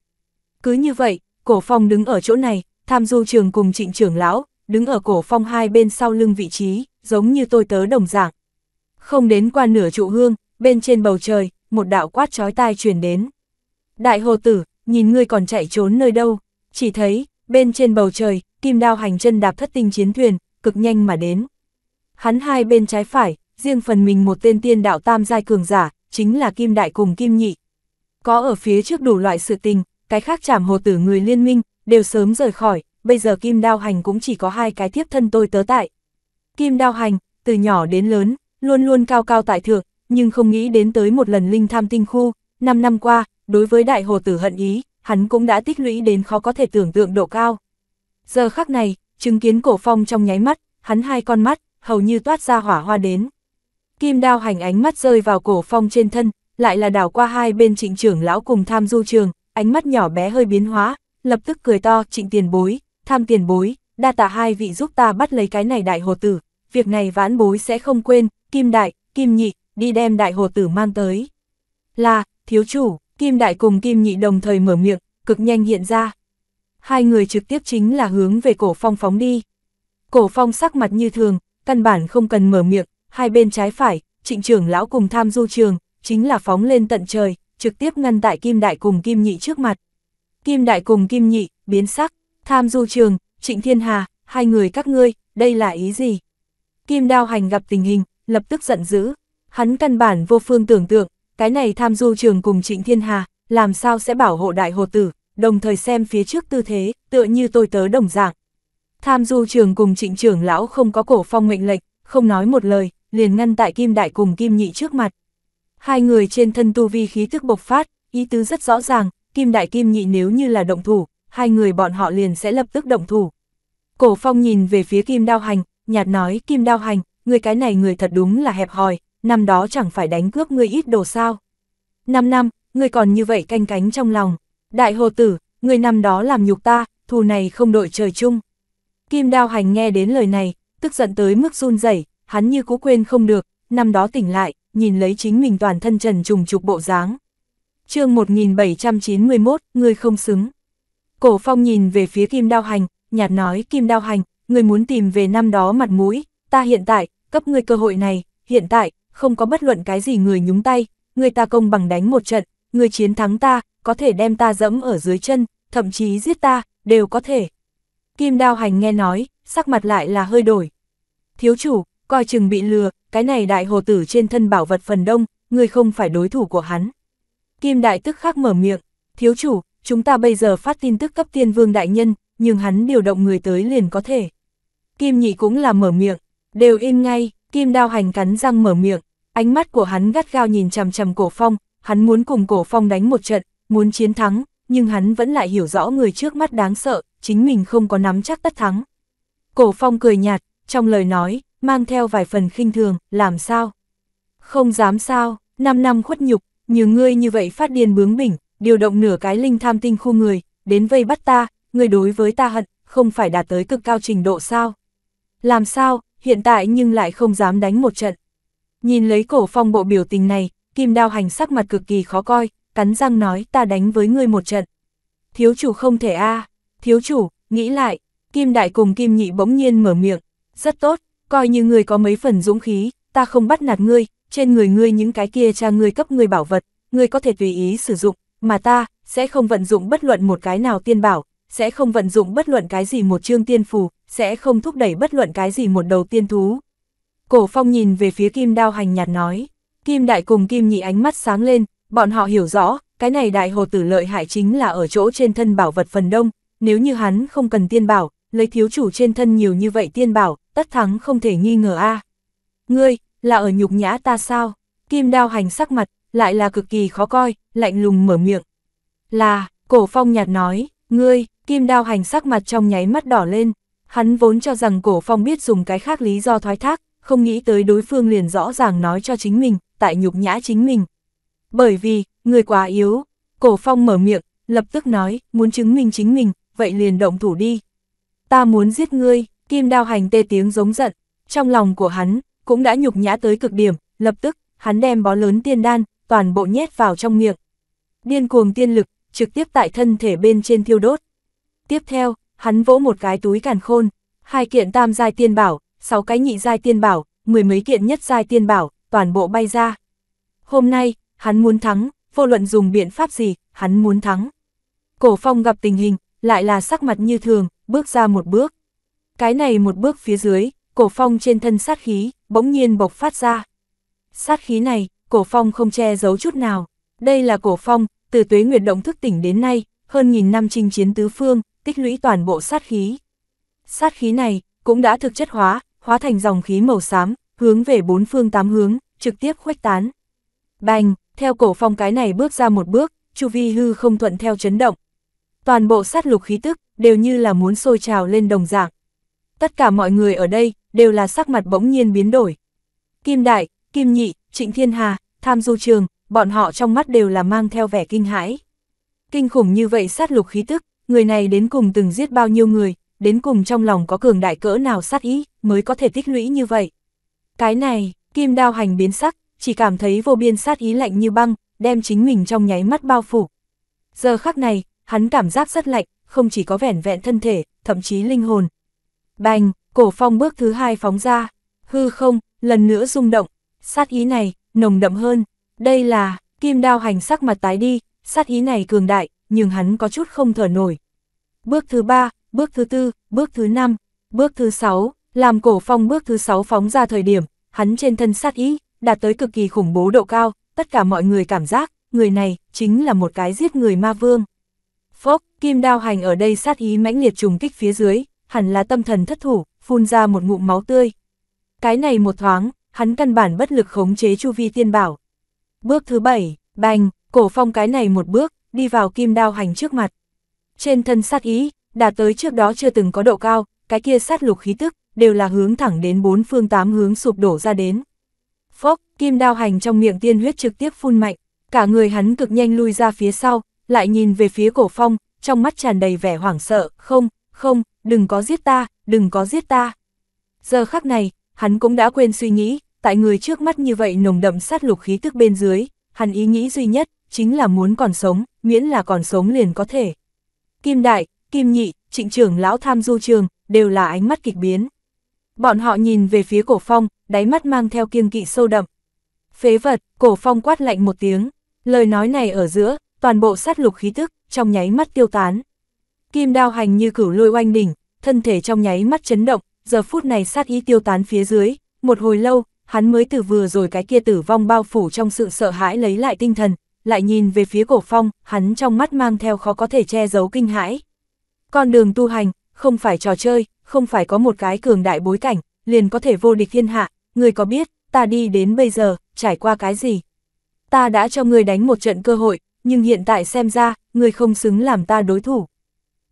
Cứ như vậy, cổ phong đứng ở chỗ này, tham du trường cùng trịnh trưởng lão, đứng ở cổ phong hai bên sau lưng vị trí, giống như tôi tớ đồng dạng. Không đến qua nửa trụ hương, bên trên bầu trời, một đạo quát chói tai truyền đến. Đại hồ tử, nhìn ngươi còn chạy trốn nơi đâu, chỉ thấy, Bên trên bầu trời, kim đao hành chân đạp thất tinh chiến thuyền, cực nhanh mà đến. Hắn hai bên trái phải, riêng phần mình một tên tiên đạo tam giai cường giả, chính là kim đại cùng kim nhị. Có ở phía trước đủ loại sự tình, cái khác chảm hồ tử người liên minh, đều sớm rời khỏi, bây giờ kim đao hành cũng chỉ có hai cái thiếp thân tôi tớ tại. Kim đao hành, từ nhỏ đến lớn, luôn luôn cao cao tại thượng, nhưng không nghĩ đến tới một lần linh tham tinh khu, năm năm qua, đối với đại hồ tử hận ý, hắn cũng đã tích lũy đến khó có thể tưởng tượng độ cao. Giờ khắc này, chứng kiến cổ phong trong nháy mắt, hắn hai con mắt, hầu như toát ra hỏa hoa đến. Kim đao hành ánh mắt rơi vào cổ phong trên thân, lại là đảo qua hai bên trịnh trưởng lão cùng tham du trường, ánh mắt nhỏ bé hơi biến hóa, lập tức cười to trịnh tiền bối, tham tiền bối, đa tạ hai vị giúp ta bắt lấy cái này đại hồ tử, việc này vãn bối sẽ không quên, kim đại, kim nhị, đi đem đại hồ tử mang tới. Là, thiếu chủ. Kim Đại cùng Kim Nhị đồng thời mở miệng, cực nhanh hiện ra. Hai người trực tiếp chính là hướng về cổ phong phóng đi. Cổ phong sắc mặt như thường, căn bản không cần mở miệng, hai bên trái phải, trịnh trưởng lão cùng tham du trường, chính là phóng lên tận trời, trực tiếp ngăn tại Kim Đại cùng Kim Nhị trước mặt. Kim Đại cùng Kim Nhị, biến sắc, tham du trường, trịnh thiên hà, hai người các ngươi, đây là ý gì? Kim Đao Hành gặp tình hình, lập tức giận dữ, hắn căn bản vô phương tưởng tượng, cái này tham du trường cùng trịnh thiên hà, làm sao sẽ bảo hộ đại hồ tử, đồng thời xem phía trước tư thế, tựa như tôi tớ đồng dạng. Tham du trường cùng trịnh trưởng lão không có cổ phong mệnh lệnh, không nói một lời, liền ngăn tại kim đại cùng kim nhị trước mặt. Hai người trên thân tu vi khí thức bộc phát, ý tứ rất rõ ràng, kim đại kim nhị nếu như là động thủ, hai người bọn họ liền sẽ lập tức động thủ. Cổ phong nhìn về phía kim đao hành, nhạt nói kim đao hành, người cái này người thật đúng là hẹp hòi, năm đó chẳng phải đánh cướp ngươi ít đồ sao. Năm năm, ngươi còn như vậy canh cánh trong lòng. Đại hồ tử, ngươi năm đó làm nhục ta, thù này không đội trời chung. Kim đao hành nghe đến lời này, tức giận tới mức run rẩy, hắn như cố quên không được, năm đó tỉnh lại, nhìn lấy chính mình toàn thân trần trùng trục bộ dáng. chương 1791, ngươi không xứng. Cổ phong nhìn về phía kim đao hành, nhạt nói kim đao hành, ngươi muốn tìm về năm đó mặt mũi, ta hiện tại, cấp ngươi cơ hội này, hiện tại, không có bất luận cái gì người nhúng tay, người ta công bằng đánh một trận, người chiến thắng ta, có thể đem ta dẫm ở dưới chân, thậm chí giết ta, đều có thể. Kim Đao Hành nghe nói, sắc mặt lại là hơi đổi. Thiếu chủ, coi chừng bị lừa, cái này đại hồ tử trên thân bảo vật phần đông, người không phải đối thủ của hắn. Kim Đại tức khắc mở miệng, thiếu chủ, chúng ta bây giờ phát tin tức cấp tiên vương đại nhân, nhưng hắn điều động người tới liền có thể. Kim Nhị cũng là mở miệng, đều im ngay. Kim đao hành cắn răng mở miệng, ánh mắt của hắn gắt gao nhìn chằm chằm cổ phong, hắn muốn cùng cổ phong đánh một trận, muốn chiến thắng, nhưng hắn vẫn lại hiểu rõ người trước mắt đáng sợ, chính mình không có nắm chắc tất thắng. Cổ phong cười nhạt, trong lời nói, mang theo vài phần khinh thường, làm sao? Không dám sao, năm năm khuất nhục, nhiều ngươi như vậy phát điên bướng bỉnh, điều động nửa cái linh tham tinh khu người, đến vây bắt ta, người đối với ta hận, không phải đạt tới cực cao trình độ sao? Làm sao, hiện tại nhưng lại không dám đánh một trận. Nhìn lấy cổ phong bộ biểu tình này, kim đao hành sắc mặt cực kỳ khó coi, cắn răng nói ta đánh với ngươi một trận. Thiếu chủ không thể a thiếu chủ, nghĩ lại, kim đại cùng kim nhị bỗng nhiên mở miệng, rất tốt, coi như ngươi có mấy phần dũng khí, ta không bắt nạt ngươi, trên người ngươi những cái kia cha ngươi cấp ngươi bảo vật, ngươi có thể tùy ý sử dụng, mà ta, sẽ không vận dụng bất luận một cái nào tiên bảo, sẽ không vận dụng bất luận cái gì một chương tiên phù, sẽ không thúc đẩy bất luận cái gì một đầu tiên thú. Cổ phong nhìn về phía kim đao hành nhạt nói, kim đại cùng kim nhị ánh mắt sáng lên, bọn họ hiểu rõ, cái này đại hồ tử lợi hại chính là ở chỗ trên thân bảo vật phần đông, nếu như hắn không cần tiên bảo, lấy thiếu chủ trên thân nhiều như vậy tiên bảo, tất thắng không thể nghi ngờ a. Ngươi, là ở nhục nhã ta sao? Kim đao hành sắc mặt, lại là cực kỳ khó coi, lạnh lùng mở miệng. Là, cổ phong nhạt nói, ngươi, Kim đao hành sắc mặt trong nháy mắt đỏ lên, hắn vốn cho rằng cổ phong biết dùng cái khác lý do thoái thác, không nghĩ tới đối phương liền rõ ràng nói cho chính mình, tại nhục nhã chính mình. Bởi vì, người quá yếu, cổ phong mở miệng, lập tức nói, muốn chứng minh chính mình, vậy liền động thủ đi. Ta muốn giết ngươi, kim đao hành tê tiếng giống giận, trong lòng của hắn, cũng đã nhục nhã tới cực điểm, lập tức, hắn đem bó lớn tiên đan, toàn bộ nhét vào trong miệng. Điên cuồng tiên lực, trực tiếp tại thân thể bên trên thiêu đốt. Tiếp theo, hắn vỗ một cái túi càn khôn, hai kiện tam giai tiên bảo, sáu cái nhị giai tiên bảo, mười mấy kiện nhất giai tiên bảo, toàn bộ bay ra. Hôm nay, hắn muốn thắng, vô luận dùng biện pháp gì, hắn muốn thắng. Cổ phong gặp tình hình, lại là sắc mặt như thường, bước ra một bước. Cái này một bước phía dưới, cổ phong trên thân sát khí, bỗng nhiên bộc phát ra. Sát khí này, cổ phong không che giấu chút nào. Đây là cổ phong, từ tuế nguyệt động thức tỉnh đến nay, hơn nghìn năm chinh chiến tứ phương, tích lũy toàn bộ sát khí. Sát khí này cũng đã thực chất hóa, hóa thành dòng khí màu xám, hướng về bốn phương tám hướng, trực tiếp khuếch tán. Bành, theo cổ phong cái này bước ra một bước, chu vi hư không thuận theo chấn động. Toàn bộ sát lục khí tức đều như là muốn sôi trào lên đồng dạng. Tất cả mọi người ở đây đều là sắc mặt bỗng nhiên biến đổi. Kim Đại, Kim Nhị, Trịnh Thiên Hà, Tham Du Trường, bọn họ trong mắt đều là mang theo vẻ kinh hãi. Kinh khủng như vậy sát lục khí tức, người này đến cùng từng giết bao nhiêu người, đến cùng trong lòng có cường đại cỡ nào sát ý, mới có thể tích lũy như vậy. Cái này, kim đao hành biến sắc, chỉ cảm thấy vô biên sát ý lạnh như băng, đem chính mình trong nháy mắt bao phủ. Giờ khắc này, hắn cảm giác rất lạnh, không chỉ có vẻn vẹn thân thể, thậm chí linh hồn. Bành, cổ phong bước thứ hai phóng ra, hư không, lần nữa rung động, sát ý này, nồng đậm hơn, đây là, kim đao hành sắc mặt tái đi, sát ý này cường đại, nhưng hắn có chút không thở nổi. Bước thứ ba, bước thứ tư, bước thứ năm, bước thứ sáu, làm cổ phong bước thứ sáu phóng ra thời điểm, hắn trên thân sát ý, đạt tới cực kỳ khủng bố độ cao, tất cả mọi người cảm giác, người này, chính là một cái giết người ma vương. Phốc, kim đao hành ở đây sát ý mãnh liệt trùng kích phía dưới, hẳn là tâm thần thất thủ, phun ra một ngụm máu tươi. Cái này một thoáng, hắn căn bản bất lực khống chế chu vi tiên bảo. Bước thứ bảy, bành, cổ phong cái này một bước, đi vào kim đao hành trước mặt. Trên thân sát ý, đã tới trước đó chưa từng có độ cao, cái kia sát lục khí tức, đều là hướng thẳng đến bốn phương tám hướng sụp đổ ra đến. Phốc, kim đao hành trong miệng tiên huyết trực tiếp phun mạnh, cả người hắn cực nhanh lui ra phía sau, lại nhìn về phía cổ phong, trong mắt tràn đầy vẻ hoảng sợ, không, không, đừng có giết ta, đừng có giết ta. Giờ khắc này, hắn cũng đã quên suy nghĩ, tại người trước mắt như vậy nồng đậm sát lục khí tức bên dưới, hắn ý nghĩ duy nhất chính là muốn còn sống, miễn là còn sống liền có thể. Kim Đại, Kim Nhị, Trịnh trưởng lão tham du trường, đều là ánh mắt kịch biến. Bọn họ nhìn về phía cổ phong, đáy mắt mang theo kiêng kỵ sâu đậm. Phế vật, cổ phong quát lạnh một tiếng, lời nói này ở giữa, toàn bộ sát lục khí tức, trong nháy mắt tiêu tán. Kim đao hành như cửu lôi oanh đỉnh, thân thể trong nháy mắt chấn động, giờ phút này sát ý tiêu tán phía dưới, một hồi lâu, hắn mới từ vừa rồi cái kia tử vong bao phủ trong sự sợ hãi lấy lại tinh thần, lại nhìn về phía cổ phong, hắn trong mắt mang theo khó có thể che giấu kinh hãi. Con đường tu hành, không phải trò chơi, không phải có một cái cường đại bối cảnh, liền có thể vô địch thiên hạ, người có biết, ta đi đến bây giờ, trải qua cái gì? Ta đã cho người đánh một trận cơ hội, nhưng hiện tại xem ra, người không xứng làm ta đối thủ.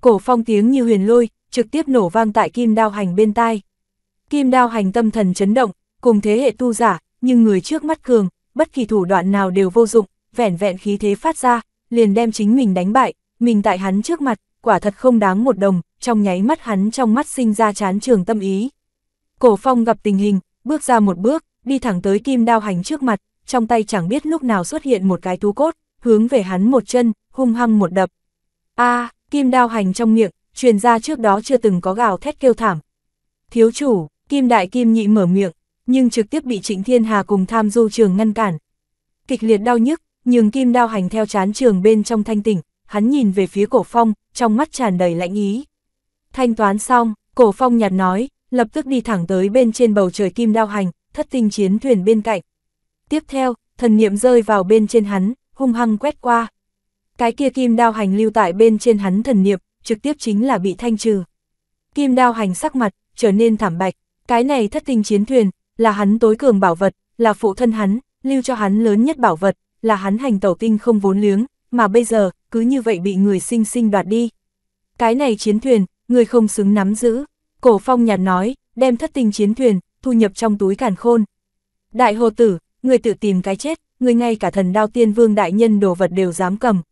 Cổ phong tiếng như huyền lôi, trực tiếp nổ vang tại kim đao hành bên tai. Kim đao hành tâm thần chấn động, cùng thế hệ tu giả, nhưng người trước mắt cường, bất kỳ thủ đoạn nào đều vô dụng, vẻn vẹn khí thế phát ra, liền đem chính mình đánh bại, mình tại hắn trước mặt, quả thật không đáng một đồng, trong nháy mắt hắn trong mắt sinh ra chán trường tâm ý. Cổ phong gặp tình hình, bước ra một bước, đi thẳng tới kim đao hành trước mặt, trong tay chẳng biết lúc nào xuất hiện một cái thú cốt, hướng về hắn một chân, hung hăng một đập. a kim đao hành trong miệng, truyền ra trước đó chưa từng có gào thét kêu thảm. Thiếu chủ, kim đại kim nhị mở miệng, nhưng trực tiếp bị trịnh thiên hà cùng tham du trường ngăn cản. Kịch liệt đau nhức, nhường kim đao hành theo chán trường bên trong thanh tỉnh, hắn nhìn về phía cổ phong, trong mắt tràn đầy lãnh ý. Thanh toán xong, cổ phong nhạt nói, lập tức đi thẳng tới bên trên bầu trời kim đao hành, thất tinh chiến thuyền bên cạnh. Tiếp theo, thần niệm rơi vào bên trên hắn, hung hăng quét qua. Cái kia kim đao hành lưu tại bên trên hắn thần niệm, trực tiếp chính là bị thanh trừ. Kim đao hành sắc mặt, trở nên thảm bạch, cái này thất tinh chiến thuyền, là hắn tối cường bảo vật, là phụ thân hắn, lưu cho hắn lớn nhất bảo vật, là hắn hành tẩu tinh không vốn liếng, mà bây giờ, cứ như vậy bị người sinh sinh đoạt đi. Cái này chiến thuyền, người không xứng nắm giữ. Cổ phong nhạt nói, đem thất tinh chiến thuyền, thu nhập trong túi càn khôn. Đại hồ tử, người tự tìm cái chết, người ngay cả thần đao tiên vương đại nhân đồ vật đều dám cầm.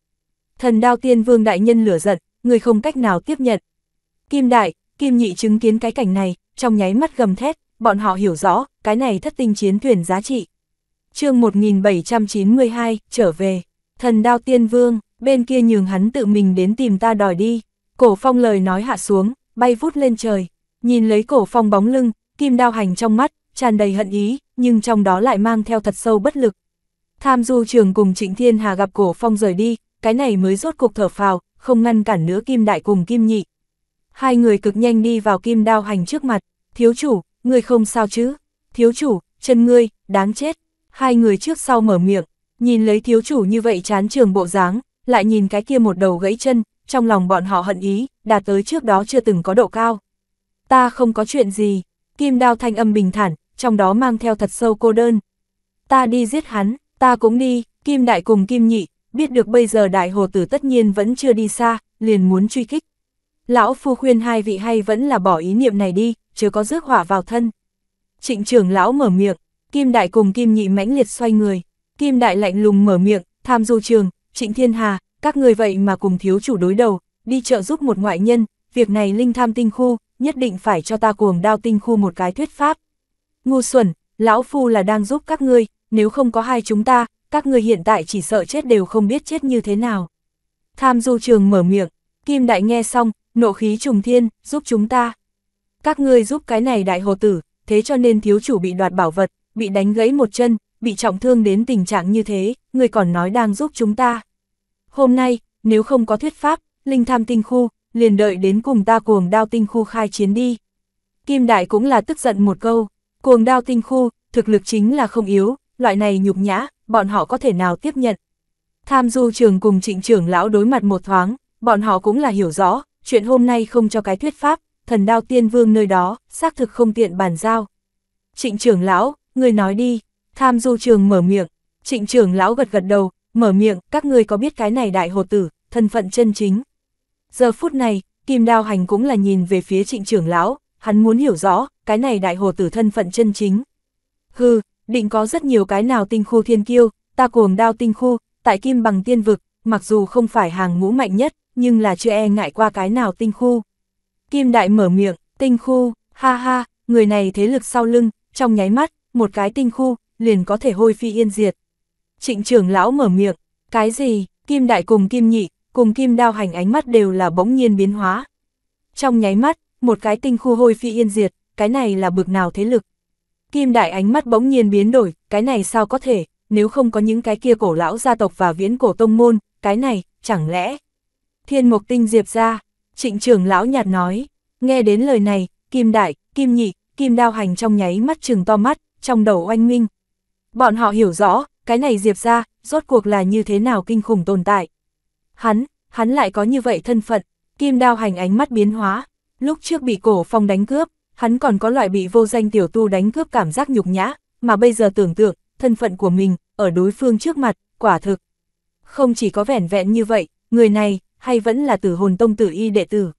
Thần đao tiên vương đại nhân lửa giận, người không cách nào tiếp nhận. Kim đại, kim nhị chứng kiến cái cảnh này, trong nháy mắt gầm thét, bọn họ hiểu rõ, cái này thất tinh chiến thuyền giá trị chương 1792, trở về, thần đao tiên vương, bên kia nhường hắn tự mình đến tìm ta đòi đi. Cổ phong lời nói hạ xuống, bay vút lên trời, nhìn lấy cổ phong bóng lưng, kim đao hành trong mắt, tràn đầy hận ý, nhưng trong đó lại mang theo thật sâu bất lực. Tham du trường cùng Trịnh Thiên Hà gặp cổ phong rời đi, cái này mới rốt cục thở phào, không ngăn cản nữa kim đại cùng kim nhị. Hai người cực nhanh đi vào kim đao hành trước mặt, thiếu chủ, người không sao chứ, thiếu chủ, chân ngươi, đáng chết, Hai người trước sau mở miệng, nhìn lấy thiếu chủ như vậy chán trường bộ dáng, lại nhìn cái kia một đầu gãy chân, trong lòng bọn họ hận ý, đạt tới trước đó chưa từng có độ cao. Ta không có chuyện gì, kim đao thanh âm bình thản, trong đó mang theo thật sâu cô đơn. Ta đi giết hắn, ta cũng đi, kim đại cùng kim nhị, biết được bây giờ đại hồ tử tất nhiên vẫn chưa đi xa, liền muốn truy kích. Lão phu khuyên hai vị hay vẫn là bỏ ý niệm này đi, chứ có rước hỏa vào thân. Trịnh trưởng lão mở miệng, Kim Đại cùng Kim Nhị mãnh liệt xoay người, Kim Đại lạnh lùng mở miệng, tham du trường, trịnh thiên hà, các người vậy mà cùng thiếu chủ đối đầu, đi trợ giúp một ngoại nhân, việc này linh tham tinh khu, nhất định phải cho ta cuồng đao tinh khu một cái thuyết pháp. Ngu xuẩn, lão phu là đang giúp các ngươi, nếu không có hai chúng ta, các người hiện tại chỉ sợ chết đều không biết chết như thế nào. Tham du trường mở miệng, Kim Đại nghe xong, nộ khí trùng thiên, giúp chúng ta. Các ngươi giúp cái này đại hồ tử, thế cho nên thiếu chủ bị đoạt bảo vật, bị đánh gãy một chân, bị trọng thương đến tình trạng như thế, người còn nói đang giúp chúng ta. Hôm nay, nếu không có thuyết pháp, linh tham tinh khu, liền đợi đến cùng ta cuồng đao tinh khu khai chiến đi. Kim Đại cũng là tức giận một câu, cuồng đao tinh khu, thực lực chính là không yếu, loại này nhục nhã, bọn họ có thể nào tiếp nhận. Tham du trường cùng trịnh trưởng lão đối mặt một thoáng, bọn họ cũng là hiểu rõ, chuyện hôm nay không cho cái thuyết pháp, thần đao tiên vương nơi đó, xác thực không tiện bàn giao. Trịnh trưởng lão, người nói đi, tham du trường mở miệng, trịnh trưởng lão gật gật đầu, mở miệng, các ngươi có biết cái này đại hồ tử, thân phận chân chính. Giờ phút này, kim đao hành cũng là nhìn về phía trịnh trưởng lão, hắn muốn hiểu rõ, cái này đại hồ tử thân phận chân chính. Hừ, định có rất nhiều cái nào tinh khu thiên kiêu, ta cuồng đao tinh khu, tại kim bằng tiên vực, mặc dù không phải hàng ngũ mạnh nhất, nhưng là chưa e ngại qua cái nào tinh khu. Kim đại mở miệng, tinh khu, ha ha, người này thế lực sau lưng, trong nháy mắt, một cái tinh khu, liền có thể hôi phi yên diệt. Trịnh trưởng lão mở miệng, cái gì, kim đại cùng kim nhị, cùng kim đao hành ánh mắt đều là bỗng nhiên biến hóa. Trong nháy mắt, một cái tinh khu hôi phi yên diệt, cái này là bực nào thế lực. Kim đại ánh mắt bỗng nhiên biến đổi, cái này sao có thể, nếu không có những cái kia cổ lão gia tộc và viễn cổ tông môn, cái này, chẳng lẽ. Thiên mục tinh diệp ra, trịnh trưởng lão nhạt nói, nghe đến lời này, kim đại, kim nhị, kim đao hành trong nháy mắt trừng to mắt, trong đầu oanh minh. Bọn họ hiểu rõ, cái này Diệp ra, rốt cuộc là như thế nào kinh khủng tồn tại. Hắn, hắn lại có như vậy thân phận, kim đao hành ánh mắt biến hóa, lúc trước bị cổ phong đánh cướp, hắn còn có loại bị vô danh tiểu tu đánh cướp cảm giác nhục nhã, mà bây giờ tưởng tượng, thân phận của mình, ở đối phương trước mặt, quả thực. Không chỉ có vẻn vẹn như vậy, người này, hay vẫn là tử hồn tông tử y đệ tử.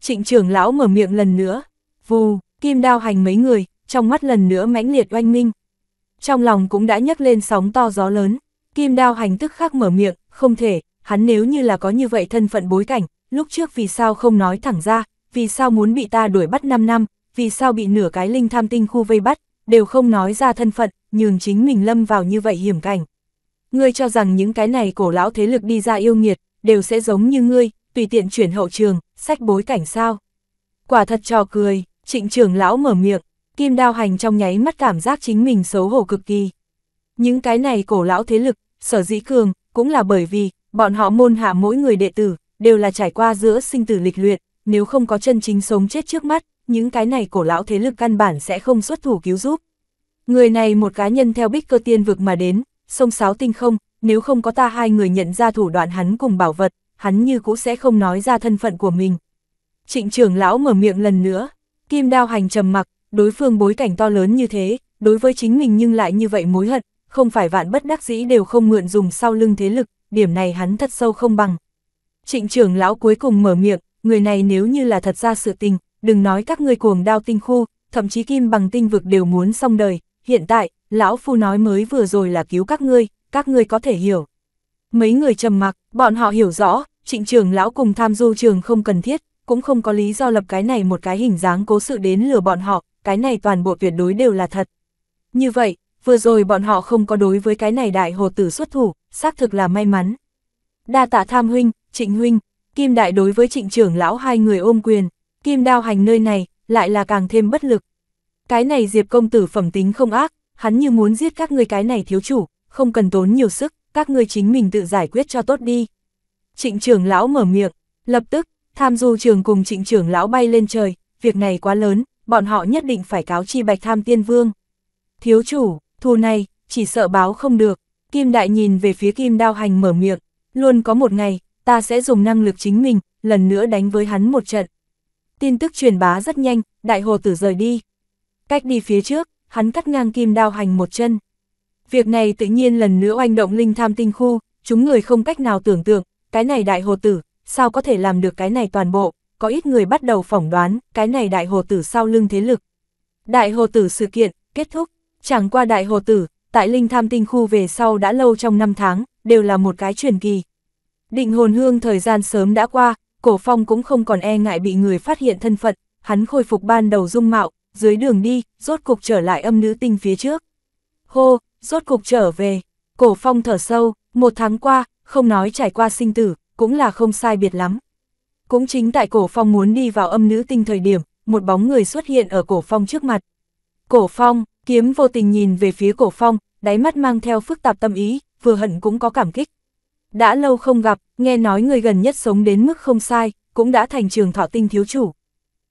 Trịnh trưởng lão mở miệng lần nữa, vù, kim đao hành mấy người, trong mắt lần nữa mãnh liệt oanh minh. Trong lòng cũng đã nhấc lên sóng to gió lớn, kim đao hành tức khắc mở miệng, không thể, hắn nếu như là có như vậy thân phận bối cảnh, lúc trước vì sao không nói thẳng ra, vì sao muốn bị ta đuổi bắt 5 năm, vì sao bị nửa cái linh tham tinh khu vây bắt, đều không nói ra thân phận, nhường chính mình lâm vào như vậy hiểm cảnh. Ngươi cho rằng những cái này cổ lão thế lực đi ra yêu nghiệt, đều sẽ giống như ngươi, tùy tiện chuyển hậu trường, sách bối cảnh sao. Quả thật trò cười, trịnh trưởng lão mở miệng, Kim Đao Hành trong nháy mắt cảm giác chính mình xấu hổ cực kỳ. Những cái này cổ lão thế lực, sở dĩ cường, cũng là bởi vì, bọn họ môn hạ mỗi người đệ tử, đều là trải qua giữa sinh tử lịch luyện, nếu không có chân chính sống chết trước mắt, những cái này cổ lão thế lực căn bản sẽ không xuất thủ cứu giúp. Người này một cá nhân theo bích cơ tiên vực mà đến, sông sáo tinh không, nếu không có ta hai người nhận ra thủ đoạn hắn cùng bảo vật, hắn như cũ sẽ không nói ra thân phận của mình. Trịnh trưởng lão mở miệng lần nữa, kim đao hành trầm mặc, đối phương bối cảnh to lớn như thế, đối với chính mình nhưng lại như vậy mối hận, không phải vạn bất đắc dĩ đều không mượn dùng sau lưng thế lực, điểm này hắn thật sâu không bằng. Trịnh trưởng lão cuối cùng mở miệng, người này nếu như là thật ra sự tình, đừng nói các ngươi cuồng đao tinh khu, thậm chí kim bằng tinh vực đều muốn xong đời, hiện tại, lão phu nói mới vừa rồi là cứu các ngươi, các ngươi có thể hiểu. Mấy người trầm mặc, bọn họ hiểu rõ, trịnh trưởng lão cùng tham du trường không cần thiết, cũng không có lý do lập cái này một cái hình dáng cố sự đến lừa bọn họ, cái này toàn bộ tuyệt đối đều là thật. Như vậy, vừa rồi bọn họ không có đối với cái này đại hồ tử xuất thủ, xác thực là may mắn. Đa tạ tham huynh, trịnh huynh, kim đại đối với trịnh trưởng lão hai người ôm quyền, kim đao hành nơi này, lại là càng thêm bất lực. Cái này diệp công tử phẩm tính không ác, hắn như muốn giết các người cái này thiếu chủ, không cần tốn nhiều sức, các người chính mình tự giải quyết cho tốt đi. Trịnh trưởng lão mở miệng, lập tức, Tham du trường cùng trịnh trưởng lão bay lên trời, việc này quá lớn, bọn họ nhất định phải cáo chi bạch tham tiên vương. Thiếu chủ, thù này, chỉ sợ báo không được. Kim đại nhìn về phía kim đao hành mở miệng, luôn có một ngày, ta sẽ dùng năng lực chính mình, lần nữa đánh với hắn một trận. Tin tức truyền bá rất nhanh, đại hồ tử rời đi. Cách đi phía trước, hắn cắt ngang kim đao hành một chân. Việc này tự nhiên lần nữa oanh động linh tham tinh khu, chúng người không cách nào tưởng tượng, cái này đại hồ tử, sao có thể làm được cái này toàn bộ, có ít người bắt đầu phỏng đoán, cái này đại hồ tử sau lưng thế lực. Đại hồ tử sự kiện, kết thúc, chẳng qua đại hồ tử, tại linh tham tinh khu về sau đã lâu trong năm tháng, đều là một cái truyền kỳ. Định hồn hương thời gian sớm đã qua, cổ phong cũng không còn e ngại bị người phát hiện thân phận, hắn khôi phục ban đầu dung mạo, dưới đường đi, rốt cục trở lại âm nữ tinh phía trước. Hô, rốt cục trở về, cổ phong thở sâu, một tháng qua, không nói trải qua sinh tử, cũng là không sai biệt lắm. Cũng chính tại cổ phong muốn đi vào âm nữ tinh thời điểm, một bóng người xuất hiện ở cổ phong trước mặt. Cổ phong, kiếm vô tình nhìn về phía cổ phong, đáy mắt mang theo phức tạp tâm ý, vừa hận cũng có cảm kích. Đã lâu không gặp, nghe nói người gần nhất sống đến mức không sai, cũng đã thành trường thọ tinh thiếu chủ.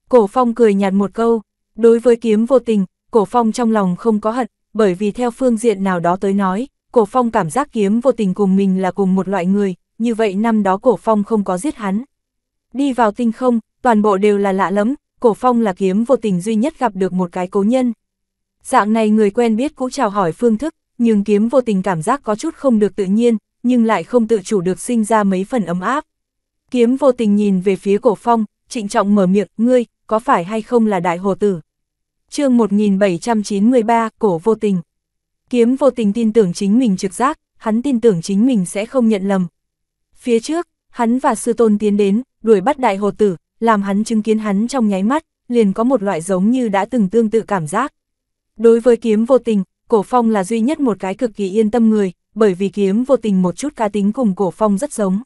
Cổ phong cười nhạt một câu, đối với kiếm vô tình, cổ phong trong lòng không có hận, bởi vì theo phương diện nào đó tới nói, cổ phong cảm giác kiếm vô tình cùng mình là cùng một loại người, như vậy năm đó cổ phong không có giết hắn. Đi vào tinh không, toàn bộ đều là lạ lắm, cổ phong là kiếm vô tình duy nhất gặp được một cái cố nhân. Dạng này người quen biết cũng chào hỏi phương thức, nhưng kiếm vô tình cảm giác có chút không được tự nhiên, nhưng lại không tự chủ được sinh ra mấy phần ấm áp. Kiếm vô tình nhìn về phía cổ phong, trịnh trọng mở miệng, ngươi, có phải hay không là đại hồ tử? chương 1793, cổ vô tình. Kiếm vô tình tin tưởng chính mình trực giác, hắn tin tưởng chính mình sẽ không nhận lầm, Phía trước, hắn và sư tôn tiến đến, đuổi bắt đại hồ tử, làm hắn chứng kiến hắn trong nháy mắt, liền có một loại giống như đã từng tương tự cảm giác. Đối với kiếm vô tình, cổ phong là duy nhất một cái cực kỳ yên tâm người, bởi vì kiếm vô tình một chút cá tính cùng cổ phong rất giống.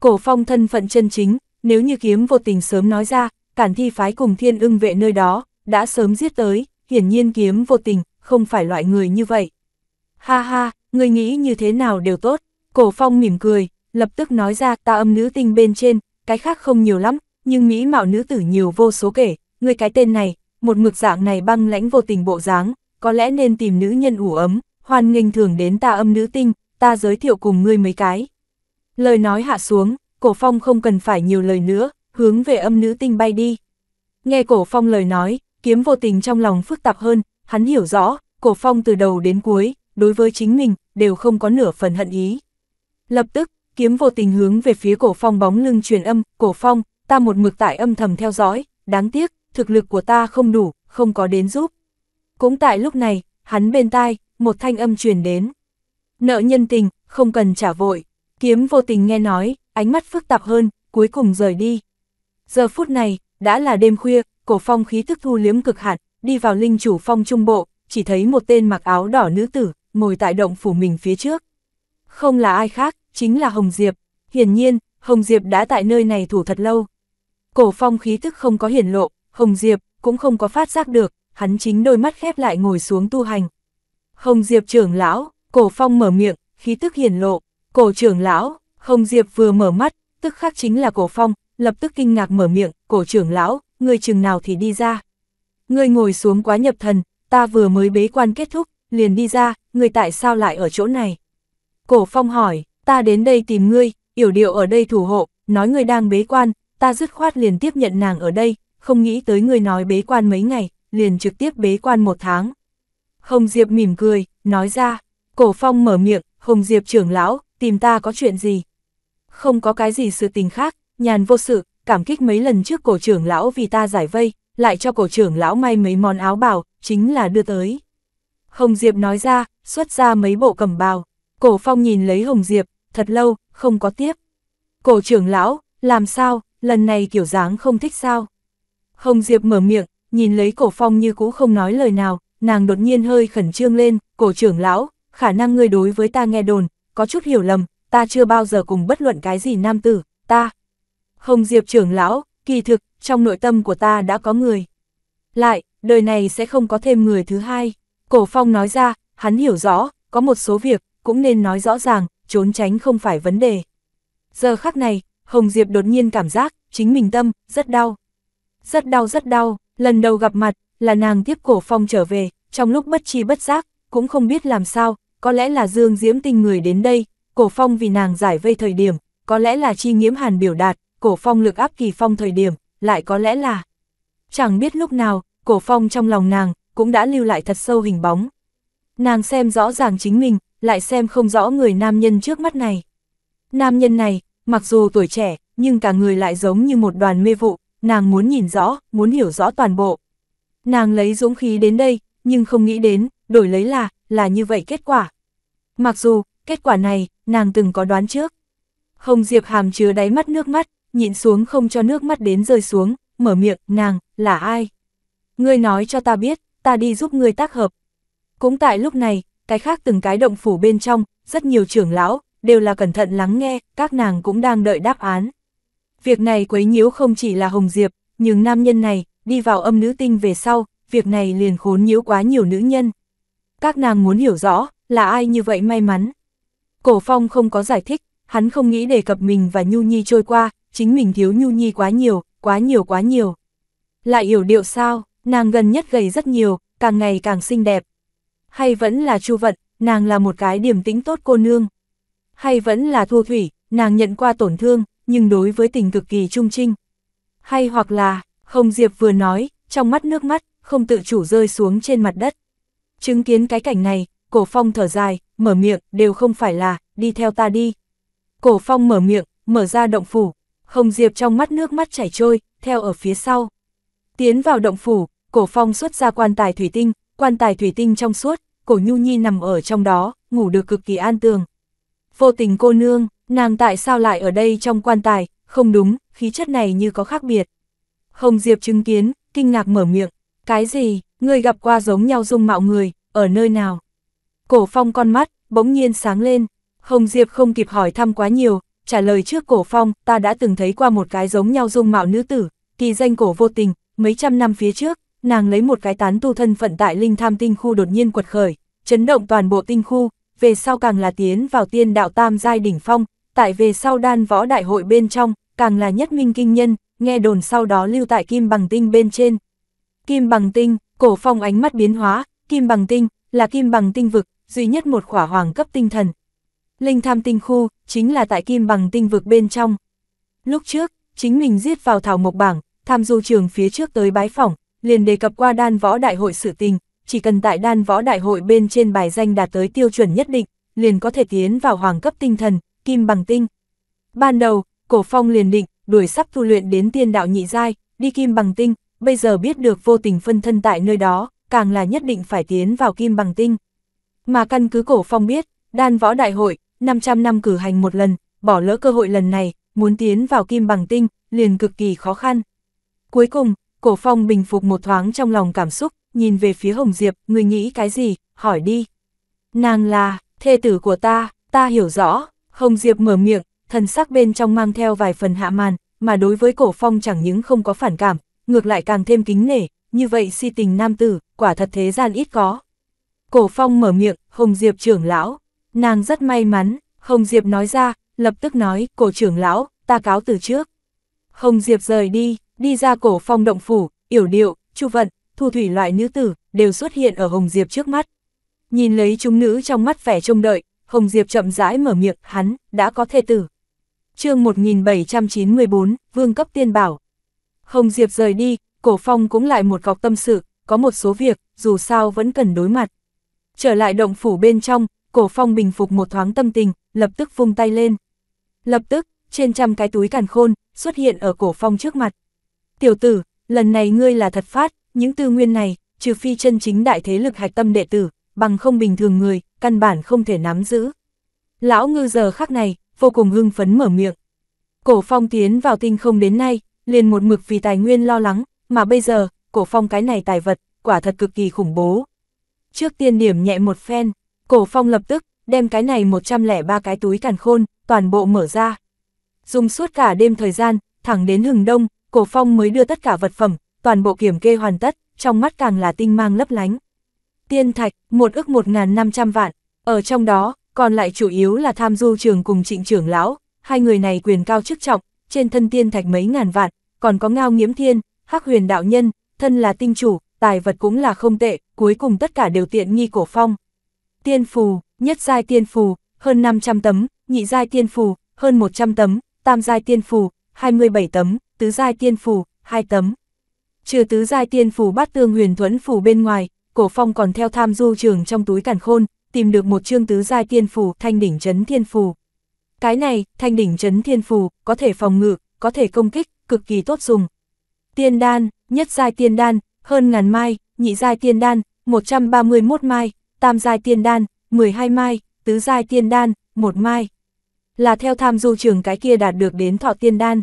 Cổ phong thân phận chân chính, nếu như kiếm vô tình sớm nói ra, cản thi phái cùng thiên ưng vệ nơi đó, đã sớm giết tới, hiển nhiên kiếm vô tình, không phải loại người như vậy. Ha ha, người nghĩ như thế nào đều tốt, cổ phong mỉm cười, lập tức nói ra ta âm nữ tinh bên trên, cái khác không nhiều lắm, nhưng mỹ mạo nữ tử nhiều vô số kể, người cái tên này, một mực dạng này băng lãnh vô tình bộ dáng, có lẽ nên tìm nữ nhân ủ ấm, hoan nghênh thường đến ta âm nữ tinh, ta giới thiệu cùng ngươi mấy cái. Lời nói hạ xuống, cổ phong không cần phải nhiều lời nữa, hướng về âm nữ tinh bay đi. Nghe cổ phong lời nói, kiếm vô tình trong lòng phức tạp hơn, hắn hiểu rõ, cổ phong từ đầu đến cuối, đối với chính mình, đều không có nửa phần hận ý. Lập tức, kiếm vô tình hướng về phía cổ phong bóng lưng truyền âm, cổ phong, ta một mực tại âm thầm theo dõi, đáng tiếc, thực lực của ta không đủ, không có đến giúp. Cũng tại lúc này, hắn bên tai, một thanh âm truyền đến. Nợ nhân tình, không cần trả vội. Kiếm vô tình nghe nói, ánh mắt phức tạp hơn, cuối cùng rời đi. Giờ phút này, đã là đêm khuya, cổ phong khí thức thu liếm cực hạn, đi vào linh chủ phong trung bộ, chỉ thấy một tên mặc áo đỏ nữ tử, ngồi tại động phủ mình phía trước. Không là ai khác, chính là Hồng Diệp. Hiển nhiên, Hồng Diệp đã tại nơi này thủ thật lâu. Cổ phong khí tức không có hiển lộ, Hồng Diệp cũng không có phát giác được, hắn chính đôi mắt khép lại ngồi xuống tu hành. Hồng Diệp trưởng lão, cổ phong mở miệng, khí tức hiển lộ, cổ trưởng lão, Hồng Diệp vừa mở mắt, tức khắc chính là cổ phong, lập tức kinh ngạc mở miệng, cổ trưởng lão, người chừng nào thì đi ra. Người ngồi xuống quá nhập thần, ta vừa mới bế quan kết thúc, liền đi ra, người tại sao lại ở chỗ này? Cổ phong hỏi, ta đến đây tìm ngươi, yểu điệu ở đây thủ hộ, nói ngươi đang bế quan, ta dứt khoát liền tiếp nhận nàng ở đây, không nghĩ tới ngươi nói bế quan mấy ngày, liền trực tiếp bế quan một tháng. Hồng Diệp mỉm cười, nói ra, cổ phong mở miệng, Hồng Diệp trưởng lão, tìm ta có chuyện gì? Không có cái gì sự tình khác, nhàn vô sự, cảm kích mấy lần trước cổ trưởng lão vì ta giải vây, lại cho cổ trưởng lão may mấy món áo bào, chính là đưa tới. Hồng Diệp nói ra, xuất ra mấy bộ cẩm bào. Cổ phong nhìn lấy Hồng Diệp, thật lâu, không có tiếp. Cổ trưởng lão, làm sao, lần này kiểu dáng không thích sao? Hồng Diệp mở miệng, nhìn lấy cổ phong như cũ không nói lời nào, nàng đột nhiên hơi khẩn trương lên, cổ trưởng lão, khả năng ngươi đối với ta nghe đồn, có chút hiểu lầm, ta chưa bao giờ cùng bất luận cái gì nam tử, ta. Hồng Diệp trưởng lão, kỳ thực, trong nội tâm của ta đã có người. Lại, đời này sẽ không có thêm người thứ hai. Cổ phong nói ra, hắn hiểu rõ, có một số việc, cũng nên nói rõ ràng, trốn tránh không phải vấn đề. Giờ khắc này, Hồng Diệp đột nhiên cảm giác, chính mình tâm, rất đau. Rất đau rất đau, lần đầu gặp mặt, là nàng tiếp cổ phong trở về, trong lúc bất chi bất giác, cũng không biết làm sao, có lẽ là Dương Diễm tình người đến đây, cổ phong vì nàng giải vây thời điểm, có lẽ là chi nghiễm hàn biểu đạt, cổ phong lực áp kỳ phong thời điểm, lại có lẽ là... Chẳng biết lúc nào, cổ phong trong lòng nàng, cũng đã lưu lại thật sâu hình bóng. Nàng xem rõ ràng chính mình, lại xem không rõ người nam nhân trước mắt này. Nam nhân này, mặc dù tuổi trẻ, nhưng cả người lại giống như một đoàn mê vụ, nàng muốn nhìn rõ, muốn hiểu rõ toàn bộ. Nàng lấy dũng khí đến đây, nhưng không nghĩ đến, đổi lấy là, là như vậy kết quả. Mặc dù, kết quả này, nàng từng có đoán trước. Hồng Diệp hàm chứa đáy mắt nước mắt, nhịn xuống không cho nước mắt đến rơi xuống, mở miệng, nàng, là ai? Ngươi nói cho ta biết, ta đi giúp ngươi tác hợp. Cũng tại lúc này, cái khác từng cái động phủ bên trong, rất nhiều trưởng lão, đều là cẩn thận lắng nghe, các nàng cũng đang đợi đáp án. Việc này quấy nhiễu không chỉ là Hồng Diệp, nhưng nam nhân này, đi vào âm nữ tinh về sau, việc này liền khốn nhiễu quá nhiều nữ nhân. Các nàng muốn hiểu rõ, là ai như vậy may mắn. Cổ phong không có giải thích, hắn không nghĩ đề cập mình và Nhu Nhi trôi qua, chính mình thiếu Nhu Nhi quá nhiều, quá nhiều quá nhiều. Lại hiểu điệu sao, nàng gần nhất gầy rất nhiều, càng ngày càng xinh đẹp, hay vẫn là Chu Vận, nàng là một cái điểm tính tốt cô nương. Hay vẫn là Thu Thủy, nàng nhận qua tổn thương, nhưng đối với tình cực kỳ trung trinh. Hay hoặc là, không Diệp vừa nói, trong mắt nước mắt, không tự chủ rơi xuống trên mặt đất. Chứng kiến cái cảnh này, cổ phong thở dài, mở miệng, đều không phải là, đi theo ta đi. Cổ phong mở miệng, mở ra động phủ, không Diệp trong mắt nước mắt chảy trôi, theo ở phía sau. Tiến vào động phủ, cổ phong xuất ra quan tài thủy tinh, quan tài thủy tinh trong suốt, cổ Nhu Nhi nằm ở trong đó, ngủ được cực kỳ an tường. Vô tình cô nương, nàng tại sao lại ở đây trong quan tài, không đúng, khí chất này như có khác biệt. Hồng Diệp chứng kiến, kinh ngạc mở miệng, cái gì, người gặp qua giống nhau dung mạo người, ở nơi nào? Cổ phong con mắt, bỗng nhiên sáng lên, Hồng Diệp không kịp hỏi thăm quá nhiều, trả lời trước cổ phong, ta đã từng thấy qua một cái giống nhau dung mạo nữ tử, kỳ danh cổ vô tình, mấy trăm năm phía trước, nàng lấy một cái tán tu thân phận tại linh tham tinh khu đột nhiên quật khởi, chấn động toàn bộ tinh khu, về sau càng là tiến vào tiên đạo tam giai đỉnh phong, tại về sau đan võ đại hội bên trong, càng là nhất minh kinh nhân, nghe đồn sau đó lưu tại kim bằng tinh bên trên. Kim bằng tinh, cổ phong ánh mắt biến hóa, kim bằng tinh, là kim bằng tinh vực, duy nhất một khỏa hoàng cấp tinh thần. Linh tham tinh khu, chính là tại kim bằng tinh vực bên trong. Lúc trước, chính mình giết vào thảo mộc bảng, tham du trường phía trước tới bái phỏng, liền đề cập qua đan võ đại hội sự tình, chỉ cần tại đan võ đại hội bên trên bài danh đạt tới tiêu chuẩn nhất định, liền có thể tiến vào hoàng cấp tinh thần, kim bằng tinh. Ban đầu, cổ phong liền định, đuổi sắp tu luyện đến tiên đạo nhị giai, đi kim bằng tinh, bây giờ biết được vô tình phân thân tại nơi đó, càng là nhất định phải tiến vào kim bằng tinh. Mà căn cứ cổ phong biết, đan võ đại hội, 500 năm cử hành một lần, bỏ lỡ cơ hội lần này, muốn tiến vào kim bằng tinh, liền cực kỳ khó khăn. Cuối cùng, Cổ phong bình phục một thoáng trong lòng cảm xúc, nhìn về phía Hồng Diệp, người nghĩ cái gì, hỏi đi. Nàng là, thê tử của ta, ta hiểu rõ, Hồng Diệp mở miệng, thần sắc bên trong mang theo vài phần hạ màn, mà đối với cổ phong chẳng những không có phản cảm, ngược lại càng thêm kính nể, như vậy si tình nam tử, quả thật thế gian ít có. Cổ phong mở miệng, Hồng Diệp trưởng lão, nàng rất may mắn, Hồng Diệp nói ra, lập tức nói, cổ trưởng lão, ta cáo từ trước. Hồng Diệp rời đi, đi ra cổ phong động phủ, yểu điệu, chu vận, thu thủy loại nữ tử, đều xuất hiện ở Hồng Diệp trước mắt. Nhìn lấy chúng nữ trong mắt vẻ trông đợi, Hồng Diệp chậm rãi mở miệng, hắn, đã có thê tử. chương 1794, Vương cấp tiên bảo. Hồng Diệp rời đi, cổ phong cũng lại một cọc tâm sự, có một số việc, dù sao vẫn cần đối mặt. Trở lại động phủ bên trong, cổ phong bình phục một thoáng tâm tình, lập tức vung tay lên. Lập tức, trên trăm cái túi càn khôn, xuất hiện ở cổ phong trước mặt tiểu tử, lần này ngươi là thật phát, những tư nguyên này, trừ phi chân chính đại thế lực hạch tâm đệ tử, bằng không bình thường người, căn bản không thể nắm giữ. Lão ngư giờ khắc này, vô cùng hưng phấn mở miệng. Cổ phong tiến vào tinh không đến nay, liền một mực vì tài nguyên lo lắng, mà bây giờ, cổ phong cái này tài vật, quả thật cực kỳ khủng bố. Trước tiên điểm nhẹ một phen, cổ phong lập tức, đem cái này 103 cái túi càn khôn, toàn bộ mở ra. Dùng suốt cả đêm thời gian, thẳng đến hừng đông, Cổ Phong mới đưa tất cả vật phẩm, toàn bộ kiểm kê hoàn tất, trong mắt càng là tinh mang lấp lánh. Tiên thạch, một ức 1.500 vạn, ở trong đó, còn lại chủ yếu là tham du trường cùng trịnh trưởng lão, hai người này quyền cao chức trọng, trên thân tiên thạch mấy ngàn vạn, còn có ngao nghiễm thiên, hắc huyền đạo nhân, thân là tinh chủ, tài vật cũng là không tệ, cuối cùng tất cả đều tiện nghi cổ phong. Tiên phù, nhất giai tiên phù, hơn 500 tấm, nhị giai tiên phù, hơn 100 tấm, tam giai tiên phù, 27 tấm, tứ giai tiên phủ, hai tấm. Trừ tứ giai tiên phủ bát tương huyền thuẫn phủ bên ngoài, cổ phong còn theo tham du trường trong túi càn khôn, tìm được một chương tứ giai tiên phủ thanh đỉnh chấn thiên phủ. Cái này, thanh đỉnh chấn thiên phủ, có thể phòng ngự, có thể công kích, cực kỳ tốt dùng. Tiên đan, nhất giai tiên đan, hơn ngàn mai, nhị giai tiên đan, 131 mai, tam giai tiên đan, 12 mai, tứ giai tiên đan, một mai. Là theo tham du trường cái kia đạt được đến thọ tiên đan.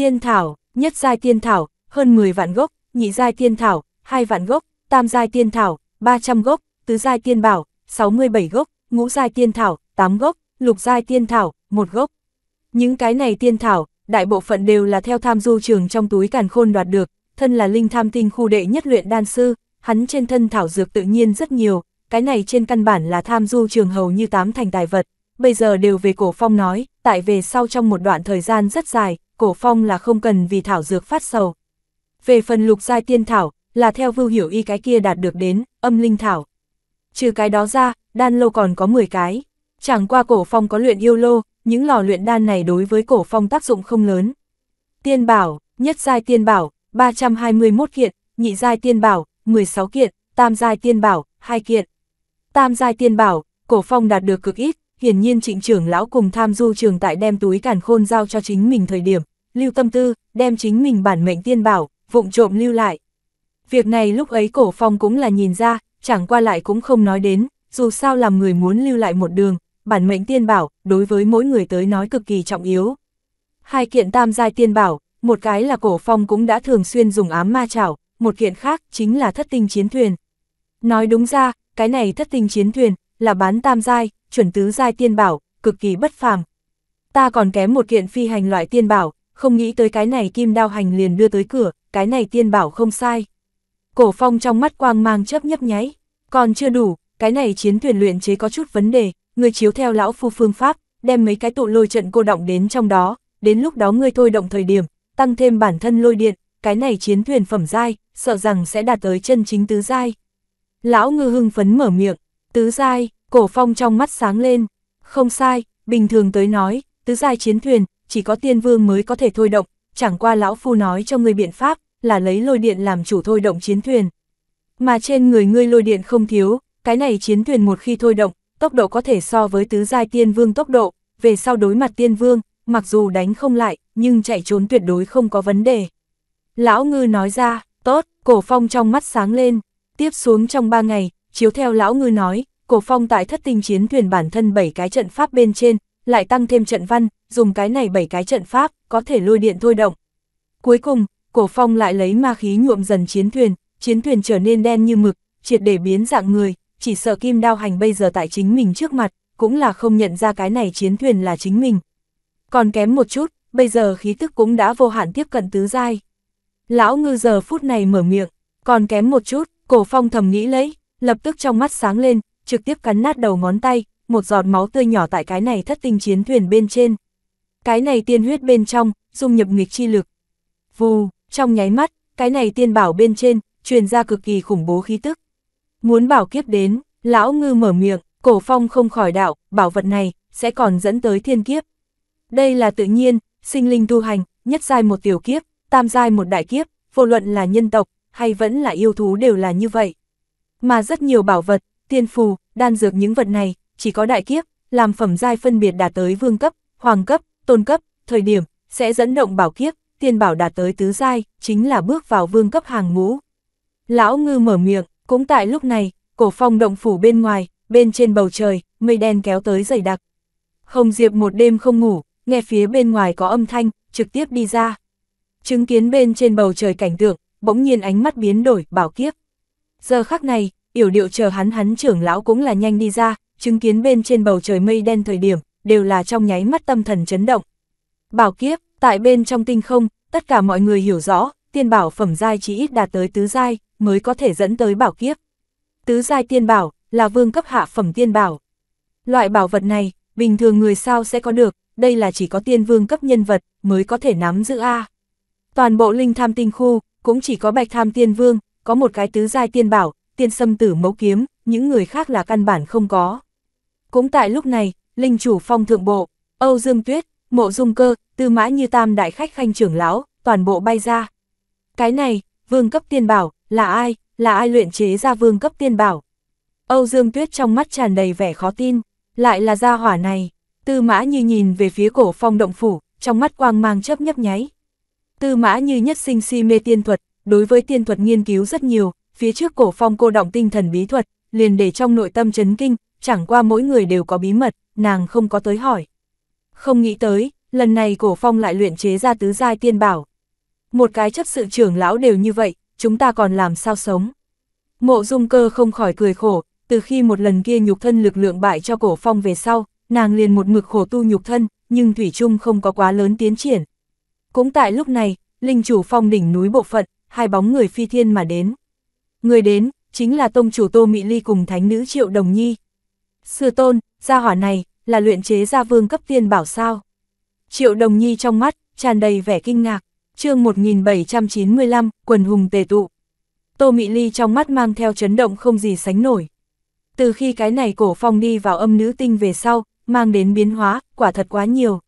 Tiên thảo, nhất giai tiên thảo, hơn 10 vạn gốc, nhị giai tiên thảo, 2 vạn gốc, tam giai tiên thảo, 300 gốc, tứ giai tiên bảo, 67 gốc, ngũ giai tiên thảo, 8 gốc, lục giai tiên thảo, 1 gốc. Những cái này tiên thảo, đại bộ phận đều là theo tham du trường trong túi càn khôn đoạt được, thân là linh tham tinh khu đệ nhất luyện đan sư, hắn trên thân thảo dược tự nhiên rất nhiều, cái này trên căn bản là tham du trường hầu như tám thành tài vật, bây giờ đều về cổ phong nói, tại về sau trong một đoạn thời gian rất dài, cổ phong là không cần vì thảo dược phát sầu. Về phần lục giai tiên thảo, là theo vưu hiểu y cái kia đạt được đến, âm linh thảo. Trừ cái đó ra, đan lô còn có 10 cái. Chẳng qua cổ phong có luyện yêu lô, những lò luyện đan này đối với cổ phong tác dụng không lớn. Tiên bảo, nhất giai tiên bảo, 321 kiện, nhị giai tiên bảo, 16 kiện, tam giai tiên bảo, 2 kiện. Tam giai tiên bảo, cổ phong đạt được cực ít, hiển nhiên trịnh trưởng lão cùng tham du trường tại đem túi càn khôn giao cho chính mình thời điểm, lưu tâm tư, đem chính mình bản mệnh tiên bảo, vụng trộm lưu lại. Việc này lúc ấy cổ phong cũng là nhìn ra, chẳng qua lại cũng không nói đến, dù sao làm người muốn lưu lại một đường, bản mệnh tiên bảo, đối với mỗi người tới nói cực kỳ trọng yếu. Hai kiện tam giai tiên bảo, một cái là cổ phong cũng đã thường xuyên dùng ám ma chảo, một kiện khác chính là thất tinh chiến thuyền. Nói đúng ra, cái này thất tinh chiến thuyền, là bán tam giai, chuẩn tứ giai tiên bảo, cực kỳ bất phàm. Ta còn kém một kiện phi hành loại tiên bảo, không nghĩ tới cái này kim đao hành liền đưa tới cửa, cái này tiên bảo không sai. Cổ phong trong mắt quang mang chớp nhấp nháy, còn chưa đủ, cái này chiến thuyền luyện chế có chút vấn đề, người chiếu theo lão phu phương pháp, đem mấy cái tụ lôi trận cô động đến trong đó, đến lúc đó ngươi thôi động thời điểm, tăng thêm bản thân lôi điện, cái này chiến thuyền phẩm giai, sợ rằng sẽ đạt tới chân chính tứ giai. Lão ngư hưng phấn mở miệng, tứ giai, Cổ phong trong mắt sáng lên, không sai, bình thường tới nói, tứ giai chiến thuyền, chỉ có tiên vương mới có thể thôi động, chẳng qua lão phu nói cho người biện pháp, là lấy lôi điện làm chủ thôi động chiến thuyền. Mà trên người ngươi lôi điện không thiếu, cái này chiến thuyền một khi thôi động, tốc độ có thể so với tứ giai tiên vương tốc độ, về sau đối mặt tiên vương, mặc dù đánh không lại, nhưng chạy trốn tuyệt đối không có vấn đề. Lão ngư nói ra, tốt, cổ phong trong mắt sáng lên, tiếp xuống trong ba ngày, chiếu theo lão ngư nói, Cổ Phong tại thất tinh chiến thuyền bản thân 7 cái trận pháp bên trên, lại tăng thêm trận văn, dùng cái này 7 cái trận pháp, có thể lôi điện thôi động. Cuối cùng, Cổ Phong lại lấy ma khí nhuộm dần chiến thuyền, chiến thuyền trở nên đen như mực, triệt để biến dạng người, chỉ sợ kim đao hành bây giờ tại chính mình trước mặt, cũng là không nhận ra cái này chiến thuyền là chính mình. Còn kém một chút, bây giờ khí tức cũng đã vô hạn tiếp cận tứ giai. Lão ngư giờ phút này mở miệng, còn kém một chút, cổ phong thầm nghĩ lấy, lập tức trong mắt sáng lên, trực tiếp cắn nát đầu ngón tay, một giọt máu tươi nhỏ tại cái này thất tinh chiến thuyền bên trên. Cái này tiên huyết bên trong, dung nhập nghịch chi lực. Vù, trong nháy mắt, cái này tiên bảo bên trên, truyền ra cực kỳ khủng bố khí tức. Muốn bảo kiếp đến, lão ngư mở miệng, cổ phong không khỏi đạo, bảo vật này, sẽ còn dẫn tới thiên kiếp. Đây là tự nhiên, sinh linh tu hành, nhất giai một tiểu kiếp, tam giai một đại kiếp, vô luận là nhân tộc, hay vẫn là yêu thú đều là như vậy. Mà rất nhiều bảo vật, tiên phù, đan dược những vật này, chỉ có đại kiếp, làm phẩm giai phân biệt đạt tới vương cấp, hoàng cấp, tôn cấp, thời điểm, sẽ dẫn động bảo kiếp, tiên bảo đạt tới tứ giai, chính là bước vào vương cấp hàng ngũ. Lão ngư mở miệng, cũng tại lúc này, cổ phong động phủ bên ngoài, bên trên bầu trời, mây đen kéo tới dày đặc. Hồng Diệp một đêm không ngủ, nghe phía bên ngoài có âm thanh, trực tiếp đi ra. Chứng kiến bên trên bầu trời cảnh tượng, bỗng nhiên ánh mắt biến đổi, bảo kiếp. Giờ khắc này, yểu điệu chờ hắn hắn trưởng lão cũng là nhanh đi ra, chứng kiến bên trên bầu trời mây đen thời điểm, đều là trong nháy mắt tâm thần chấn động. Bảo kiếp, tại bên trong tinh không, tất cả mọi người hiểu rõ, tiên bảo phẩm giai chỉ ít đạt tới tứ giai, mới có thể dẫn tới bảo kiếp. Tứ giai tiên bảo, là vương cấp hạ phẩm tiên bảo. Loại bảo vật này, bình thường người sao sẽ có được, đây là chỉ có tiên vương cấp nhân vật, mới có thể nắm giữ A. Toàn bộ linh tham tinh khu, cũng chỉ có bạch tham tiên vương, có một cái tứ giai tiên bảo, tiên sâm tử mấu kiếm, những người khác là căn bản không có. Cũng tại lúc này, linh chủ phong thượng bộ, Âu Dương Tuyết, Mộ Dung Cơ, Tư Mã Như Tam đại khách khanh trưởng lão, toàn bộ bay ra. Cái này, vương cấp tiên bảo, là ai, là ai luyện chế ra vương cấp tiên bảo? Âu Dương Tuyết trong mắt tràn đầy vẻ khó tin, lại là gia hỏa này. Tư Mã Như nhìn về phía cổ phong động phủ, trong mắt quang mang chớp nhấp nháy. Tư Mã Như nhất sinh si mê tiên thuật, đối với tiên thuật nghiên cứu rất nhiều, phía trước cổ phong cô động tinh thần bí thuật, liền để trong nội tâm chấn kinh, chẳng qua mỗi người đều có bí mật, nàng không có tới hỏi. Không nghĩ tới, lần này cổ phong lại luyện chế ra tứ giai tiên bảo. Một cái chấp sự trưởng lão đều như vậy, chúng ta còn làm sao sống. Mộ dung cơ không khỏi cười khổ, từ khi một lần kia nhục thân lực lượng bại cho cổ phong về sau, nàng liền một mực khổ tu nhục thân, nhưng Thủy Trung không có quá lớn tiến triển. Cũng tại lúc này, linh chủ phong đỉnh núi bộ phận, hai bóng người phi thiên mà đến. Người đến, chính là tông chủ Tô Mỹ Ly cùng thánh nữ Triệu Đồng Nhi. Sư tôn, gia hỏa này, là luyện chế gia vương cấp tiên bảo sao. Triệu Đồng Nhi trong mắt, tràn đầy vẻ kinh ngạc, chương 1795, quần hùng tề tụ. Tô Mỹ Ly trong mắt mang theo chấn động không gì sánh nổi. Từ khi cái này cổ phong đi vào âm nữ tinh về sau, mang đến biến hóa, quả thật quá nhiều.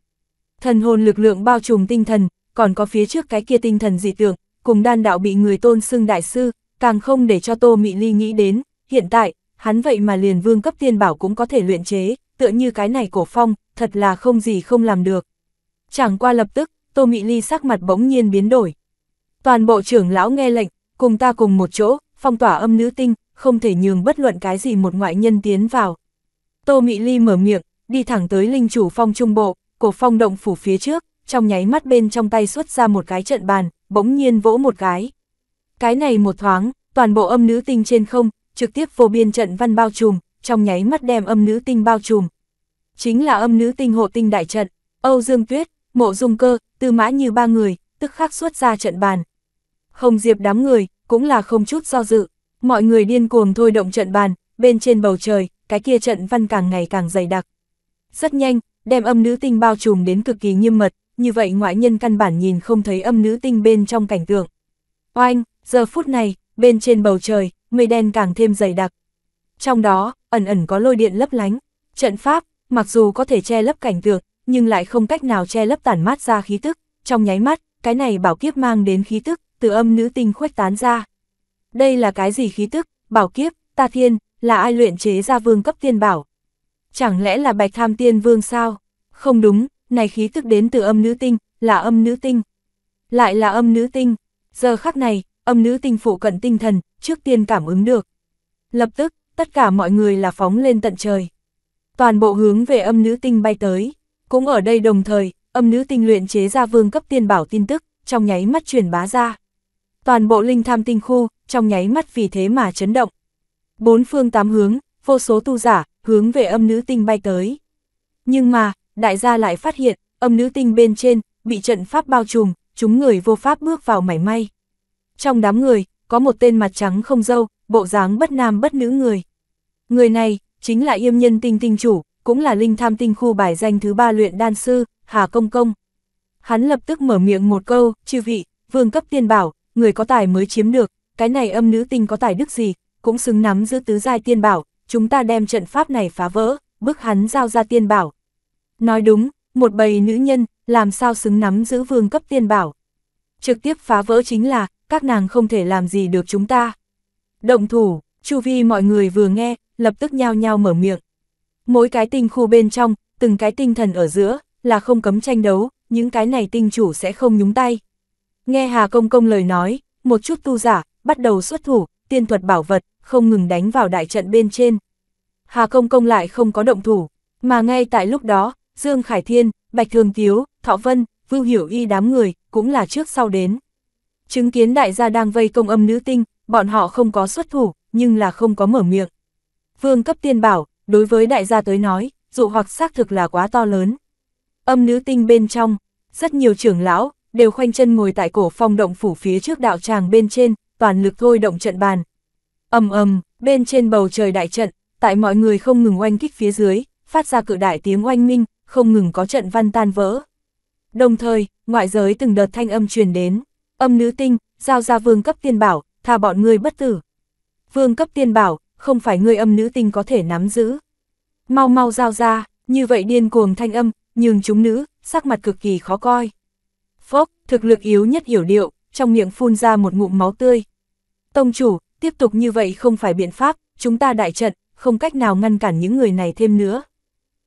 Thần hồn lực lượng bao trùm tinh thần, còn có phía trước cái kia tinh thần dị tượng, cùng đan đạo bị người tôn xưng đại sư, càng không để cho Tô Mị Ly nghĩ đến, hiện tại, hắn vậy mà liền vương cấp tiên bảo cũng có thể luyện chế, tựa như cái này cổ phong, thật là không gì không làm được. Chẳng qua lập tức, Tô Mị Ly sắc mặt bỗng nhiên biến đổi. Toàn bộ trưởng lão nghe lệnh, cùng ta cùng một chỗ, phong tỏa âm nữ tinh, không thể nhường bất luận cái gì một ngoại nhân tiến vào. Tô Mị Ly mở miệng, đi thẳng tới linh chủ phong trung bộ, cổ phong động phủ phía trước, trong nháy mắt bên trong tay xuất ra một cái trận bàn, bỗng nhiên vỗ một cái. Cái này một thoáng, toàn bộ âm nữ tinh trên không, trực tiếp vô biên trận văn bao trùm, trong nháy mắt đem âm nữ tinh bao trùm. Chính là âm nữ tinh hộ tinh đại trận, Âu Dương Tuyết, Mộ Dung Cơ, Tư Mã Như ba người, tức khắc xuất ra trận bàn. Không diệp đám người, cũng là không chút do dự, mọi người điên cuồng thôi động trận bàn, bên trên bầu trời, cái kia trận văn càng ngày càng dày đặc. Rất nhanh, đem âm nữ tinh bao trùm đến cực kỳ nghiêm mật, như vậy ngoại nhân căn bản nhìn không thấy âm nữ tinh bên trong cảnh tượng. Oanh, Giờ phút này, bên trên bầu trời, mây đen càng thêm dày đặc. Trong đó, ẩn ẩn có lôi điện lấp lánh. Trận pháp, mặc dù có thể che lấp cảnh tượng, nhưng lại không cách nào che lấp tản mát ra khí tức. Trong nháy mắt, cái này bảo kiếp mang đến khí tức, từ âm nữ tinh khuếch tán ra. Đây là cái gì khí tức, bảo kiếp, ta thiên, là ai luyện chế ra vương cấp tiên bảo? Chẳng lẽ là bạch tham tiên vương sao? Không đúng, này khí tức đến từ âm nữ tinh, là âm nữ tinh. Lại là âm nữ tinh, giờ khắc này, âm nữ tinh phụ cận tinh thần, trước tiên cảm ứng được. Lập tức, tất cả mọi người là phóng lên tận trời. Toàn bộ hướng về âm nữ tinh bay tới. Cũng ở đây đồng thời, âm nữ tinh luyện chế ra vương cấp tiên bảo tin tức, trong nháy mắt truyền bá ra. Toàn bộ linh tham tinh khu, trong nháy mắt vì thế mà chấn động. Bốn phương tám hướng, vô số tu giả, hướng về âm nữ tinh bay tới. Nhưng mà, đại gia lại phát hiện, âm nữ tinh bên trên, bị trận pháp bao trùm, chúng người vô pháp bước vào mảy may trong đám người, có một tên mặt trắng không dâu, bộ dáng bất nam bất nữ người. Người này, chính là yêm nhân tinh tinh chủ, cũng là linh tham tinh khu bài danh thứ ba luyện đan sư, Hà Công Công. Hắn lập tức mở miệng một câu, chư vị, vương cấp tiên bảo, người có tài mới chiếm được, cái này âm nữ tinh có tài đức gì, cũng xứng nắm giữ tứ giai tiên bảo, chúng ta đem trận pháp này phá vỡ, bức hắn giao ra tiên bảo. Nói đúng, một bầy nữ nhân, làm sao xứng nắm giữ vương cấp tiên bảo. Trực tiếp phá vỡ chính là, các nàng không thể làm gì được chúng ta. Động thủ, chu vi mọi người vừa nghe, lập tức nhao nhao mở miệng. Mỗi cái tinh khu bên trong, từng cái tinh thần ở giữa, là không cấm tranh đấu, những cái này tinh chủ sẽ không nhúng tay. Nghe Hà Công Công lời nói, một chút tu giả, bắt đầu xuất thủ, tiên thuật bảo vật, không ngừng đánh vào đại trận bên trên. Hà Công Công lại không có động thủ, mà ngay tại lúc đó, Dương Khải Thiên, Bạch Thường Tiếu, Thọ Vân, Vưu Hiểu Y đám người, cũng là trước sau đến. Chứng kiến đại gia đang vây công âm nữ tinh, bọn họ không có xuất thủ, nhưng là không có mở miệng. Vương cấp tiên bảo, đối với đại gia tới nói, dụ hoặc xác thực là quá to lớn. Âm nữ tinh bên trong, rất nhiều trưởng lão, đều khoanh chân ngồi tại cổ phong động phủ phía trước đạo tràng bên trên, toàn lực thôi động trận bàn. ầm ầm bên trên bầu trời đại trận, tại mọi người không ngừng oanh kích phía dưới, phát ra cự đại tiếng oanh minh, không ngừng có trận văn tan vỡ. Đồng thời, ngoại giới từng đợt thanh âm truyền đến. Âm nữ tinh, giao ra vương cấp tiên bảo, tha bọn ngươi bất tử. Vương cấp tiên bảo, không phải ngươi âm nữ tinh có thể nắm giữ. Mau mau giao ra, như vậy điên cuồng thanh âm, nhưng chúng nữ, sắc mặt cực kỳ khó coi. Phốc, thực lực yếu nhất hiểu điệu, trong miệng phun ra một ngụm máu tươi. Tông chủ, tiếp tục như vậy không phải biện pháp, chúng ta đại trận, không cách nào ngăn cản những người này thêm nữa.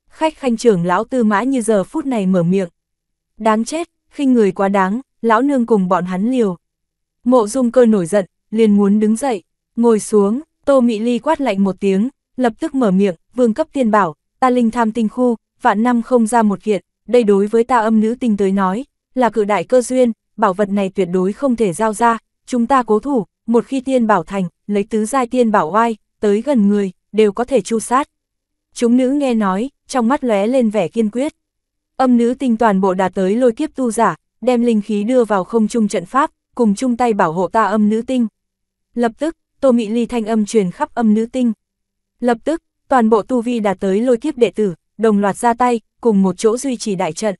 Khách khanh trưởng lão tư mã như giờ phút này mở miệng. Đáng chết, khinh người quá đáng, lão nương cùng bọn hắn liều. Mộ dung cơ nổi giận, liền muốn đứng dậy, ngồi xuống, tô mị ly quát lạnh một tiếng, lập tức mở miệng, vương cấp tiên bảo, ta linh tham tinh khu, vạn năm không ra một kiện, đây đối với ta âm nữ tinh tới nói, là cự đại cơ duyên, bảo vật này tuyệt đối không thể giao ra, chúng ta cố thủ, một khi tiên bảo thành, lấy tứ giai tiên bảo oai, tới gần người, đều có thể chu sát. Chúng nữ nghe nói, trong mắt lóe lên vẻ kiên quyết. Âm nữ tinh toàn bộ đạt tới lôi kiếp tu giả, đem linh khí đưa vào không trung trận pháp, cùng chung tay bảo hộ ta âm nữ tinh. Lập tức, Tô Mị Ly thanh âm truyền khắp âm nữ tinh. Lập tức, toàn bộ tu vi đạt tới lôi kiếp đệ tử, đồng loạt ra tay, cùng một chỗ duy trì đại trận.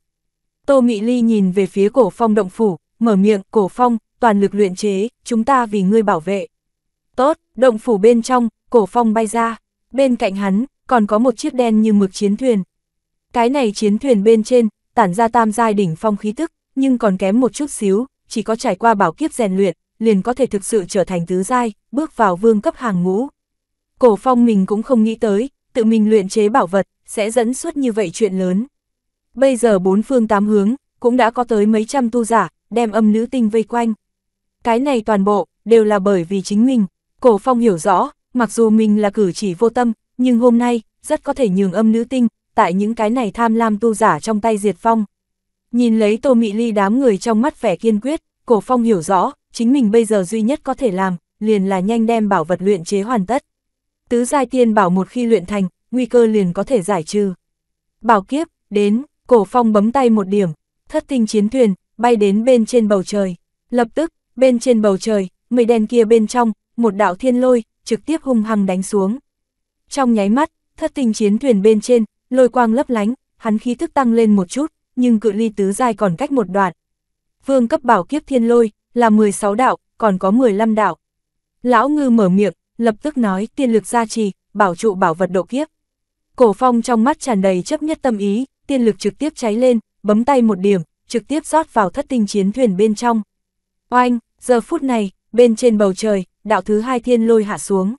Tô Mị Ly nhìn về phía cổ phong động phủ, mở miệng, cổ phong, toàn lực luyện chế, chúng ta vì ngươi bảo vệ. Tốt, động phủ bên trong, cổ phong bay ra, bên cạnh hắn, còn có một chiếc đen như mực chiến thuyền. Cái này chiến thuyền bên trên, tản ra tam giai đỉnh phong khí tức, nhưng còn kém một chút xíu, chỉ có trải qua bảo kiếp rèn luyện, liền có thể thực sự trở thành tứ giai, bước vào vương cấp hàng ngũ. Cổ phong mình cũng không nghĩ tới, tự mình luyện chế bảo vật, sẽ dẫn suốt như vậy chuyện lớn. Bây giờ bốn phương tám hướng, cũng đã có tới mấy trăm tu giả, đem âm nữ tinh vây quanh. Cái này toàn bộ, đều là bởi vì chính mình. Cổ phong hiểu rõ, mặc dù mình là cử chỉ vô tâm, nhưng hôm nay, rất có thể nhường âm nữ tinh, tại những cái này tham lam tu giả trong tay diệt phong. Nhìn lấy Tô Mị Ly đám người trong mắt vẻ kiên quyết, Cổ Phong hiểu rõ, chính mình bây giờ duy nhất có thể làm, liền là nhanh đem bảo vật luyện chế hoàn tất. Tứ giai tiên bảo một khi luyện thành, nguy cơ liền có thể giải trừ. Bảo kiếp, đến, Cổ Phong bấm tay một điểm, thất tinh chiến thuyền, bay đến bên trên bầu trời. Lập tức, bên trên bầu trời, mây đen kia bên trong, một đạo thiên lôi, trực tiếp hung hăng đánh xuống. Trong nháy mắt, thất tinh chiến thuyền bên trên, lôi quang lấp lánh, hắn khí thức tăng lên một chút, nhưng cự ly tứ giai còn cách một đoạn. Vương cấp bảo kiếp thiên lôi, là 16 đạo, còn có 15 đạo. Lão ngư mở miệng, lập tức nói tiên lực gia trì, bảo trụ bảo vật độ kiếp. Cổ phong trong mắt tràn đầy chấp nhất tâm ý, tiên lực trực tiếp cháy lên, bấm tay một điểm, trực tiếp rót vào thất tinh chiến thuyền bên trong. Oanh, giờ phút này, bên trên bầu trời, đạo thứ hai thiên lôi hạ xuống.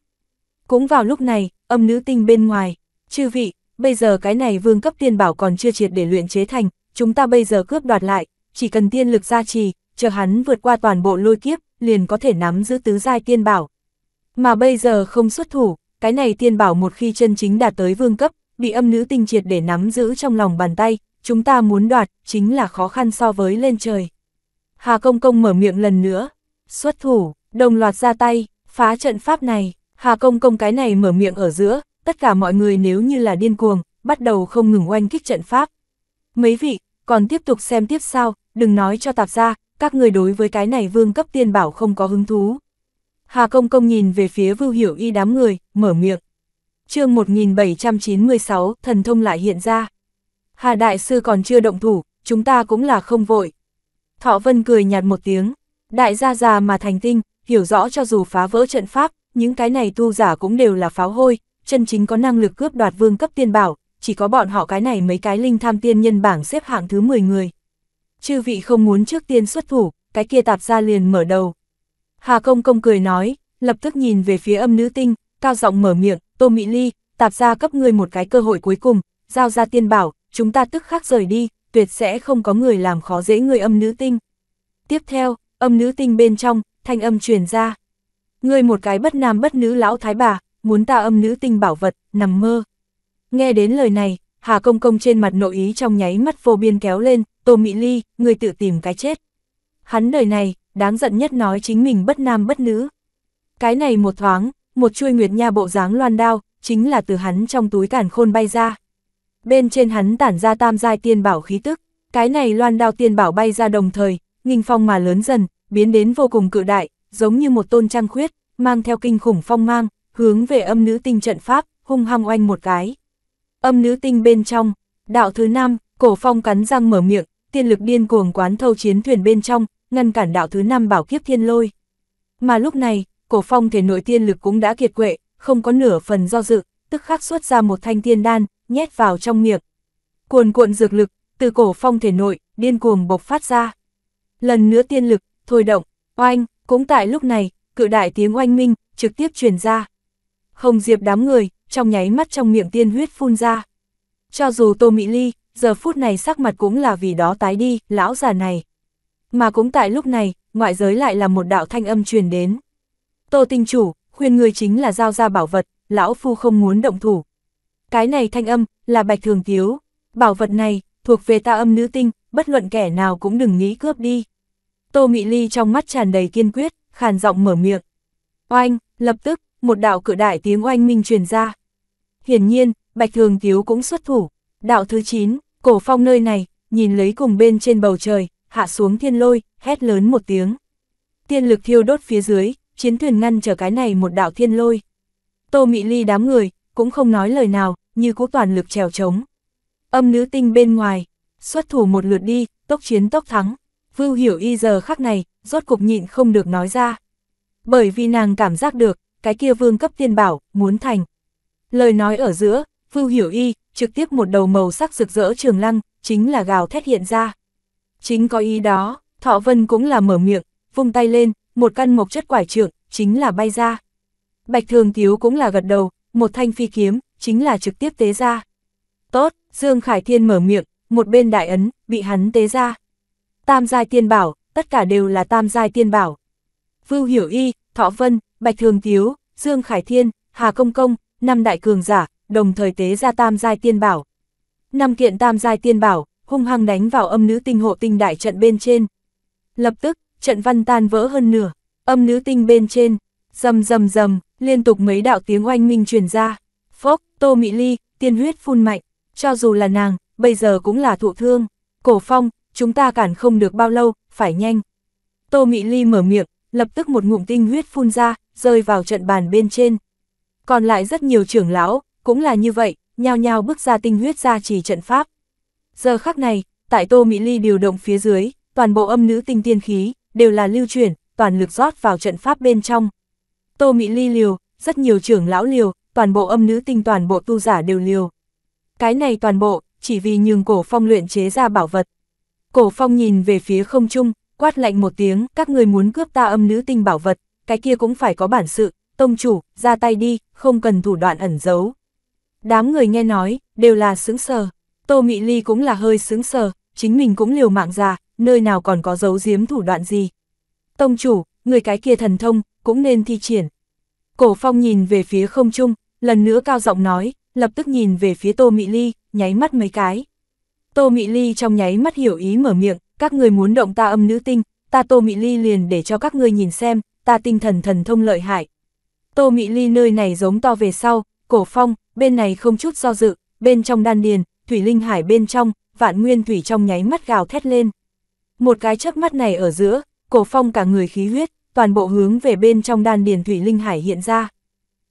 Cũng vào lúc này, âm nữ tinh bên ngoài, chư vị, bây giờ cái này vương cấp tiên bảo còn chưa triệt để luyện chế thành, chúng ta bây giờ cướp đoạt lại, chỉ cần tiên lực gia trì, chờ hắn vượt qua toàn bộ lôi kiếp, liền có thể nắm giữ tứ giai tiên bảo. Mà bây giờ không xuất thủ, cái này tiên bảo một khi chân chính đạt tới vương cấp, bị âm nữ tinh triệt để nắm giữ trong lòng bàn tay, chúng ta muốn đoạt, chính là khó khăn so với lên trời. Hà Công Công mở miệng lần nữa, xuất thủ, đồng loạt ra tay, phá trận pháp này, Hà Công Công cái này mở miệng ở giữa, tất cả mọi người nếu như là điên cuồng, bắt đầu không ngừng oanh kích trận pháp. Mấy vị, còn tiếp tục xem tiếp sao, đừng nói cho tạp ra, các người đối với cái này vương cấp tiên bảo không có hứng thú. Hà Công Công nhìn về phía Vưu Hiểu Y đám người, mở miệng. chương 1796, thần thông lại hiện ra. Hà Đại Sư còn chưa động thủ, chúng ta cũng là không vội. Thọ Vân cười nhạt một tiếng, đại gia già mà thành tinh, hiểu rõ cho dù phá vỡ trận pháp, những cái này tu giả cũng đều là pháo hôi, chân chính có năng lực cướp đoạt vương cấp tiên bảo, chỉ có bọn họ cái này mấy cái linh tham tiên nhân bảng xếp hạng thứ 10 người. Chư vị không muốn trước tiên xuất thủ, cái kia tạp ra liền mở đầu. Hà Công Công cười nói, lập tức nhìn về phía âm nữ tinh, cao giọng mở miệng, Tô Mỹ Ly, tạp ra cấp ngươi một cái cơ hội cuối cùng, giao ra tiên bảo, chúng ta tức khắc rời đi, tuyệt sẽ không có người làm khó dễ người âm nữ tinh. Tiếp theo, âm nữ tinh bên trong, thanh âm truyền ra. Ngươi một cái bất nam bất nữ lão thái bà, muốn ta âm nữ tinh bảo vật, nằm mơ. Nghe đến lời này, Hà Công Công trên mặt nội ý trong nháy mắt vô biên kéo lên, Tô Mỹ Ly, người tự tìm cái chết. Hắn đời này, đáng giận nhất nói chính mình bất nam bất nữ. Cái này một thoáng, một chuôi nguyệt nha bộ dáng loan đao, chính là từ hắn trong túi cản khôn bay ra. Bên trên hắn tản ra tam giai tiên bảo khí tức, cái này loan đao tiên bảo bay ra đồng thời, nghìn phong mà lớn dần, biến đến vô cùng cự đại, giống như một tôn trăng khuyết, mang theo kinh khủng phong mang, hướng về âm nữ tinh trận pháp, hung hăng oanh một cái âm nữ tinh bên trong, đạo thứ năm, cổ phong cắn răng mở miệng, tiên lực điên cuồng quán thâu chiến thuyền bên trong, ngăn cản đạo thứ năm bảo kiếp thiên lôi. Mà lúc này, cổ phong thể nội tiên lực cũng đã kiệt quệ, không có nửa phần do dự, tức khắc xuất ra một thanh tiên đan, nhét vào trong miệng. Cuồn cuộn dược lực, từ cổ phong thể nội, điên cuồng bộc phát ra. Lần nữa tiên lực, thôi động, oanh, cũng tại lúc này, cự đại tiếng oanh minh, trực tiếp truyền ra. Hồng Diệp đám người, trong nháy mắt trong miệng tiên huyết phun ra. Cho dù Tô Mỹ Ly, giờ phút này sắc mặt cũng là vì đó tái đi, lão già này. Mà cũng tại lúc này, ngoại giới lại là một đạo thanh âm truyền đến. Tô tinh chủ, khuyên người chính là giao ra bảo vật, lão phu không muốn động thủ. Cái này thanh âm, là bạch thường tiếu. Bảo vật này, thuộc về ta âm nữ tinh, bất luận kẻ nào cũng đừng nghĩ cướp đi. Tô Mỹ Ly trong mắt tràn đầy kiên quyết, khàn giọng mở miệng. Oanh, lập tức, một đạo cửa đại tiếng oanh minh truyền ra. Hiển nhiên, Bạch Thường Tiếu cũng xuất thủ. Đạo thứ 9, cổ phong nơi này, nhìn lấy cùng bên trên bầu trời, hạ xuống thiên lôi, hét lớn một tiếng. Tiên lực thiêu đốt phía dưới, chiến thuyền ngăn trở cái này một đạo thiên lôi. Tô Mị Ly đám người, cũng không nói lời nào, như cú toàn lực trèo trống. Âm nữ tinh bên ngoài, xuất thủ một lượt đi, tốc chiến tốc thắng. Vưu hiểu y giờ khắc này, rốt cục nhịn không được nói ra. Bởi vì nàng cảm giác được, cái kia vương cấp tiên bảo, muốn thành. Lời nói ở giữa, Vưu Hiểu Y, trực tiếp một đầu màu sắc rực rỡ trường lăng, chính là gào thét hiện ra. Chính có ý đó, Thọ Vân cũng là mở miệng, vung tay lên, một căn mộc chất quải trượng, chính là bay ra. Bạch Thường Tiếu cũng là gật đầu, một thanh phi kiếm, chính là trực tiếp tế ra. Tốt, Dương Khải Thiên mở miệng, một bên đại ấn, bị hắn tế ra. Tam giai tiên bảo, tất cả đều là tam giai tiên bảo. Vưu Hiểu Y, Thọ Vân, Bạch Thường Tiếu, Dương Khải Thiên, Hà Công Công, năm đại cường giả, đồng thời tế ra tam giai tiên bảo. Năm kiện tam giai tiên bảo, hung hăng đánh vào âm nữ tinh hộ tinh đại trận bên trên. Lập tức, trận văn tan vỡ hơn nửa, âm nữ tinh bên trên, rầm rầm rầm, liên tục mấy đạo tiếng oanh minh truyền ra. Phốc, Tô Mị Ly, tiên huyết phun mạnh, cho dù là nàng, bây giờ cũng là thụ thương. Cổ Phong, chúng ta cản không được bao lâu, phải nhanh. Tô Mị Ly mở miệng, lập tức một ngụm tinh huyết phun ra, rơi vào trận bàn bên trên. Còn lại rất nhiều trưởng lão, cũng là như vậy, nhao nhao bước ra tinh huyết ra trì trận pháp. Giờ khắc này, tại Tô Mỹ Ly điều động phía dưới, toàn bộ âm nữ tinh tiên khí, đều là lưu chuyển, toàn lực rót vào trận pháp bên trong. Tô Mỹ Ly liều, rất nhiều trưởng lão liều, toàn bộ âm nữ tinh toàn bộ tu giả đều liều. Cái này toàn bộ, chỉ vì nhường cổ phong luyện chế ra bảo vật. Cổ phong nhìn về phía không trung, quát lạnh một tiếng, các người muốn cướp ta âm nữ tinh bảo vật, cái kia cũng phải có bản sự, tông chủ, ra tay đi, không cần thủ đoạn ẩn giấu. Đám người nghe nói, đều là sướng sờ, Tô Mị Ly cũng là hơi sướng sờ, chính mình cũng liều mạng ra, nơi nào còn có giấu giếm thủ đoạn gì. Tông chủ, người cái kia thần thông, cũng nên thi triển. Cổ phong nhìn về phía không trung, lần nữa cao giọng nói, lập tức nhìn về phía Tô Mị Ly, nháy mắt mấy cái. Tô Mị Ly trong nháy mắt hiểu ý mở miệng, các người muốn động ta âm nữ tinh, ta Tô Mị Ly liền để cho các người nhìn xem, ta tinh thần thần thông lợi hại. Tô Mị Ly nơi này giống to về sau, cổ phong, bên này không chút do dự, bên trong đan điền, thủy linh hải bên trong, vạn nguyên thủy trong nháy mắt gào thét lên. Một cái chớp mắt này ở giữa, cổ phong cả người khí huyết, toàn bộ hướng về bên trong đan điền thủy linh hải hiện ra.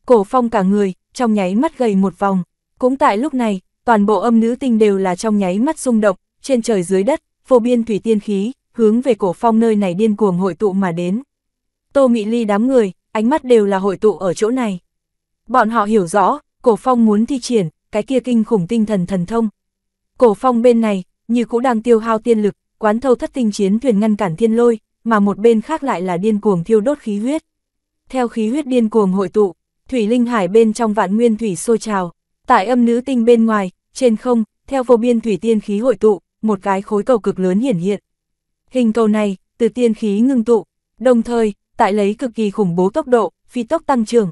Cổ phong cả người, trong nháy mắt gầy một vòng. Cũng tại lúc này, toàn bộ âm nữ tinh đều là trong nháy mắt rung động, trên trời dưới đất, vô biên thủy tiên khí, hướng về cổ phong nơi này điên cuồng hội tụ mà đến. Tô Mị Ly đám người, ánh mắt đều là hội tụ ở chỗ này. Bọn họ hiểu rõ, cổ phong muốn thi triển, cái kia kinh khủng tinh thần thần thông. Cổ phong bên này, như cũng đang tiêu hao tiên lực, quán thâu thất tinh chiến thuyền ngăn cản thiên lôi, mà một bên khác lại là điên cuồng thiêu đốt khí huyết. Theo khí huyết điên cuồng hội tụ, thủy linh hải bên trong vạn nguyên thủy sôi trào, tại âm nữ tinh bên ngoài, trên không, theo vô biên thủy tiên khí hội tụ, một cái khối cầu cực lớn hiển hiện. Hình cầu này, từ tiên khí ngưng tụ, đồng thời, tại lấy cực kỳ khủng bố tốc độ, phi tốc tăng trưởng.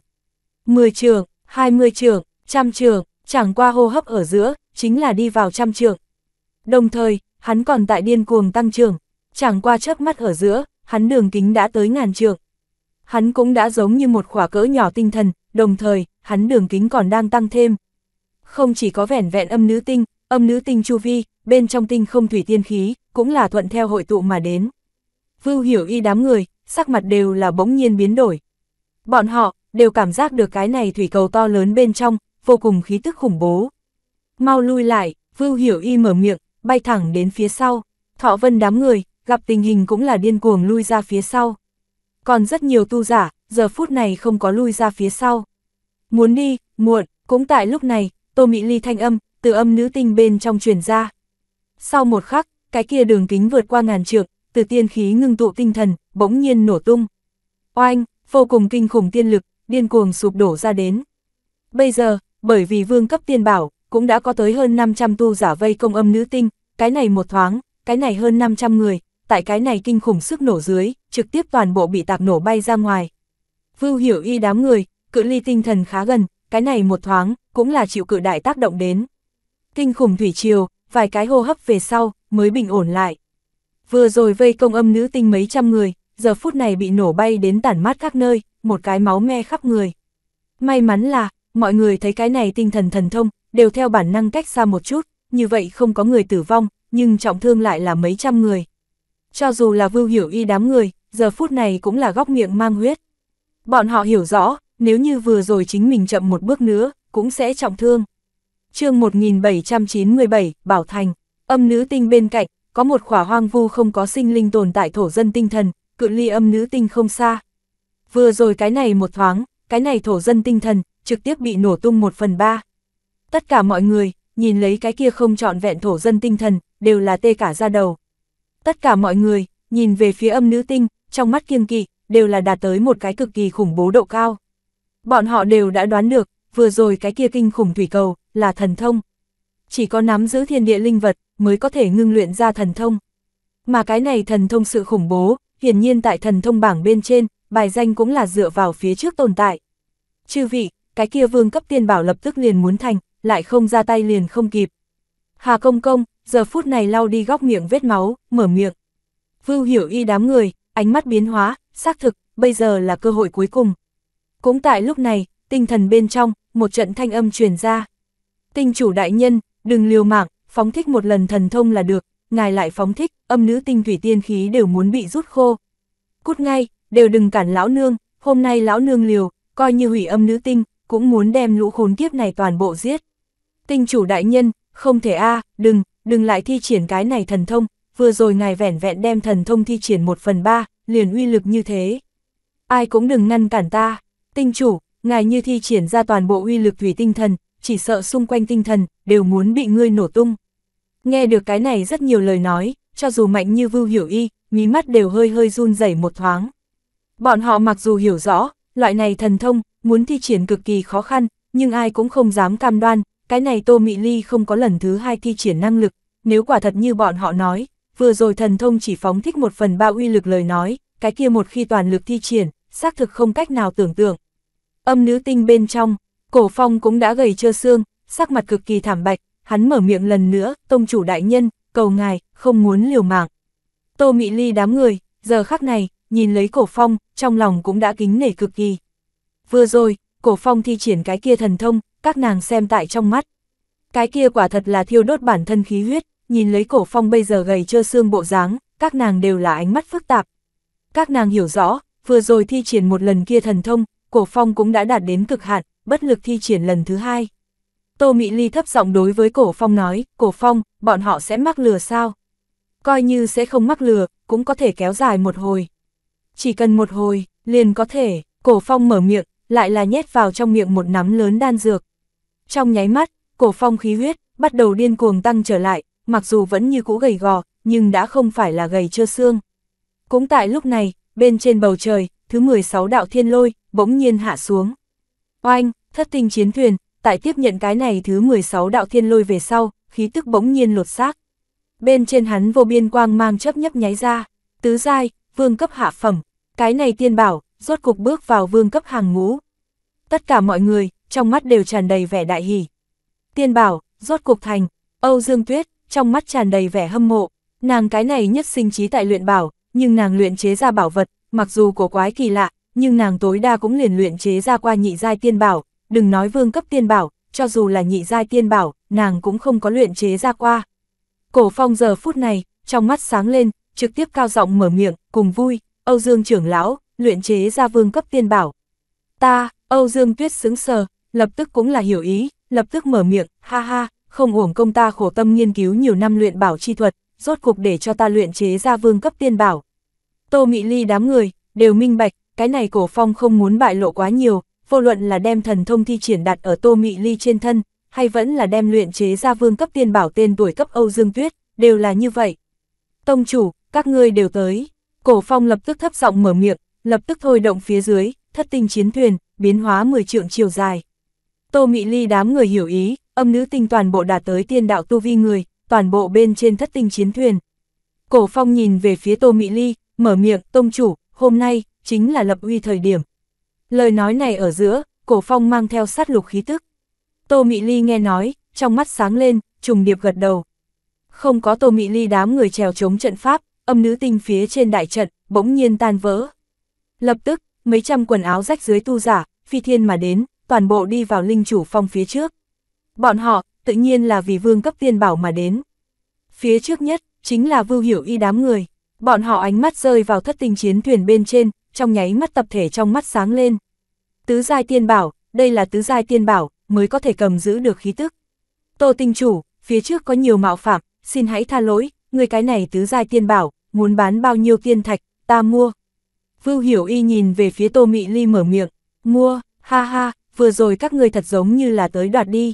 10 trường, 20 trường, trăm trường, chẳng qua hô hấp ở giữa, chính là đi vào trăm trường. Đồng thời, hắn còn tại điên cuồng tăng trưởng, chẳng qua chớp mắt ở giữa, hắn đường kính đã tới ngàn trường. Hắn cũng đã giống như một khỏa cỡ nhỏ tinh thần, đồng thời, hắn đường kính còn đang tăng thêm. Không chỉ có vẻn vẹn âm nữ tinh, âm nữ tinh chu vi, bên trong tinh không thủy tiên khí, cũng là thuận theo hội tụ mà đến. Vưu hiểu y đám người, sắc mặt đều là bỗng nhiên biến đổi. Bọn họ, đều cảm giác được cái này thủy cầu to lớn bên trong, vô cùng khí tức khủng bố. Mau lui lại, Vưu hiểu y mở miệng, bay thẳng đến phía sau. Thọ vân đám người, gặp tình hình cũng là điên cuồng lui ra phía sau. Còn rất nhiều tu giả, giờ phút này không có lui ra phía sau. Muốn đi, muộn, cũng tại lúc này, Tô Mỹ Ly thanh âm, từ âm nữ tinh bên trong truyền ra. Sau một khắc, cái kia đường kính vượt qua ngàn trượng, từ tiên khí ngưng tụ tinh thần, bỗng nhiên nổ tung. Oanh, vô cùng kinh khủng tiên lực, điên cuồng sụp đổ ra đến. Bây giờ, bởi vì vương cấp tiên bảo, cũng đã có tới hơn 500 tu giả vây công âm nữ tinh, cái này một thoáng, cái này hơn 500 người, tại cái này kinh khủng sức nổ dưới, trực tiếp toàn bộ bị tạp nổ bay ra ngoài. Vưu hiểu y đám người, cự ly tinh thần khá gần, cái này một thoáng, cũng là chịu cự đại tác động đến kinh khủng thủy triều, vài cái hô hấp về sau, mới bình ổn lại. Vừa rồi vây công âm nữ tinh mấy trăm người, giờ phút này bị nổ bay đến tản mát các nơi, một cái máu me khắp người. May mắn là, mọi người thấy cái này tinh thần thần thông, đều theo bản năng cách xa một chút, như vậy không có người tử vong, nhưng trọng thương lại là mấy trăm người. Cho dù là vưu hiểu y đám người, giờ phút này cũng là góc miệng mang huyết. Bọn họ hiểu rõ, nếu như vừa rồi chính mình chậm một bước nữa, cũng sẽ trọng thương chương 1797, Bảo Thành, âm nữ tinh bên cạnh, có một khỏa hoang vu không có sinh linh tồn tại thổ dân tinh thần, cự ly âm nữ tinh không xa. Vừa rồi cái này một thoáng, cái này thổ dân tinh thần, trực tiếp bị nổ tung một phần ba. Tất cả mọi người, nhìn lấy cái kia không trọn vẹn thổ dân tinh thần, đều là tê cả ra đầu. Tất cả mọi người, nhìn về phía âm nữ tinh, trong mắt kiêng kỵ, đều là đạt tới một cái cực kỳ khủng bố độ cao. Bọn họ đều đã đoán được, vừa rồi cái kia kinh khủng thủy cầu, là thần thông. Chỉ có nắm giữ thiên địa linh vật mới có thể ngưng luyện ra thần thông. Mà cái này thần thông sự khủng bố, hiển nhiên tại thần thông bảng bên trên, bài danh cũng là dựa vào phía trước tồn tại. Chư vị, cái kia vương cấp tiên bảo lập tức liền muốn thành, lại không ra tay liền không kịp. Hà Công Công, giờ phút này lau đi góc miệng vết máu, mở miệng. Vưu hiểu y đám người, ánh mắt biến hóa, xác thực, bây giờ là cơ hội cuối cùng. Cũng tại lúc này, tinh thần bên trong, một trận thanh âm truyền ra. Tinh chủ đại nhân, đừng liều mạng, phóng thích một lần thần thông là được, ngài lại phóng thích, âm nữ tinh thủy tiên khí đều muốn bị rút khô. Cút ngay, đều đừng cản lão nương, hôm nay lão nương liều, coi như hủy âm nữ tinh, cũng muốn đem lũ khốn kiếp này toàn bộ giết. Tinh chủ đại nhân, không thể a đừng, đừng lại thi triển cái này thần thông, vừa rồi ngài vẻn vẹn đem thần thông thi triển một phần ba, liền uy lực như thế. Ai cũng đừng ngăn cản ta, tinh chủ, ngài như thi triển ra toàn bộ uy lực thủy tinh thần, chỉ sợ xung quanh tinh thần, đều muốn bị ngươi nổ tung. Nghe được cái này rất nhiều lời nói, cho dù mạnh như vưu hiểu y, mí mắt đều hơi hơi run rẩy một thoáng. Bọn họ mặc dù hiểu rõ, loại này thần thông, muốn thi triển cực kỳ khó khăn, nhưng ai cũng không dám cam đoan, cái này Tô Mị Ly không có lần thứ hai thi triển năng lực, nếu quả thật như bọn họ nói, vừa rồi thần thông chỉ phóng thích một phần ba uy lực lời nói, cái kia một khi toàn lực thi triển, xác thực không cách nào tưởng tượng. Âm nữ tinh bên trong, Cổ phong cũng đã gầy trơ xương, sắc mặt cực kỳ thảm bạch, hắn mở miệng lần nữa, tông chủ đại nhân, cầu ngài, không muốn liều mạng. Tô Mị Ly đám người, giờ khắc này, nhìn lấy cổ phong, trong lòng cũng đã kính nể cực kỳ. Vừa rồi, cổ phong thi triển cái kia thần thông, các nàng xem tại trong mắt. Cái kia quả thật là thiêu đốt bản thân khí huyết, nhìn lấy cổ phong bây giờ gầy trơ xương bộ dáng, các nàng đều là ánh mắt phức tạp. Các nàng hiểu rõ, vừa rồi thi triển một lần kia thần thông, cổ phong cũng đã đạt đến cực hạn, bất lực thi triển lần thứ hai. Tô Mỹ Ly thấp giọng đối với Cổ Phong nói, Cổ Phong, bọn họ sẽ mắc lừa sao? Coi như sẽ không mắc lừa, cũng có thể kéo dài một hồi. Chỉ cần một hồi, liền có thể, Cổ Phong mở miệng, lại là nhét vào trong miệng một nắm lớn đan dược. Trong nháy mắt, Cổ Phong khí huyết, bắt đầu điên cuồng tăng trở lại, mặc dù vẫn như cũ gầy gò, nhưng đã không phải là gầy chưa xương. Cũng tại lúc này, bên trên bầu trời, thứ 16 đạo thiên lôi, bỗng nhiên hạ xuống. Oanh, thất tinh chiến thuyền, tại tiếp nhận cái này thứ 16 đạo thiên lôi về sau, khí tức bỗng nhiên lột xác. Bên trên hắn vô biên quang mang chấp nhấp nháy ra, tứ giai, vương cấp hạ phẩm, cái này tiên bảo, rốt cục bước vào vương cấp hàng ngũ. Tất cả mọi người, trong mắt đều tràn đầy vẻ đại hỉ. Tiên bảo, rốt cục thành, Âu Dương Tuyết, trong mắt tràn đầy vẻ hâm mộ, nàng cái này nhất sinh trí tại luyện bảo, nhưng nàng luyện chế ra bảo vật, mặc dù cổ quái kỳ lạ, nhưng nàng tối đa cũng liền luyện chế ra qua nhị giai tiên bảo, đừng nói vương cấp tiên bảo, cho dù là nhị giai tiên bảo, nàng cũng không có luyện chế ra qua. Cổ phong giờ phút này, trong mắt sáng lên, trực tiếp cao giọng mở miệng, cùng vui, Âu Dương trưởng lão, luyện chế ra vương cấp tiên bảo. Ta, Âu Dương tuyết xứng sờ, lập tức cũng là hiểu ý, lập tức mở miệng, ha ha, không uổng công ta khổ tâm nghiên cứu nhiều năm luyện bảo chi thuật, rốt cục để cho ta luyện chế ra vương cấp tiên bảo. Tô Mị Ly đám người, đều minh bạch, cái này cổ phong không muốn bại lộ quá nhiều, vô luận là đem thần thông thi triển đặt ở tô mị ly trên thân, hay vẫn là đem luyện chế ra vương cấp tiên bảo tên tuổi cấp Âu Dương Tuyết, đều là như vậy. Tông chủ, các ngươi đều tới. Cổ phong lập tức thấp giọng mở miệng, lập tức thôi động phía dưới, thất tinh chiến thuyền, biến hóa 10 trượng chiều dài. Tô Mị Ly đám người hiểu ý, âm nữ tinh toàn bộ đạt tới tiên đạo tu vi người, toàn bộ bên trên thất tinh chiến thuyền. Cổ phong nhìn về phía Tô Mị Ly, mở miệng, tông chủ, hôm nay, chính là lập uy thời điểm. Lời nói này ở giữa, cổ phong mang theo sát lục khí tức. Tô Mị Ly nghe nói, trong mắt sáng lên, trùng điệp gật đầu. Không có Tô Mị Ly đám người trèo chống trận pháp, âm nữ tinh phía trên đại trận, bỗng nhiên tan vỡ. Lập tức, mấy trăm quần áo rách dưới tu giả, phi thiên mà đến, toàn bộ đi vào linh chủ phong phía trước. Bọn họ, tự nhiên là vì vương cấp tiên bảo mà đến. Phía trước nhất, chính là vưu hiểu y đám người. Bọn họ ánh mắt rơi vào thất tinh chiến thuyền bên trên, trong nháy mắt tập thể trong mắt sáng lên. Tứ giai tiên bảo, đây là tứ giai tiên bảo, mới có thể cầm giữ được khí tức. Tô tinh chủ, phía trước có nhiều mạo phạm, xin hãy tha lỗi, người cái này tứ giai tiên bảo, muốn bán bao nhiêu tiên thạch, ta mua. Vưu hiểu y nhìn về phía tô mị ly mở miệng, mua, ha ha, vừa rồi các người thật giống như là tới đoạt đi.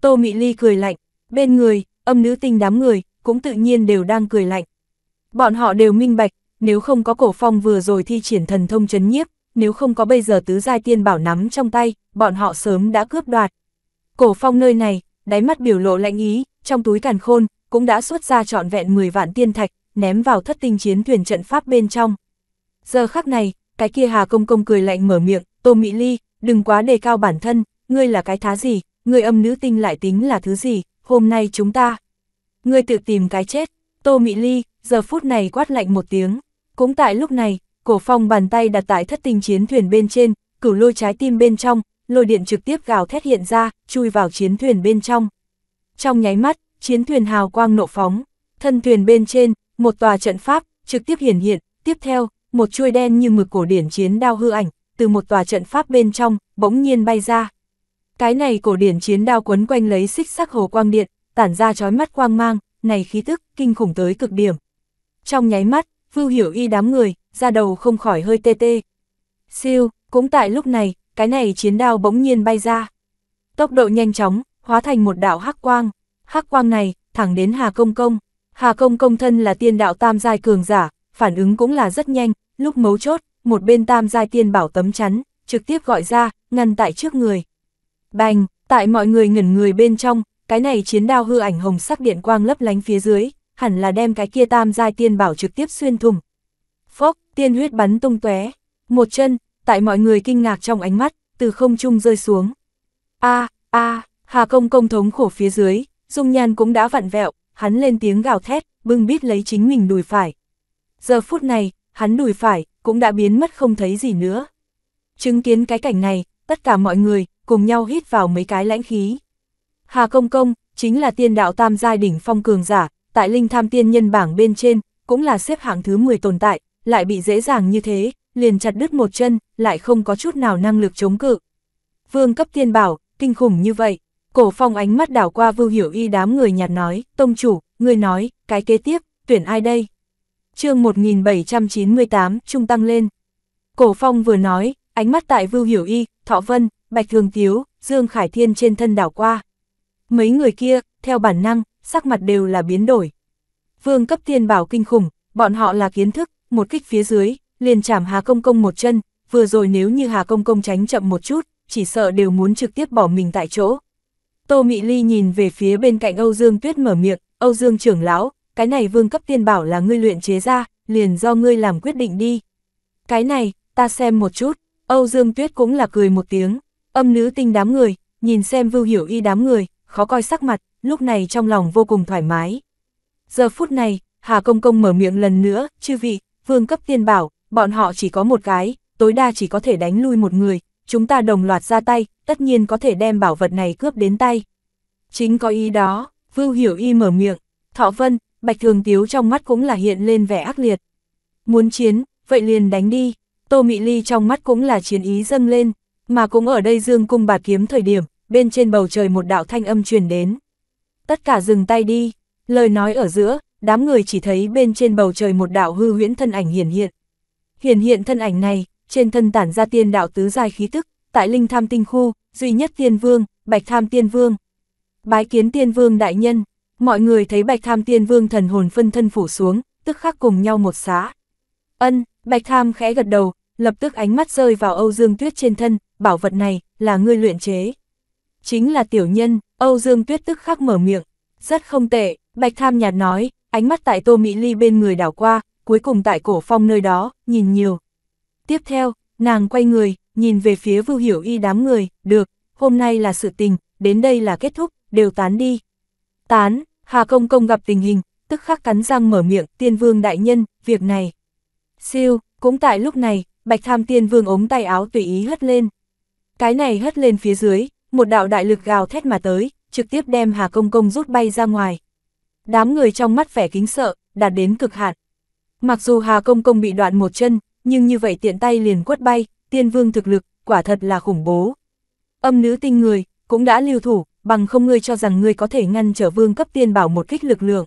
Tô mị ly cười lạnh, bên người, âm nữ tinh đám người, cũng tự nhiên đều đang cười lạnh. Bọn họ đều minh bạch, nếu không có cổ phong vừa rồi thi triển thần thông chấn nhiếp, nếu không có bây giờ tứ giai tiên bảo nắm trong tay, bọn họ sớm đã cướp đoạt. Cổ phong nơi này, đáy mắt biểu lộ lạnh ý, trong túi càn khôn, cũng đã xuất ra trọn vẹn 10 vạn tiên thạch, ném vào thất tinh chiến thuyền trận pháp bên trong. Giờ khắc này, cái kia Hà Công Công cười lạnh mở miệng, Tô Mỹ Ly, đừng quá đề cao bản thân, ngươi là cái thá gì, ngươi âm nữ tinh lại tính là thứ gì, hôm nay chúng ta. Ngươi tự tìm cái chết, Tô Mỹ Ly, giờ phút này quát lạnh một tiếng, cũng tại lúc này, cổ phong bàn tay đặt tại thất tinh chiến thuyền bên trên, cửu lôi trái tim bên trong, lôi điện trực tiếp gào thét hiện ra, chui vào chiến thuyền bên trong. Trong nháy mắt, chiến thuyền hào quang nộ phóng, thân thuyền bên trên, một tòa trận pháp, trực tiếp hiển hiện, tiếp theo, một chuôi đen như mực cổ điển chiến đao hư ảnh, từ một tòa trận pháp bên trong, bỗng nhiên bay ra. Cái này cổ điển chiến đao quấn quanh lấy xích sắc hồ quang điện, tản ra chói mắt quang mang, này khí tức, kinh khủng tới cực điểm. Trong nháy mắt, Vưu Hiểu Y đám người, ra đầu không khỏi hơi tê tê. Siêu, cũng tại lúc này, cái này chiến đao bỗng nhiên bay ra. Tốc độ nhanh chóng, hóa thành một đạo hắc quang. Hắc quang này, thẳng đến Hà Công Công. Hà Công Công thân là tiên đạo tam giai cường giả, phản ứng cũng là rất nhanh, lúc mấu chốt, một bên tam giai tiên bảo tấm chắn, trực tiếp gọi ra, ngăn tại trước người. Bành, tại mọi người ngẩn người bên trong, cái này chiến đao hư ảnh hồng sắc điện quang lấp lánh phía dưới, hẳn là đem cái kia tam giai tiên bảo trực tiếp xuyên thủng. Phốc, tiên huyết bắn tung tóe, một chân, tại mọi người kinh ngạc trong ánh mắt, từ không trung rơi xuống. A, a, Hà Công công thống khổ phía dưới, dung nhan cũng đã vặn vẹo, hắn lên tiếng gào thét, bưng bít lấy chính mình đùi phải. Giờ phút này, hắn đùi phải cũng đã biến mất không thấy gì nữa. Chứng kiến cái cảnh này, tất cả mọi người cùng nhau hít vào mấy cái lãnh khí. Hà Công công chính là tiên đạo tam giai đỉnh phong cường giả, tại linh tham tiên nhân bảng bên trên, cũng là xếp hạng thứ 10 tồn tại, lại bị dễ dàng như thế, liền chặt đứt một chân, lại không có chút nào năng lực chống cự. Vương cấp tiên bảo, kinh khủng như vậy, cổ phong ánh mắt đảo qua vưu hiểu y đám người nhạt nói, tông chủ, người nói, cái kế tiếp, tuyển ai đây? chương 1798, trung tăng lên. Cổ phong vừa nói, ánh mắt tại vưu hiểu y, thọ vân, bạch thường tiếu, dương khải thiên trên thân đảo qua. Mấy người kia, theo bản năng, sắc mặt đều là biến đổi. Vương cấp tiên bảo kinh khủng, bọn họ là kiến thức, một kích phía dưới, liền chảm Hà Công Công một chân, vừa rồi nếu như Hà Công Công tránh chậm một chút, chỉ sợ đều muốn trực tiếp bỏ mình tại chỗ. Tô Mị Ly nhìn về phía bên cạnh Âu Dương Tuyết mở miệng, Âu Dương trưởng lão, cái này vương cấp tiên bảo là ngươi luyện chế ra, liền do ngươi làm quyết định đi. Cái này, ta xem một chút, Âu Dương Tuyết cũng là cười một tiếng, âm nữ tinh đám người, nhìn xem vưu hiểu y đám người, khó coi sắc mặt, lúc này trong lòng vô cùng thoải mái. Giờ phút này, Hà Công Công mở miệng lần nữa, chư vị, vương cấp tiên bảo, bọn họ chỉ có một cái, tối đa chỉ có thể đánh lui một người, chúng ta đồng loạt ra tay, tất nhiên có thể đem bảo vật này cướp đến tay. Chính có ý đó, Vưu Hiểu Y mở miệng, Thọ Vân, Bạch Thường Tiếu trong mắt cũng là hiện lên vẻ ác liệt. Muốn chiến, vậy liền đánh đi, Tô Mị Ly trong mắt cũng là chiến ý dâng lên, mà cũng ở đây dương cung bà kiếm thời điểm, bên trên bầu trời một đạo thanh âm truyền đến. Tất cả dừng tay đi, lời nói ở giữa, đám người chỉ thấy bên trên bầu trời một đạo hư huyễn thân ảnh hiển hiện. Hiển hiện thân ảnh này, trên thân tản ra tiên đạo tứ dài khí tức, tại linh tham tinh khu, duy nhất tiên vương, bạch tham tiên vương. Bái kiến tiên vương đại nhân, mọi người thấy bạch tham tiên vương thần hồn phân thân phủ xuống, tức khắc cùng nhau một xá. Ân, bạch tham khẽ gật đầu, lập tức ánh mắt rơi vào Âu Dương Tuyết trên thân, bảo vật này, là ngươi luyện chế chính là tiểu nhân, Âu Dương Tuyết tức khắc mở miệng. Rất không tệ, Bạch Tham nhạt nói, ánh mắt tại Tô Mỹ Ly bên người đảo qua, cuối cùng tại cổ phong nơi đó, nhìn nhiều. Tiếp theo, nàng quay người, nhìn về phía Vưu Hiểu Y đám người, được, hôm nay là sự tình, đến đây là kết thúc, đều tán đi. Tán, Hà Công Công gặp tình hình, tức khắc cắn răng mở miệng, tiên vương đại nhân, việc này. Siêu, cũng tại lúc này, Bạch Tham tiên vương ống tay áo tùy ý hất lên. Cái này hất lên phía dưới, một đạo đại lực gào thét mà tới, trực tiếp đem Hà Công Công rút bay ra ngoài. Đám người trong mắt vẻ kính sợ, đạt đến cực hạn. Mặc dù Hà Công Công bị đoạn một chân, nhưng như vậy tiện tay liền quất bay, tiên vương thực lực, quả thật là khủng bố. Âm nữ tinh người, cũng đã lưu thủ, bằng không ngươi cho rằng ngươi có thể ngăn trở vương cấp tiên bảo một kích lực lượng.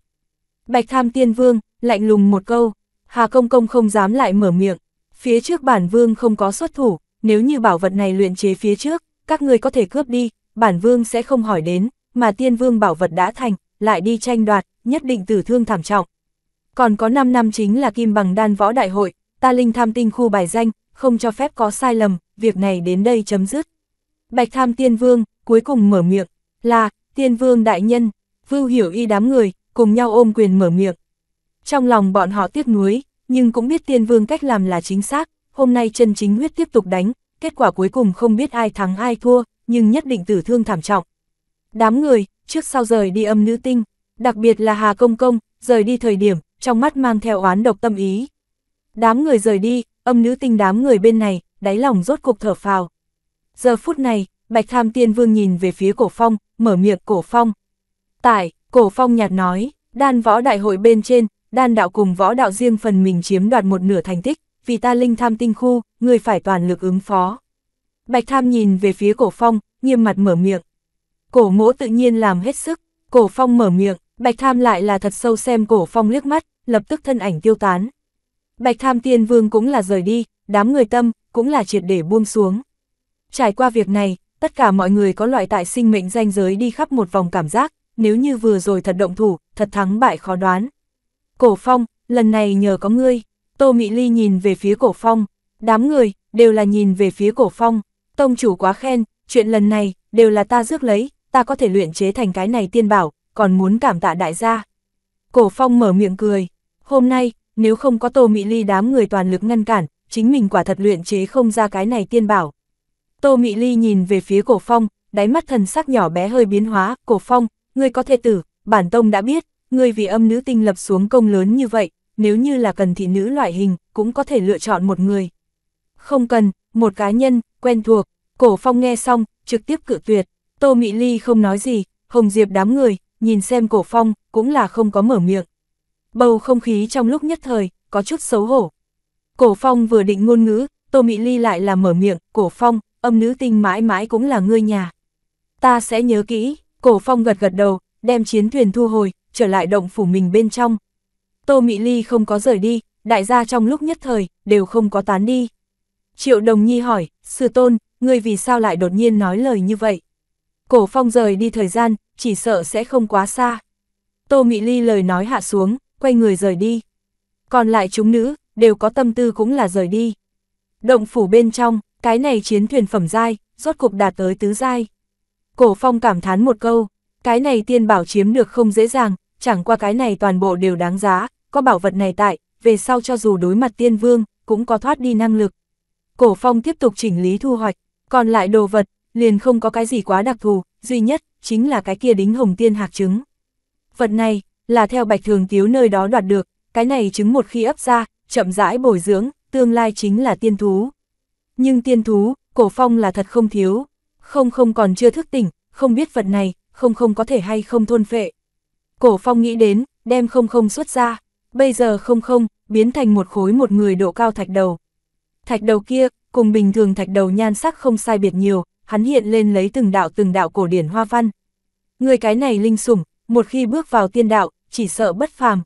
Bạch tham tiên vương, lạnh lùng một câu, Hà Công Công không dám lại mở miệng. Phía trước bản vương không có xuất thủ, nếu như bảo vật này luyện chế phía trước, các người có thể cướp đi, bản vương sẽ không hỏi đến, mà tiên vương bảo vật đã thành, lại đi tranh đoạt, nhất định tử thương thảm trọng. Còn có 5 năm chính là kim bằng đan võ đại hội, ta linh tham tinh khu bài danh, không cho phép có sai lầm, việc này đến đây chấm dứt. Bạch tham tiên vương, cuối cùng mở miệng, là, tiên vương đại nhân, vưu hiểu y đám người, cùng nhau ôm quyền mở miệng. Trong lòng bọn họ tiếc nuối, nhưng cũng biết tiên vương cách làm là chính xác, hôm nay chân chính huyết tiếp tục đánh, kết quả cuối cùng không biết ai thắng ai thua, nhưng nhất định tử thương thảm trọng. Đám người, trước sau rời đi âm nữ tinh, đặc biệt là Hà Công Công, rời đi thời điểm, trong mắt mang theo oán độc tâm ý. Đám người rời đi, âm nữ tinh đám người bên này, đáy lòng rốt cục thở phào. Giờ phút này, Bạch Tham Tiên Vương nhìn về phía cổ phong, mở miệng cổ phong. Tại, cổ phong nhạt nói, đan võ đại hội bên trên, đan đạo cùng võ đạo riêng phần mình chiếm đoạt một nửa thành tích, vì ta linh tham tinh khu, người phải toàn lực ứng phó. Bạch tham nhìn về phía cổ phong, nghiêm mặt mở miệng. Cổ mỗ tự nhiên làm hết sức, cổ phong mở miệng, bạch tham lại là thật sâu xem cổ phong liếc mắt, lập tức thân ảnh tiêu tán. Bạch tham tiên vương cũng là rời đi, đám người tâm, cũng là triệt để buông xuống. Trải qua việc này, tất cả mọi người có loại tại sinh mệnh danh giới đi khắp một vòng cảm giác, nếu như vừa rồi thật động thủ, thật thắng bại khó đoán. Cổ phong, lần này nhờ có ngươi. Tô Mị Ly nhìn về phía cổ phong, đám người, đều là nhìn về phía cổ phong, tông chủ quá khen, chuyện lần này, đều là ta rước lấy, ta có thể luyện chế thành cái này tiên bảo, còn muốn cảm tạ đại gia. Cổ phong mở miệng cười, hôm nay, nếu không có Tô Mị Ly đám người toàn lực ngăn cản, chính mình quả thật luyện chế không ra cái này tiên bảo. Tô Mị Ly nhìn về phía cổ phong, đáy mắt thần sắc nhỏ bé hơi biến hóa, cổ phong, ngươi có thể tử, bản tông đã biết, ngươi vì âm nữ tinh lập xuống công lớn như vậy, nếu như là cần thị nữ loại hình, cũng có thể lựa chọn một người. Không cần, một cá nhân, quen thuộc, cổ phong nghe xong, trực tiếp cự tuyệt, Tô Mỹ Ly không nói gì, Hồng Diệp đám người, nhìn xem cổ phong, cũng là không có mở miệng. Bầu không khí trong lúc nhất thời, có chút xấu hổ. Cổ phong vừa định ngôn ngữ, Tô Mỹ Ly lại là mở miệng, cổ phong, âm nữ tinh mãi mãi cũng là ngươi nhà. Ta sẽ nhớ kỹ, cổ phong gật gật đầu, đem chiến thuyền thu hồi, trở lại động phủ mình bên trong. Tô Mị Ly không có rời đi, đại gia trong lúc nhất thời, đều không có tán đi. Triệu Đồng Nhi hỏi, sư tôn, ngươi vì sao lại đột nhiên nói lời như vậy? Cổ phong rời đi thời gian, chỉ sợ sẽ không quá xa. Tô Mị Ly lời nói hạ xuống, quay người rời đi. Còn lại chúng nữ, đều có tâm tư cũng là rời đi. Động phủ bên trong, cái này chiến thuyền phẩm giai, rốt cục đạt tới tứ giai. Cổ phong cảm thán một câu, cái này tiên bảo chiếm được không dễ dàng, chẳng qua cái này toàn bộ đều đáng giá, có bảo vật này tại, về sau cho dù đối mặt tiên vương, cũng có thoát đi năng lực. Cổ phong tiếp tục chỉnh lý thu hoạch, còn lại đồ vật, liền không có cái gì quá đặc thù, duy nhất, chính là cái kia đính hồng tiên hạc trứng. Vật này, là theo bạch thường tiếu nơi đó đoạt được, cái này trứng một khi ấp ra, chậm rãi bồi dưỡng, tương lai chính là tiên thú. Nhưng tiên thú, cổ phong là thật không thiếu, không không còn chưa thức tỉnh, không biết vật này, không không có thể hay không thôn phệ. Cổ phong nghĩ đến, đem không không xuất ra bây giờ không không, biến thành một khối một người độ cao thạch đầu. Thạch đầu kia, cùng bình thường thạch đầu nhan sắc không sai biệt nhiều, hắn hiện lên lấy từng đạo từng đạo cổ điển hoa văn. Người cái này linh sủng, một khi bước vào tiên đạo, chỉ sợ bất phàm.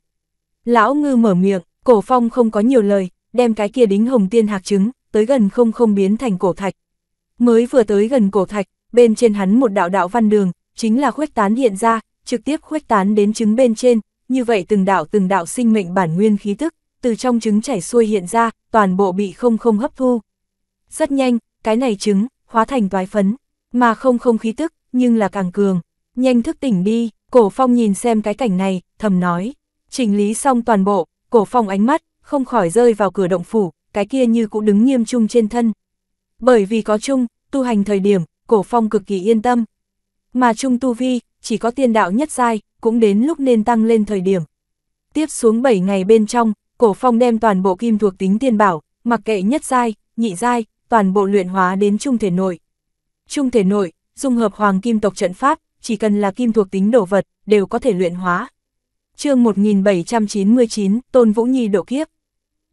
Lão ngư mở miệng, cổ phong không có nhiều lời, đem cái kia đính hồng tiên hạc trứng, tới gần không không biến thành cổ thạch. Mới vừa tới gần cổ thạch, bên trên hắn một đạo đạo văn đường, chính là khuếch tán hiện ra, trực tiếp khuếch tán đến trứng bên trên, như vậy từng đạo từng đạo sinh mệnh bản nguyên khí tức, từ trong trứng chảy xuôi hiện ra, toàn bộ bị không không hấp thu. Rất nhanh, cái này trứng, hóa thành toái phấn, mà không không khí tức, nhưng là càng cường. Nhanh thức tỉnh đi, cổ phong nhìn xem cái cảnh này, thầm nói. Chỉnh lý xong toàn bộ, cổ phong ánh mắt, không khỏi rơi vào cửa động phủ, cái kia như cũng đứng nghiêm trung trên thân. Bởi vì có chung, tu hành thời điểm, cổ phong cực kỳ yên tâm. Mà trung tu vi, chỉ có tiên đạo nhất giai, cũng đến lúc nên tăng lên thời điểm. Tiếp xuống 7 ngày bên trong, Cổ Phong đem toàn bộ kim thuộc tính tiên bảo, mặc kệ nhất giai, nhị giai, toàn bộ luyện hóa đến trung thể nội. Trung thể nội, dung hợp hoàng kim tộc trận pháp, chỉ cần là kim thuộc tính đồ vật, đều có thể luyện hóa. chương 1799, Tôn Vũ Nhi độ kiếp.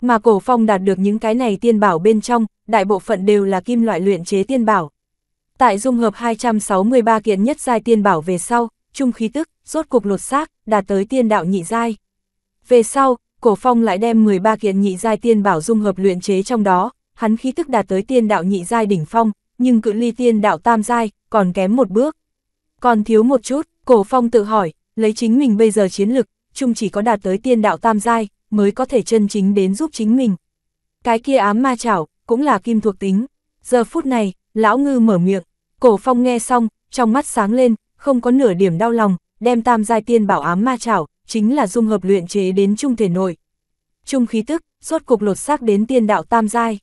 Mà Cổ Phong đạt được những cái này tiên bảo bên trong, đại bộ phận đều là kim loại luyện chế tiên bảo. Tại dung hợp 263 kiện nhất giai tiên bảo về sau, trung khí tức, rốt cục lột xác, đạt tới tiên đạo nhị giai. Về sau, Cổ Phong lại đem 13 kiện nhị giai tiên bảo dung hợp luyện chế trong đó, hắn khí tức đạt tới tiên đạo nhị giai đỉnh phong, nhưng cự ly tiên đạo tam giai còn kém một bước. Còn thiếu một chút, Cổ Phong tự hỏi, lấy chính mình bây giờ chiến lực, chung chỉ có đạt tới tiên đạo tam giai mới có thể chân chính đến giúp chính mình. Cái kia ám ma chảo cũng là kim thuộc tính. Giờ phút này, Lão ngư mở miệng, cổ phong nghe xong, trong mắt sáng lên, không có nửa điểm đau lòng, đem tam giai tiên bảo ám ma chảo, chính là dung hợp luyện chế đến trung thể nội. Trung khí tức, rốt cục lột xác đến tiên đạo tam giai.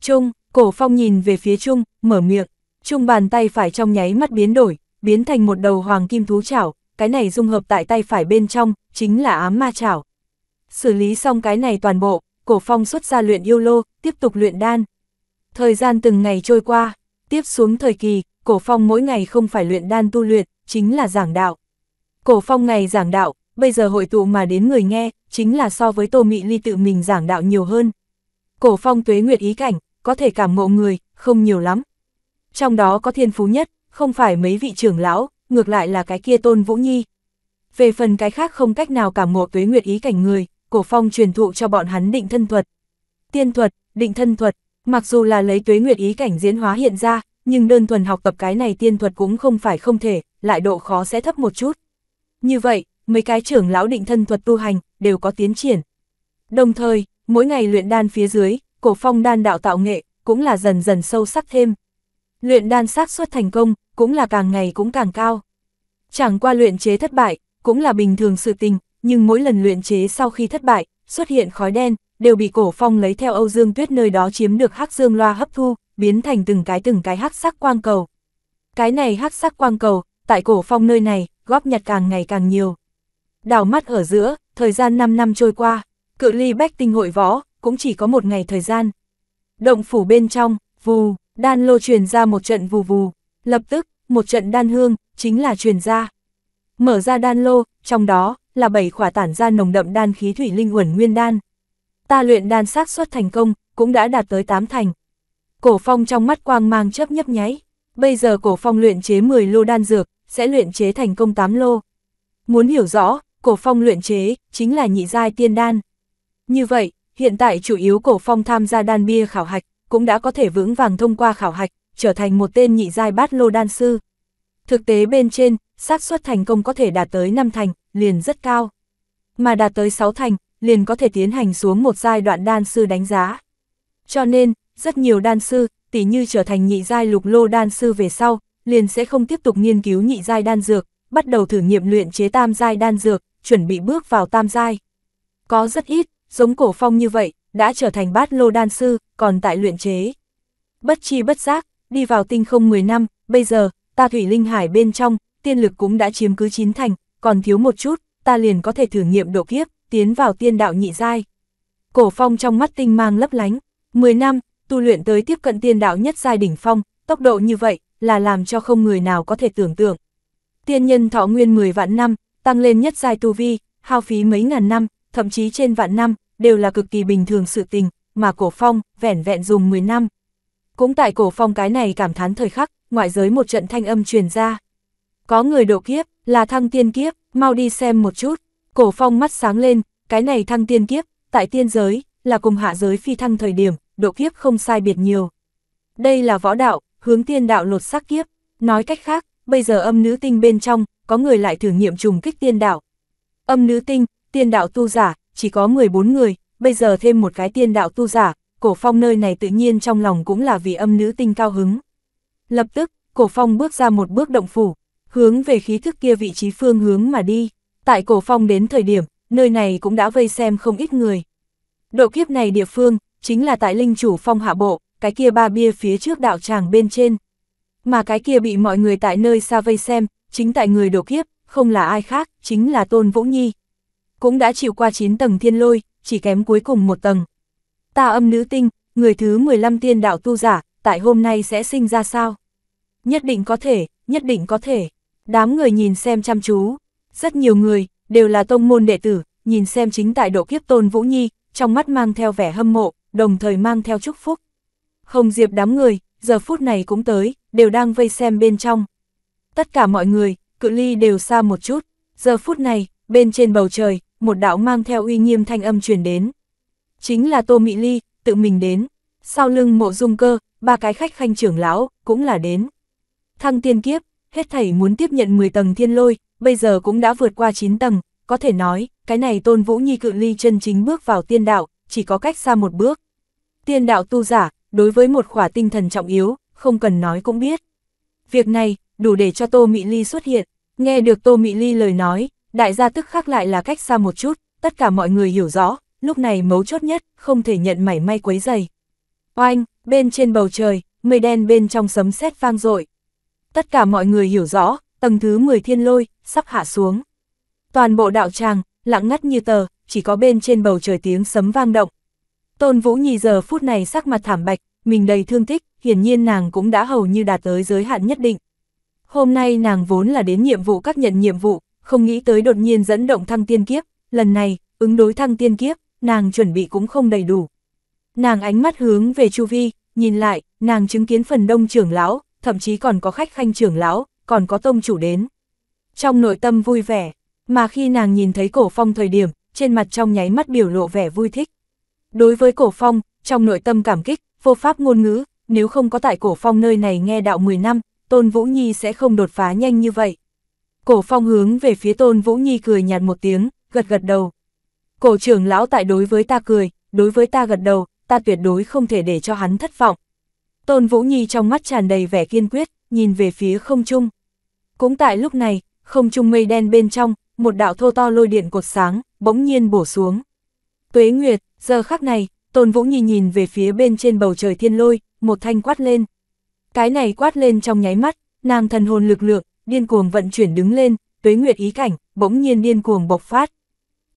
Trung, cổ phong nhìn về phía Trung, mở miệng, Trung bàn tay phải trong nháy mắt biến đổi, biến thành một đầu hoàng kim thú chảo, cái này dung hợp tại tay phải bên trong, chính là ám ma chảo. Xử lý xong cái này toàn bộ, cổ phong xuất ra luyện yêu lô, tiếp tục luyện đan. Thời gian từng ngày trôi qua, Tiếp xuống thời kỳ, Cổ Phong mỗi ngày không phải luyện đan tu luyện, chính là giảng đạo. Cổ Phong ngày giảng đạo, bây giờ hội tụ mà đến người nghe, chính là so với Tô Mị Ly tự mình giảng đạo nhiều hơn. Cổ Phong tuế nguyệt ý cảnh, có thể cảm ngộ người, không nhiều lắm. Trong đó có thiên phú nhất, không phải mấy vị trưởng lão, ngược lại là cái kia Tôn Vũ Nhi. Về phần cái khác không cách nào cảm ngộ tuế nguyệt ý cảnh người, Cổ Phong truyền thụ cho bọn hắn định thân thuật. Tiên thuật, định thân thuật, Mặc dù là lấy tuế nguyệt ý cảnh diễn hóa hiện ra, nhưng đơn thuần học tập cái này tiên thuật cũng không phải không thể, lại độ khó sẽ thấp một chút. Như vậy, mấy cái trưởng lão định thân thuật tu hành, đều có tiến triển. Đồng thời, mỗi ngày luyện đan phía dưới, cổ phong đan đạo tạo nghệ, cũng là dần dần sâu sắc thêm. Luyện đan xác suất thành công, cũng là càng ngày cũng càng cao. Chẳng qua luyện chế thất bại, cũng là bình thường sự tình, nhưng mỗi lần luyện chế sau khi thất bại, xuất hiện khói đen, đều bị cổ phong lấy theo Âu Dương Tuyết nơi đó chiếm được hắc dương loa hấp thu, biến thành từng cái từng cái hắc sắc quang cầu. Cái này hắc sắc quang cầu, tại cổ phong nơi này, góp nhặt càng ngày càng nhiều. Đảo mắt ở giữa, thời gian 5 năm trôi qua, cự ly bách tinh hội võ, cũng chỉ có một ngày thời gian. Động phủ bên trong, vù, đan lô truyền ra một trận vù vù, lập tức, một trận đan hương, chính là truyền ra. Mở ra đan lô, trong đó, là bảy khỏa tản ra nồng đậm đan khí thủy linh uẩn nguyên đan ta luyện đan xác suất thành công, cũng đã đạt tới 8 thành. Cổ phong trong mắt quang mang chớp nhấp nháy, bây giờ cổ phong luyện chế 10 lô đan dược, sẽ luyện chế thành công 8 lô. Muốn hiểu rõ, cổ phong luyện chế, chính là nhị giai tiên đan. Như vậy, hiện tại chủ yếu cổ phong tham gia đan bia khảo hạch, cũng đã có thể vững vàng thông qua khảo hạch, trở thành một tên nhị giai bát lô đan sư. Thực tế bên trên, xác suất thành công có thể đạt tới 5 thành, liền rất cao. Mà đạt tới 6 thành, liền có thể tiến hành xuống một giai đoạn đan sư đánh giá. Cho nên, rất nhiều đan sư, tỉ như trở thành nhị giai lục lô đan sư về sau, liền sẽ không tiếp tục nghiên cứu nhị giai đan dược, bắt đầu thử nghiệm luyện chế tam giai đan dược, chuẩn bị bước vào tam giai. Có rất ít, giống cổ phong như vậy, đã trở thành bát lô đan sư, còn tại luyện chế. Bất chi bất giác, đi vào tinh không 10 năm, bây giờ, ta thủy linh hải bên trong, tiên lực cũng đã chiếm cứ chín thành, còn thiếu một chút, ta liền có thể thử nghiệm độ kiếp, tiến vào tiên đạo nhị giai. Cổ phong trong mắt tinh mang lấp lánh, 10 năm, tu luyện tới tiếp cận tiên đạo nhất giai đỉnh phong, tốc độ như vậy là làm cho không người nào có thể tưởng tượng. Tiên nhân thọ nguyên 10 vạn năm, tăng lên nhất giai tu vi, hao phí mấy ngàn năm, thậm chí trên vạn năm, đều là cực kỳ bình thường sự tình, mà cổ phong vẻn vẹn dùng 10 năm. Cũng tại cổ phong cái này cảm thán thời khắc, ngoại giới một trận thanh âm truyền ra. Có người độ kiếp, là thăng tiên kiếp, mau đi xem một chút. Cổ phong mắt sáng lên, cái này thăng tiên kiếp, tại tiên giới, là cùng hạ giới phi thăng thời điểm, độ kiếp không sai biệt nhiều. Đây là võ đạo, hướng tiên đạo lột xác kiếp, nói cách khác, bây giờ âm nữ tinh bên trong, có người lại thử nghiệm trùng kích tiên đạo. Âm nữ tinh, tiên đạo tu giả, chỉ có 14 người, bây giờ thêm một cái tiên đạo tu giả, cổ phong nơi này tự nhiên trong lòng cũng là vì âm nữ tinh cao hứng. Lập tức, cổ phong bước ra một bước động phủ, hướng về khí thức kia vị trí phương hướng mà đi. Tại cổ phong đến thời điểm, nơi này cũng đã vây xem không ít người. Độ kiếp này địa phương, chính là tại linh chủ phong hạ bộ, cái kia ba bia phía trước đạo tràng bên trên. Mà cái kia bị mọi người tại nơi xa vây xem, chính tại người độ kiếp, không là ai khác, chính là Tôn Vũ Nhi. Cũng đã chịu qua 9 tầng thiên lôi, chỉ kém cuối cùng một tầng. Ta âm nữ tinh, người thứ 15 tiên đạo tu giả, tại hôm nay sẽ sinh ra sao? Nhất định có thể, nhất định có thể. Đám người nhìn xem chăm chú, rất nhiều người, đều là tông môn đệ tử, nhìn xem chính tại độ kiếp tôn Vũ Nhi, trong mắt mang theo vẻ hâm mộ, đồng thời mang theo chúc phúc. Hồng Diệp đám người, giờ phút này cũng tới, đều đang vây xem bên trong. Tất cả mọi người, cự ly đều xa một chút, giờ phút này, bên trên bầu trời, một đạo mang theo uy nghiêm thanh âm truyền đến. Chính là Tô Mị Ly, tự mình đến, sau lưng mộ dung cơ, ba cái khách khanh trưởng lão, cũng là đến. Thăng tiên kiếp, hết thảy muốn tiếp nhận 10 tầng thiên lôi, bây giờ cũng đã vượt qua 9 tầng, có thể nói, cái này Tôn Vũ Nhi cự ly chân chính bước vào tiên đạo, chỉ có cách xa một bước. Tiên đạo tu giả, đối với một khỏa tinh thần trọng yếu, không cần nói cũng biết. Việc này, đủ để cho Tô Mị Ly xuất hiện, nghe được Tô Mị Ly lời nói, đại gia tức khắc lại là cách xa một chút, tất cả mọi người hiểu rõ, lúc này mấu chốt nhất, không thể nhận mảy may quấy dày. Oanh, bên trên bầu trời, mây đen bên trong sấm sét vang dội Tất cả mọi người hiểu rõ, tầng thứ 10 thiên lôi, sắp hạ xuống. Toàn bộ đạo tràng, lặng ngắt như tờ, chỉ có bên trên bầu trời tiếng sấm vang động. Tôn Vũ Nhi giờ phút này sắc mặt thảm bạch, mình đầy thương tích, hiển nhiên nàng cũng đã hầu như đạt tới giới hạn nhất định. Hôm nay nàng vốn là đến nhiệm vụ các nhận nhiệm vụ, không nghĩ tới đột nhiên dẫn động thăng tiên kiếp, lần này, ứng đối thăng tiên kiếp, nàng chuẩn bị cũng không đầy đủ. Nàng ánh mắt hướng về chu vi, nhìn lại, nàng chứng kiến phần đông trưởng lão, thậm chí còn có khách khanh trưởng lão, còn có tông chủ đến. Trong nội tâm vui vẻ, mà khi nàng nhìn thấy cổ phong thời điểm, trên mặt trong nháy mắt biểu lộ vẻ vui thích. Đối với cổ phong, trong nội tâm cảm kích, vô pháp ngôn ngữ, nếu không có tại cổ phong nơi này nghe đạo 10 năm, Tôn Vũ Nhi sẽ không đột phá nhanh như vậy. Cổ phong hướng về phía Tôn Vũ Nhi cười nhạt một tiếng, gật gật đầu. Cổ trưởng lão tại đối với ta cười, đối với ta gật đầu, ta tuyệt đối không thể để cho hắn thất vọng. Tôn Vũ Nhi trong mắt tràn đầy vẻ kiên quyết, nhìn về phía không trung. Cũng tại lúc này, không trung mây đen bên trong, một đạo thô to lôi điện cột sáng, bỗng nhiên bổ xuống. Tuế Nguyệt, giờ khắc này, Tôn Vũ Nhi nhìn về phía bên trên bầu trời thiên lôi, một thanh quát lên. Cái này quát lên trong nháy mắt, nàng thần hồn lực lượng, điên cuồng vận chuyển đứng lên, Tuế Nguyệt ý cảnh, bỗng nhiên điên cuồng bộc phát.